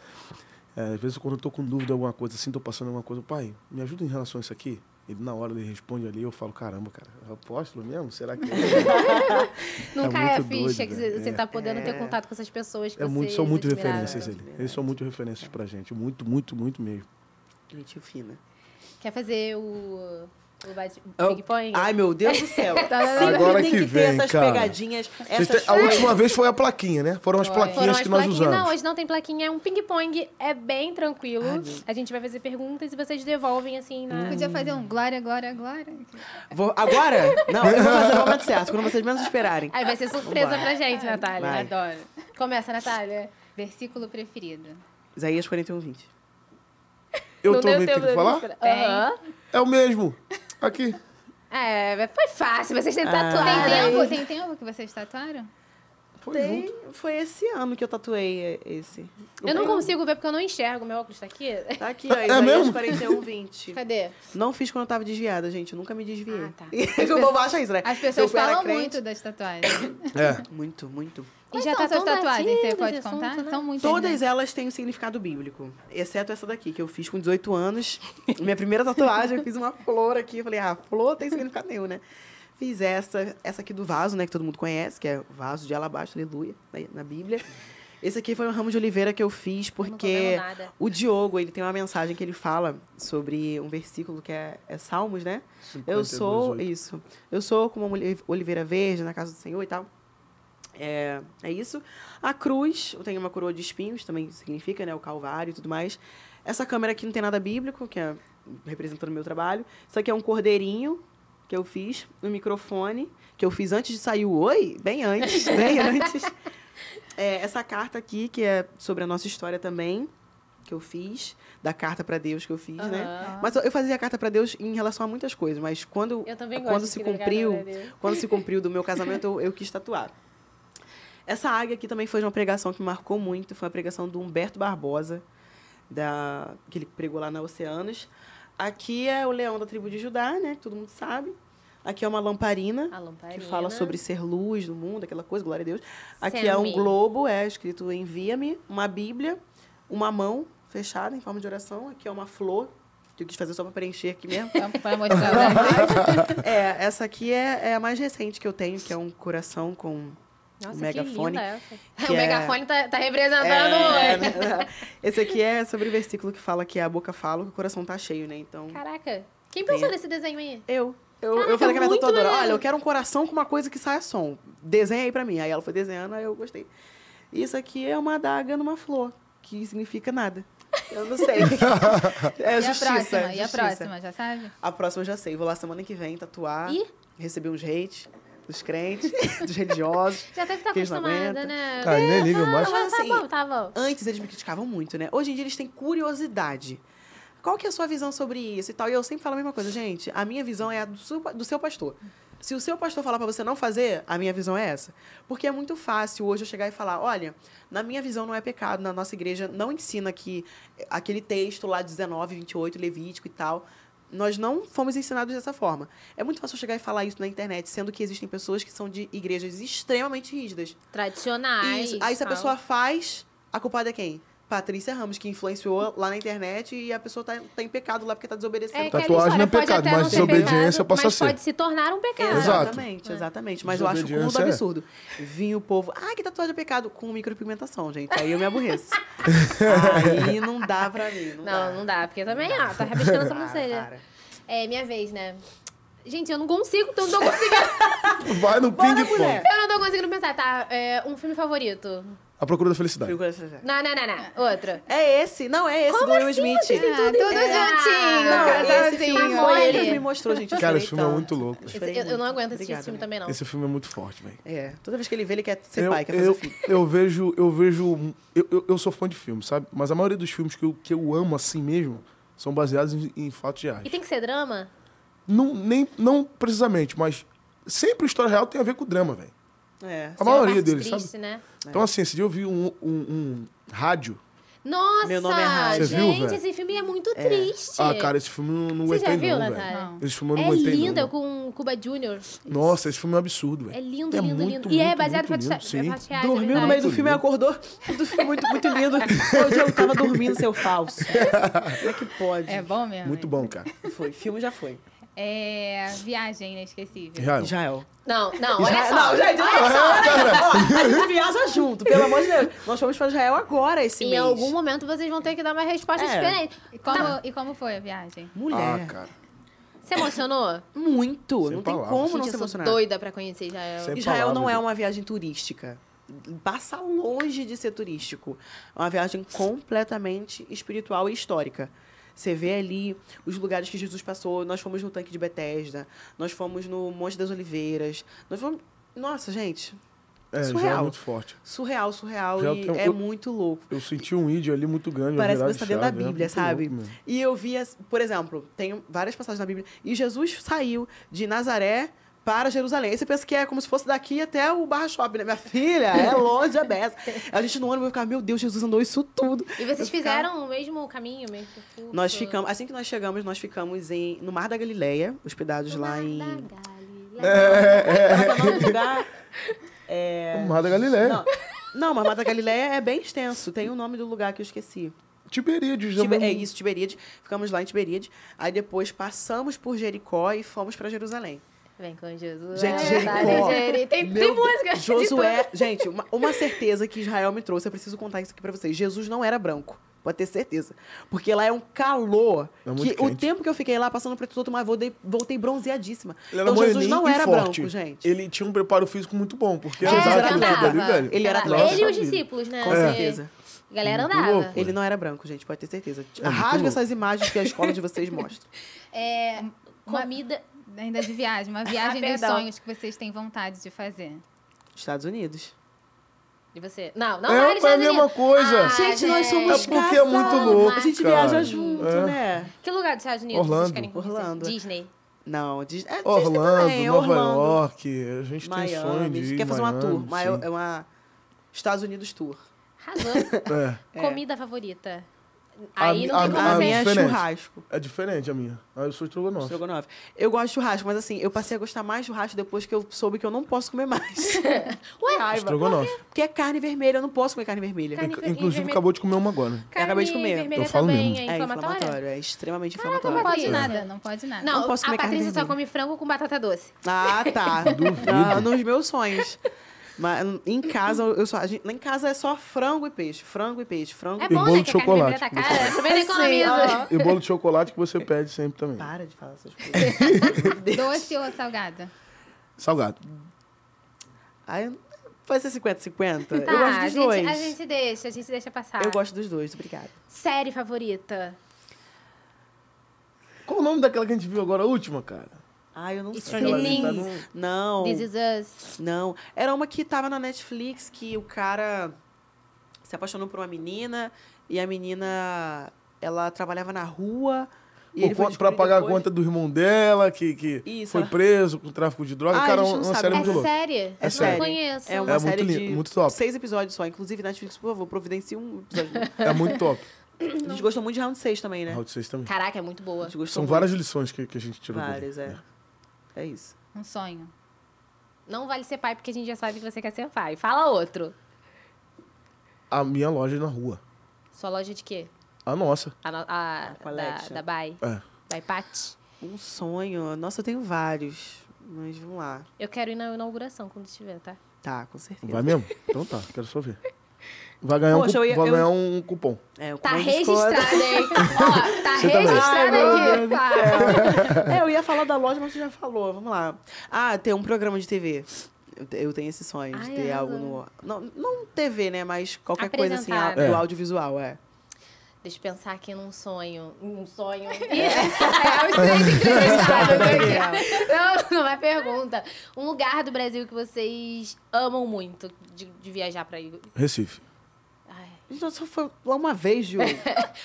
Speaker 2: É, às vezes, quando eu tô com dúvida alguma coisa, assim, tô passando alguma coisa, pai, me ajuda em relação a isso aqui? Ele, na hora, ele responde ali, eu falo, caramba, cara, é apóstolo mesmo? Será que... É? nunca Não cai a ficha doido, que você é. tá podendo é. ter contato com
Speaker 1: essas pessoas é muito, São muito é admiraram. referências, ele.
Speaker 2: Eles são muito referências pra gente, muito, muito, muito mesmo. Gente fina.
Speaker 1: Quer fazer o o Big Point? Ai, meu Deus do céu. Tá, tá, tá, Sempre Agora tem que, que vem, ter essas cara. pegadinhas. Essas... Tem... A última vez
Speaker 2: foi a plaquinha, né? Foram as plaquinhas Foram as que nós usamos. Não,
Speaker 1: hoje não tem plaquinha. É um ping-pong. É bem tranquilo. Ai, a gente vai fazer perguntas e vocês devolvem, assim, na... Hum. Podia fazer um glória, glória, glória.
Speaker 3: Vou... Agora? Não, eu vou fazer o momento certo, quando vocês menos esperarem. Aí vai ser surpresa Vambora. pra gente, Natália. Vai. Adoro.
Speaker 1: Começa, Natália. Versículo preferido.
Speaker 3: Isaías 41, 20.
Speaker 2: Eu não tô meio tempo que falar? Uhum. É o mesmo. Aqui.
Speaker 1: É, foi fácil. Vocês têm tatuado. Tem tempo, tem tempo que vocês tatuaram? tatuei.
Speaker 3: Foi esse ano que eu tatuei esse. Eu, eu não consigo
Speaker 1: ver porque eu não enxergo. Meu óculos tá aqui. Tá aqui, ó. É Isaías mesmo? 41, 20. Cadê?
Speaker 3: Não fiz quando eu tava desviada, gente. Eu nunca me desviei. Ah, tá. o povo acha isso, né? As pessoas falam muito
Speaker 1: das tatuagens.
Speaker 3: É. Muito, muito.
Speaker 1: E já tá suas tatuagens, você pode contar? Né? São muitas. Né? Todas
Speaker 3: elas têm um significado bíblico, exceto essa daqui, que eu fiz com 18 anos. Minha primeira tatuagem, eu fiz uma flor aqui. falei, ah, flor tem significado nenhum, né? fiz essa, essa aqui do vaso, né, que todo mundo conhece, que é o vaso de alabastro, aleluia, na, tá na Bíblia. Esse aqui foi um ramo de oliveira que eu fiz porque eu o Diogo, ele tem uma mensagem que ele fala sobre um versículo que é, é Salmos, né? eu sou isso. Eu sou como uma oliveira verde na casa do Senhor e tal. É, é isso. A cruz, eu tenho uma coroa de espinhos, também significa, né, o calvário e tudo mais. Essa câmera aqui não tem nada bíblico, que é representando o meu trabalho. Isso aqui é um cordeirinho, que eu fiz no microfone, que eu fiz antes de sair o Oi, bem antes, bem antes. É, essa carta aqui, que é sobre a nossa história também, que eu fiz, da carta para Deus que eu fiz, uhum. né? Mas eu fazia a carta para Deus em relação a muitas coisas, mas quando quando se cumpriu, quando se cumpriu do meu casamento, eu, eu quis tatuar. Essa águia aqui também foi de uma pregação que me marcou muito, foi a pregação do Humberto Barbosa, da que ele pregou lá na Oceanos. Aqui é o leão da tribo de Judá, né? Que todo mundo sabe. Aqui é uma lamparina, lamparina. que fala sobre ser luz do mundo, aquela coisa, glória a Deus. Aqui é um globo, é escrito envia-me, uma bíblia, uma mão fechada em forma de oração. Aqui é uma flor, que eu quis fazer só para preencher aqui mesmo. Né? é, essa aqui é, é a mais recente que eu tenho, que é um coração com nossa, o megafone. Que que o é... megafone tá,
Speaker 1: tá representando é... Né?
Speaker 3: Esse aqui é sobre o versículo que fala que a boca fala, que o coração tá cheio, né? Então.
Speaker 1: Caraca. Quem pensou nesse desenho aí? Eu.
Speaker 3: Eu, Caraca, eu falei que a minha tatuadora, olha, eu quero um coração com uma coisa que saia som. Desenha aí pra mim. Aí ela foi desenhando, aí eu gostei. Isso aqui é uma adaga numa flor, que significa nada. Eu não sei. é e justiça. É a próxima? Justiça. E a próxima, já sabe? A próxima eu já sei. Vou lá semana que vem tatuar. E? Receber uns hate dos crentes, dos religiosos. Já deve tá estar acostumada, né? Ah, nem é, ligo tá mais. Tá Mas, assim, tá bom, tá bom. Antes eles me criticavam muito, né? Hoje em dia eles têm curiosidade. Qual que é a sua visão sobre isso e tal? E eu sempre falo a mesma coisa, gente. A minha visão é a do seu, do seu pastor. Se o seu pastor falar para você não fazer, a minha visão é essa. Porque é muito fácil hoje eu chegar e falar: olha, na minha visão não é pecado, na nossa igreja não ensina que eh, aquele texto lá 19, 28, Levítico e tal. Nós não fomos ensinados dessa forma. É muito fácil chegar e falar isso na internet, sendo que existem pessoas que são de igrejas extremamente rígidas. Tradicionais. Aí se a pessoa faz, a culpada é quem? Patrícia Ramos, que influenciou lá na internet e a pessoa tá, tá em pecado lá porque tá desobedecendo. É, Tatuagem não é pecado, mas desobediência pecado, passa mas a ser. pode se tornar um pecado. Exatamente, é. exatamente. Mas eu acho um é. absurdo. Vim o povo, ah, que tatuagem é pecado? Com micropigmentação, gente. Aí eu me aborreço. Aí não dá pra mim. Não, não
Speaker 1: dá, não dá porque também, ó, tá rabiscando essa mocelha. É minha vez, né? Gente, eu não consigo, então não tô conseguindo.
Speaker 2: Vai no ping-pong. Eu
Speaker 1: não tô conseguindo pensar, tá? É, um filme favorito.
Speaker 2: A Procura da Felicidade. Não,
Speaker 1: não, não, não. É. Outra. É esse? Não, é esse Como do Will assim, Smith. ah, tudo juntinho. Não, esse assim, filme foi ele me mostrou,
Speaker 2: gente. Cara, esse filme é, é muito louco. Eu,
Speaker 3: é eu, eu não aguento assistir esse filme também, não. Esse
Speaker 2: filme é muito forte, velho.
Speaker 3: É. Toda vez que ele vê, ele quer ser eu, pai, quer fazer eu, filho.
Speaker 2: Eu vejo... Eu, vejo eu, eu, sou fã de filme, sabe? Mas a maioria dos filmes que eu, que eu amo assim mesmo são baseados em, em fatos reais. E
Speaker 1: tem que ser drama?
Speaker 2: Não, nem, não precisamente, mas sempre história real tem a ver com drama, velho.
Speaker 1: É, é. A maioria deles, triste, sabe? Né? Então, é. assim,
Speaker 2: esse dia eu vi um, um, um rádio
Speaker 1: nossa! Meu nome é Rádio. Gente, viu, esse filme é muito é. triste. Ah, cara, esse
Speaker 2: filme não, não aguentei Você já viu, né, Natália? Esse filme não é aguentei É lindo,
Speaker 1: com Cuba Junior.
Speaker 2: Nossa, esse filme é um absurdo, velho. É lindo, é lindo, muito, lindo. E é baseado em fatos reais. É Dormiu no meio do filme
Speaker 1: e acordou. muito, muito lindo.
Speaker 2: Hoje eu tava dormindo, seu falso.
Speaker 3: Como é que pode? É bom mesmo? Muito bom, cara. Foi, filme já foi.
Speaker 1: É. Viagem inesquecível. Israel. Israel. Não, não, olha Israel, só. Não, gente, olha não, só, olha só. A gente
Speaker 3: viaja junto, pelo amor de Deus. Nós fomos pra Israel agora esse em mês. Em algum
Speaker 1: momento vocês vão ter que dar uma resposta é. diferente. E como, tá. e como foi a viagem?
Speaker 3: Mulher. Ah, cara.
Speaker 1: Você emocionou?
Speaker 3: Muito. Sem não palavras. tem como gente, não se emocionar. Eu sou doida
Speaker 1: pra conhecer Israel. Sem Israel palavras. não é uma
Speaker 3: viagem turística passa longe de ser turístico. É uma viagem completamente espiritual e histórica. Você vê ali os lugares que Jesus passou. Nós fomos no tanque de Betesda, nós fomos no Monte das Oliveiras, nós fomos. Nossa, gente.
Speaker 2: É, é surreal. é muito forte.
Speaker 3: Surreal, surreal. Já e tenho... é eu, muito louco.
Speaker 2: Eu senti um ídio ali muito grande. Parece que você está dentro da Bíblia, é sabe?
Speaker 3: E eu via, por exemplo, tem várias passagens na Bíblia. E Jesus saiu de Nazaré para Jerusalém. e você pensa que é como se fosse daqui até o Barra Shopping, né? Minha filha, é longe, a é beça. A gente no ônibus vai ficar, meu Deus, Jesus andou isso tudo. E vocês fizeram
Speaker 1: o mesmo caminho,
Speaker 3: mesmo curso? Nós ficamos, assim que nós chegamos, nós ficamos em, no Mar da Galileia, hospedados no lá Mar em... Da
Speaker 2: Galileia. É,
Speaker 3: é, é. O Mar da Galileia. Não, não, mas Mar da Galileia é bem extenso. Tem o nome do lugar que eu esqueci. Tiberíades, né? Tiber... É isso, Tiberíades. Ficamos lá em Tiberíades. Aí depois passamos por Jericó e fomos para Jerusalém. Vem com Josué. Gente, Jericó. Tem, tem Meu música. Josué, gente, uma, uma, certeza que Israel me trouxe, eu preciso contar isso aqui pra vocês. Jesus não era branco. Pode ter certeza. Porque lá é um calor. É que o tempo que eu fiquei lá passando por tudo, mas voltei, voltei bronzeadíssima. Ele era então, Jesus não era forte. branco, gente.
Speaker 2: Ele tinha um preparo físico muito bom, porque é, Jesus era dali, velho. Ele
Speaker 3: era Nossa, Ele e os discípulos, né? Com é. certeza.
Speaker 1: A galera andava. Louco, ele
Speaker 3: não era branco, gente, pode ter certeza. É Rasga essas imagens que a escola de vocês mostra.
Speaker 1: É, comida Ainda de viagem, uma ah, viagem ah, dos sonhos que vocês têm vontade de fazer.
Speaker 3: Estados Unidos.
Speaker 1: De você. Não, não, é, não é a mesma coisa. Ah, gente, gente, nós somos
Speaker 3: É, é porque é muito louco. A gente viaja junto, é. né?
Speaker 1: Que lugar dos Estados Unidos Orlando. vocês querem conhecer? Orlando. Disney.
Speaker 3: Não, é Disney. É, Orlando, Disney Nova Orlando. York.
Speaker 2: A gente Miami, tem sonho de quer fazer Miami, uma tour. Sim.
Speaker 3: É uma Estados Unidos tour. Razão.
Speaker 1: É. Comida favorita. Aí a, não tem a,
Speaker 2: como a, a minha é churrasco. É diferente a minha. Eu sou estrogonofe. Estrogonofe. Eu gosto de churrasco, mas assim,
Speaker 3: eu passei a gostar mais de churrasco depois que eu soube que eu não posso comer mais. Ué? Raiva. Estrogonofe. Porque é carne vermelha, eu não posso comer carne vermelha. Carne Inclusive, vermelha... acabou de comer uma agora. Carne acabei de comer. Eu falo mesmo. É, é inflamatório. É, extremamente inflamatório. Não pode nada,
Speaker 1: não pode nada. Não, não posso comer a Patrícia só come frango com batata
Speaker 3: doce. Ah, tá. Duvido. Ah, nos meus sonhos. Mas em casa eu só. Gente, em casa é só frango e peixe. Frango e peixe, frango é e, bom, e né, bolo de chocolate.
Speaker 2: E bolo de chocolate que você pede sempre também. Para de falar essas
Speaker 3: coisas. Doce
Speaker 1: ou salgado?
Speaker 2: Salgado. Aí, Pode ser 50-50? Tá, eu gosto dos a dois. a gente
Speaker 1: deixa, a gente deixa passar. Eu
Speaker 2: gosto dos dois, obrigada.
Speaker 1: Série favorita?
Speaker 2: Qual o nome daquela que a gente viu agora, a última, cara?
Speaker 3: Ah, eu não It's sei. Não. This is us. Não. Era uma que tava na Netflix que o cara se apaixonou por uma menina e a menina ela trabalhava na rua.
Speaker 2: Para pagar depois. a conta do irmão dela, que, que foi preso com tráfico de droga. Ah, cara, uma sabe. É série é muito louca. É série. É série. conheço. É uma é série muito, de muito top. seis
Speaker 3: episódios só. Inclusive, Netflix, por favor, providencie um episódio. é muito top. A gente gostou muito de Round 6 também, né? Round 6 também. Caraca, é muito boa. São muito. várias lições que, que a gente tirou. Várias, dele. é. é. É
Speaker 1: isso. Um sonho. Não vale ser pai porque a gente já sabe que você quer ser pai. Fala outro.
Speaker 2: A minha loja é na rua.
Speaker 3: Sua loja é de quê? A nossa. A, no, a, a da, da Bai. É. Bai Pat. Um sonho. Nossa, eu tenho vários. Mas vamos lá.
Speaker 1: Eu quero ir na inauguração quando estiver, tá?
Speaker 2: Tá, com certeza. Vai mesmo? Então tá, quero só ver. Vai ganhar, Poxa, um, ia, vai eu... ganhar um cupom. É, tá
Speaker 3: registrado hein Ó, tá você registrado aqui. É, eu ia falar da loja, mas você já falou. Vamos lá. Ah, tem um programa de TV. Eu tenho esse sonho Ai, de ter é algo no. Não, não TV, né? Mas qualquer coisa assim, do é. audiovisual, é. Deixa eu pensar aqui num
Speaker 1: sonho. Um sonho. É, é Não, não é pergunta. Um lugar do Brasil que vocês amam muito de, de viajar pra ir.
Speaker 3: Recife. Ai. Eu só foi lá uma vez, Ju. Ué,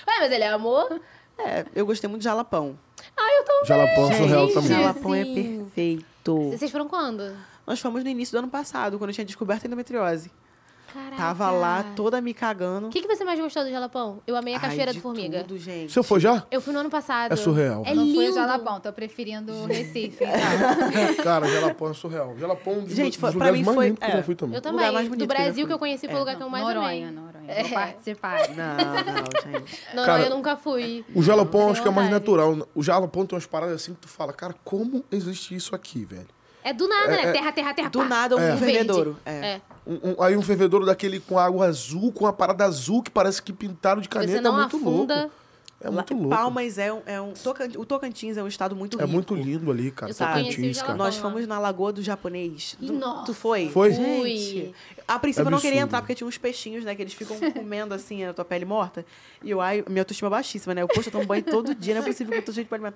Speaker 1: mas ele amou?
Speaker 3: É, eu gostei muito de Jalapão.
Speaker 1: Ah, eu também. Jalapão
Speaker 3: é surreal também. Jalapão é perfeito. Vocês
Speaker 1: foram quando?
Speaker 3: Nós fomos no início do ano passado, quando eu tinha descoberto a endometriose. Caraca. Tava lá toda me cagando. O
Speaker 1: que, que você mais gostou do Jalapão? Eu amei a cachoeira Ai, de do Formiga. Tudo, gente. Você foi já? Eu fui no ano passado. É surreal. É não lindo. foi o Jalapão, tô preferindo o Recife.
Speaker 2: Então. Cara, Jalapão é surreal. Jalapão é gente, dos foi, mim mais foi, lindos é, eu já é. fui também. Eu também. Mais do Brasil que eu
Speaker 1: conheci foi o lugar que eu mais Noronha, amei. Noronha, Noronha. Vou é. participar. Não, não, gente. Noronha eu nunca fui. O Jalapão acho que é mais
Speaker 2: natural. O Jalapão tem umas paradas assim que tu fala, cara, como existe isso aqui, velho?
Speaker 1: É do nada, é, né? É terra, terra, terra. Do pá. nada um é. fervedouro. É.
Speaker 2: Um, um, aí um fervedouro daquele com água azul, com uma parada azul que parece que pintaram de caneta. Você não é muito afunda. louco. É muito louco. Palmas
Speaker 3: é um. É um o Tocantins é um estado muito lindo. É muito
Speaker 2: lindo ali, cara. Eu Tocantins, cara. Nós
Speaker 3: fomos na Lagoa do Japonês. Tu, Nossa. tu foi? Foi. Gente. A princípio é eu não queria entrar porque tinha uns peixinhos, né? Que eles ficam comendo assim a tua pele morta. E eu, ai, minha autoestima é baixíssima, né? Eu, poxa, eu tomo banho todo dia, não é possível que eu tô cheio de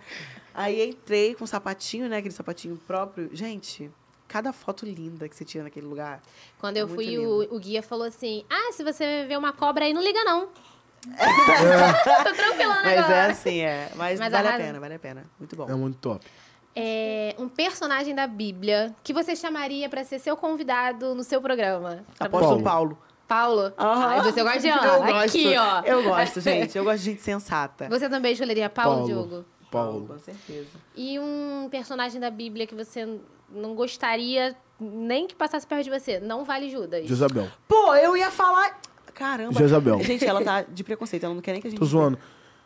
Speaker 3: Aí entrei com um sapatinho, né? Aquele sapatinho próprio. Gente cada foto linda que você tira naquele lugar. Quando é eu fui, o,
Speaker 1: o, guia falou assim: Ah, se você ver uma cobra aí, não liga não. É. Tô tranquila Mas é assim,
Speaker 3: é. Mas, Mas vale a, a pena, vale a pena. Muito bom. É muito top.
Speaker 1: É um personagem da Bíblia que você chamaria para ser seu convidado no seu programa. Tá Apóstolo Paulo. Paulo? Uhum. Ah, você gosta de Ana. Eu Aqui, gosto. ó. Eu gosto, gente.
Speaker 3: Eu gosto de gente sensata. Você
Speaker 1: também escolheria Paulo, Paulo. Diogo?
Speaker 3: Paulo. Com certeza.
Speaker 1: E um personagem da Bíblia que você não gostaria nem que passasse perto de você? Não vale Judas. Isabel. Pô,
Speaker 3: eu ia falar... Caramba. Jezabel. Gente, ela tá de preconceito, ela não quer nem que a gente. Tô zoando.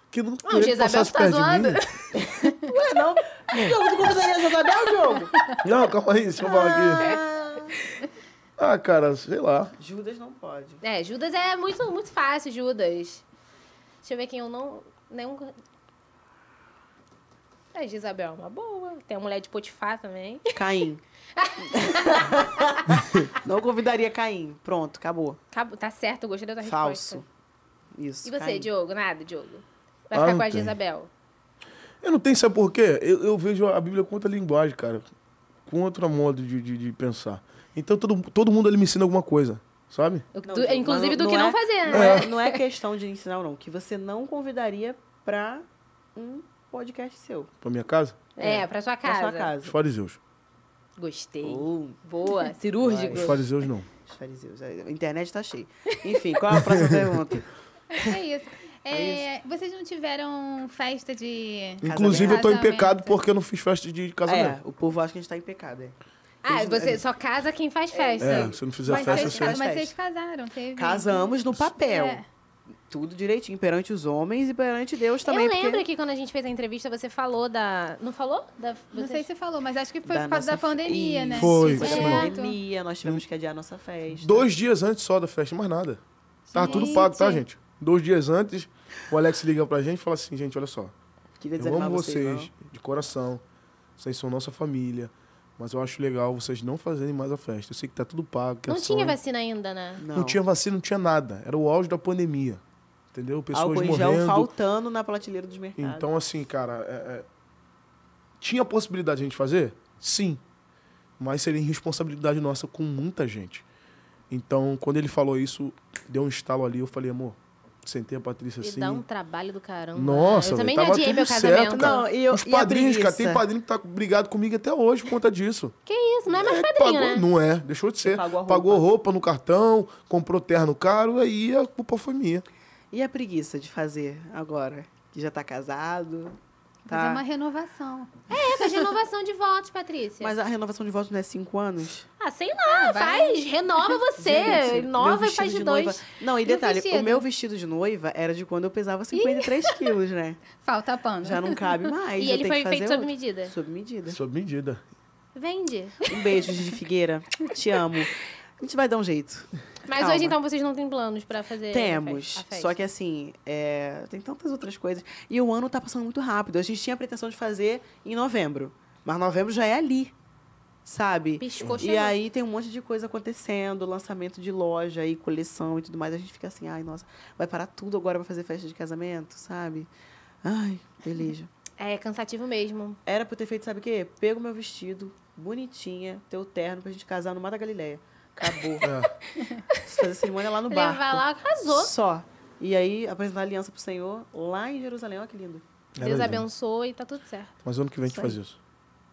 Speaker 3: Que não, não Jezabel tá zoando. Né? Ué, não. Diogo, tu convidaria a Jezabel, jogo?
Speaker 2: Não, calma aí, deixa eu falar aqui. Ah. ah, cara, sei lá.
Speaker 3: Judas não pode.
Speaker 1: É, Judas é muito, muito fácil, Judas. Deixa eu ver quem eu não. Nenhum a é, Isabel é uma boa. Tem a mulher de Potifar também.
Speaker 3: Caim. Não convidaria Caim. Pronto, acabou.
Speaker 1: acabou. Tá certo, gostei da tua Falso. resposta.
Speaker 2: Falso. Isso. E você, Caim.
Speaker 1: Diogo? Nada, Diogo.
Speaker 2: Vai ah, ficar com a ah, Isabel. Eu não tenho, sabe por quê? Eu, eu, vejo a Bíblia com outra linguagem, cara. Com outro modo de, de, de pensar. Então todo, todo mundo ali me ensina alguma coisa sabe? Não, tu, inclusive do não, que não, é, não fazer, né? Não é, não é questão
Speaker 3: de ensinar ou não, que você não convidaria para um podcast seu.
Speaker 2: Pra minha casa? É, é
Speaker 3: pra sua casa. Pra sua casa. Os fariseus. Gostei. Oh. Boa. Cirúrgico. Os fariseus não. Os fariseus. A internet
Speaker 2: tá cheia. Enfim, qual a próxima pergunta?
Speaker 1: É isso. É, é vocês não tiveram festa de. Inclusive, casamento. eu tô em pecado
Speaker 2: porque eu não fiz festa de casamento. É, o povo acha que a gente tá em pecado, é.
Speaker 1: Ah, você só casa quem faz festa. É, se não fizer mas festa, você. Mas vocês casaram, teve. Casamos no papel. É
Speaker 3: tudo direitinho perante os homens e perante Deus
Speaker 1: também. Eu lembro porque... que quando a gente fez a entrevista, você falou da. Não falou? Da... Você... Não sei se falou, mas acho que foi
Speaker 3: da
Speaker 2: por causa nossa...
Speaker 1: da pandemia, né? Foi,
Speaker 2: foi. Da pandemia,
Speaker 3: nós tivemos que adiar a nossa festa.
Speaker 2: Dois dias antes só da festa, mais nada.
Speaker 1: tá tudo pago, tá, gente?
Speaker 2: Dois dias antes, o Alex liga pra gente e fala assim, gente, olha só. Queria eu amo vocês, vocês de coração. Vocês são nossa família. Mas eu acho legal vocês não fazerem mais a festa. Eu sei que tá tudo pago. É não é tinha sonho.
Speaker 1: vacina ainda, né? Não. não tinha
Speaker 2: vacina, não tinha nada. Era o auge da pandemia entendeu? Pessoas morrendo.
Speaker 3: faltando na prateleira dos mercados. Então,
Speaker 2: assim, cara, é, é... tinha possibilidade de a gente fazer? Sim. Mas seria responsabilidade nossa com muita gente. Então, quando ele falou isso, deu um estalo ali. Eu falei, amor, sentei a Patrícia e assim. dá um
Speaker 1: trabalho do caramba. Nossa, eu também tava adiei meu casamento. não, eu, Os
Speaker 2: padrinhos, cara, tem padrinho que tá brigado comigo até hoje por conta disso.
Speaker 1: Que isso, não é mais é, padrinho, pagou, né?
Speaker 2: Não é, deixou de ser. Pagou roupa. pagou roupa. no cartão, comprou terno caro, aí a culpa foi minha. E a preguiça de fazer agora,
Speaker 3: que já está casado? Tá... É uma
Speaker 1: renovação. É, faz é renovação de votos, Patrícia. Mas a
Speaker 3: renovação de votos não é cinco anos?
Speaker 1: Ah, sei lá, ah, faz, renova você, Gente, nova e faz de, dois. Noiva... Não, e, e detalhe, o, o, meu
Speaker 3: vestido de noiva era de quando eu pesava 53 Ih. quilos, né?
Speaker 1: Falta a pano. Já não cabe mais. E ele foi feito sob medida? Sob
Speaker 3: medida. Sob medida.
Speaker 1: Vende. Um beijo, de
Speaker 3: Figueira. Te amo. A gente vai dar um jeito. Mas Calma. hoje, então, vocês
Speaker 1: não têm planos para fazer Temos.
Speaker 3: Só que, assim, é... tem tantas outras coisas. E o ano tá passando muito rápido. A gente tinha a pretensão de fazer em novembro. Mas novembro já é ali, sabe? Piscou, e aí tem um monte de coisa acontecendo, lançamento de loja e coleção e tudo mais. A gente fica assim, ai, nossa, vai parar tudo agora pra fazer festa de casamento, sabe? Ai, beleza. É cansativo mesmo. Era pra eu ter feito, sabe o quê? Pego meu vestido, bonitinha, teu terno pra gente casar no Mata Galileia. Acabou. É. Fazer cerimônia lá no bar. vai lá, casou. Só. E aí apresentar a aliança pro Senhor lá em Jerusalém. Olha que lindo.
Speaker 2: Deus
Speaker 1: abençoe e tá tudo certo.
Speaker 2: Mas ano que vem a gente faz isso.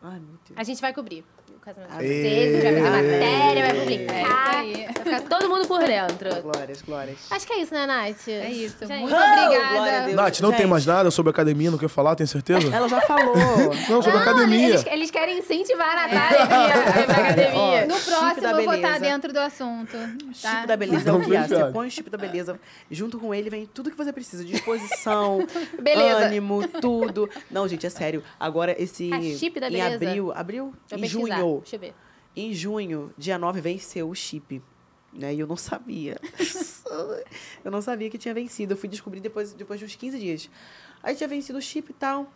Speaker 1: Ai, meu Deus. A gente vai cobrir
Speaker 2: casamento ah, vai fazer matéria, vai publicar. É vai ficar todo mundo por
Speaker 1: dentro.
Speaker 2: Glórias, glórias.
Speaker 1: Acho que é isso, né, Nath? É isso. Gente, muito oh, obrigada. Oh, Nath, não Gente. tem
Speaker 2: mais nada sobre academia, não quer falar, tem certeza? Ela já falou. não, sobre não, academia. Eles,
Speaker 1: eles, querem incentivar a
Speaker 2: Natália a ir pra academia.
Speaker 1: no próximo eu vou botar dentro do assunto. Tá? Chip da beleza Não, é um é.
Speaker 3: Você põe o chip da beleza. Junto com ele vem tudo que você precisa. Disposição, beleza. ânimo, tudo. Não, gente, é sério. Agora esse. A chip da beleza. Em abril. Abril? em junho. Deixa eu ver. Em junho, dia 9, venceu o chip. Né? E eu não sabia. eu não sabia que tinha vencido. Eu fui descobrir depois, depois de uns 15 dias. Aí tinha vencido o chip e tal.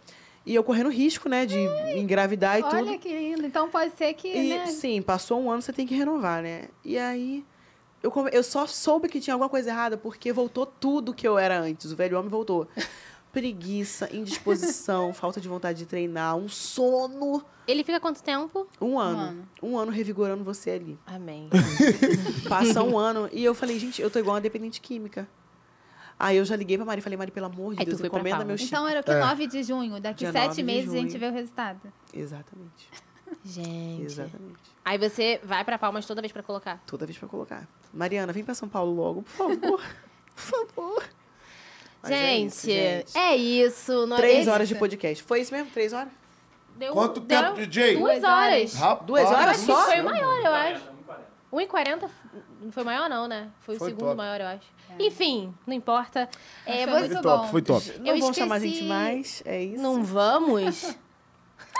Speaker 3: E eu correndo risco, né, de Ei, engravidar e olha tudo. Olha
Speaker 1: que lindo. Então pode ser que. E, né? Sim,
Speaker 3: passou um ano, você tem que renovar, né? E aí. Eu, eu só soube que tinha alguma coisa errada porque voltou tudo que eu era antes. O velho homem voltou preguiça, indisposição, falta de vontade de treinar, um sono. Ele fica quanto tempo? Um ano. Um ano, um ano revigorando você ali. Amém.
Speaker 2: Passa um
Speaker 3: ano. E eu falei, gente, eu tô igual uma dependente química. Aí eu já liguei pra Mari e falei, Mari, pelo amor de Aí Deus, encomenda meu chip. Então era o que? É. 9
Speaker 1: de junho. Daqui Dia sete meses a gente vê o resultado.
Speaker 3: Exatamente. Gente. Exatamente.
Speaker 1: Aí você vai pra Palmas toda vez pra colocar?
Speaker 3: Toda vez pra colocar. Mariana, vem pra São Paulo logo, por favor. por favor. É gente, gente,
Speaker 1: é isso. Três horas de podcast.
Speaker 3: Foi isso mesmo? Três horas? Deu, Quanto deu tempo, DJ? Duas horas. Rapaz,
Speaker 2: duas horas só? Foi o maior,
Speaker 1: eu acho. 1,40 não foi maior, não, né? Foi, foi o segundo top. maior, eu acho. É. Enfim, não importa. É, foi, muito top, bom. foi top. Não eu vamos esqueci... chamar a gente mais,
Speaker 3: é isso? Não vamos?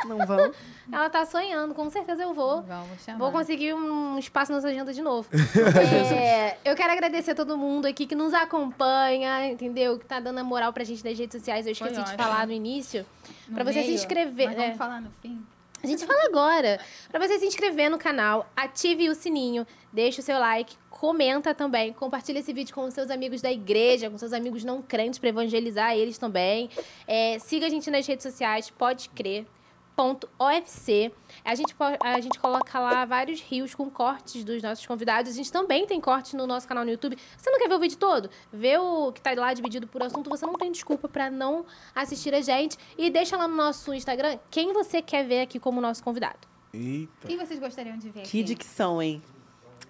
Speaker 3: Não vão?
Speaker 1: Ela tá sonhando, com certeza eu vou. Vamos chamar. Vou conseguir um espaço na sua agenda de novo. é, eu quero agradecer a todo mundo aqui que nos acompanha, entendeu? Que tá dando a moral pra gente nas redes sociais. Eu esqueci Foi de ótimo. falar no início.
Speaker 2: No pra você meio, se inscrever.
Speaker 1: Mas vamos é. falar no fim. A gente fala agora. Para você se inscrever no canal, ative o sininho, deixe o seu like, comenta também, compartilha esse vídeo com os seus amigos da igreja, com seus amigos não crentes para evangelizar eles também. É, siga a gente nas redes sociais, pode crer, www.ofc. A gente, a gente coloca lá vários rios com cortes dos nossos convidados. A gente também tem cortes no nosso canal no YouTube. Você não quer ver o vídeo todo? Vê o que tá lá dividido por assunto. Você não tem desculpa para não assistir a gente. E deixa lá no nosso Instagram quem você quer ver aqui como nosso convidado. Eita. Quem vocês gostariam de ver?
Speaker 3: Que aqui? dicção, hein?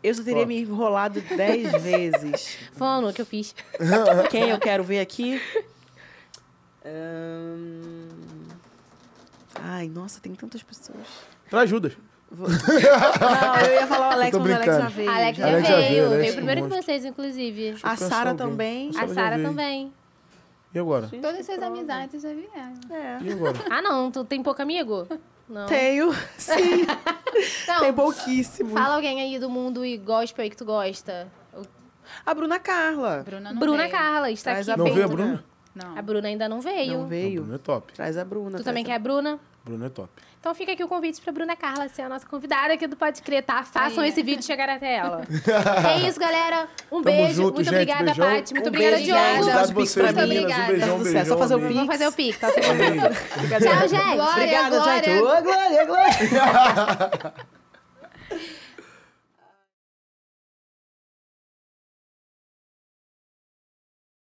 Speaker 3: Eu já teria me enrolado dez vezes. Falando o que eu fiz. Quem eu quero ver aqui? Hum... Ai, nossa, tem tantas pessoas.
Speaker 2: Traz Judas. Vou... Não, eu ia falar o Alex, mas o Alex já veio. Alex já, Alex já veio, veio, veio primeiro que vocês,
Speaker 1: inclusive. A Sara também. A Sara também. E agora? Todas essas suas amizades já vieram. É. E agora? Ah, não, tu tem pouco amigo? Não. Tenho, sim. não, tem pouquíssimo. Fala alguém aí do mundo e gospel aí que tu gosta.
Speaker 3: A Bruna Carla. Bruna, Bruna
Speaker 1: Carla está Traz aqui. Não veio a Bruna? A Bruna ainda não veio. Não
Speaker 3: veio. Não, Bruna é top. Traz a Bruna. Tu também a... quer a Bruna? Bruna é top.
Speaker 1: Então fica aqui o convite pra Bruna Carla ser a nossa convidada aqui do Pode Crer, tá? Façam Aí. esse vídeo chegar até ela. é isso, galera. Um Tamo beijo. Junto, muito gente, obrigada, beijão. Paty. Muito um obrigada, Diogo. obrigada vocês, muito obrigada. Um beijão, um É Só fazer o pique. Vamos fazer o pique. Tá? Tchau, gente. Glória, obrigada, glória. gente. Ô, glória, glória.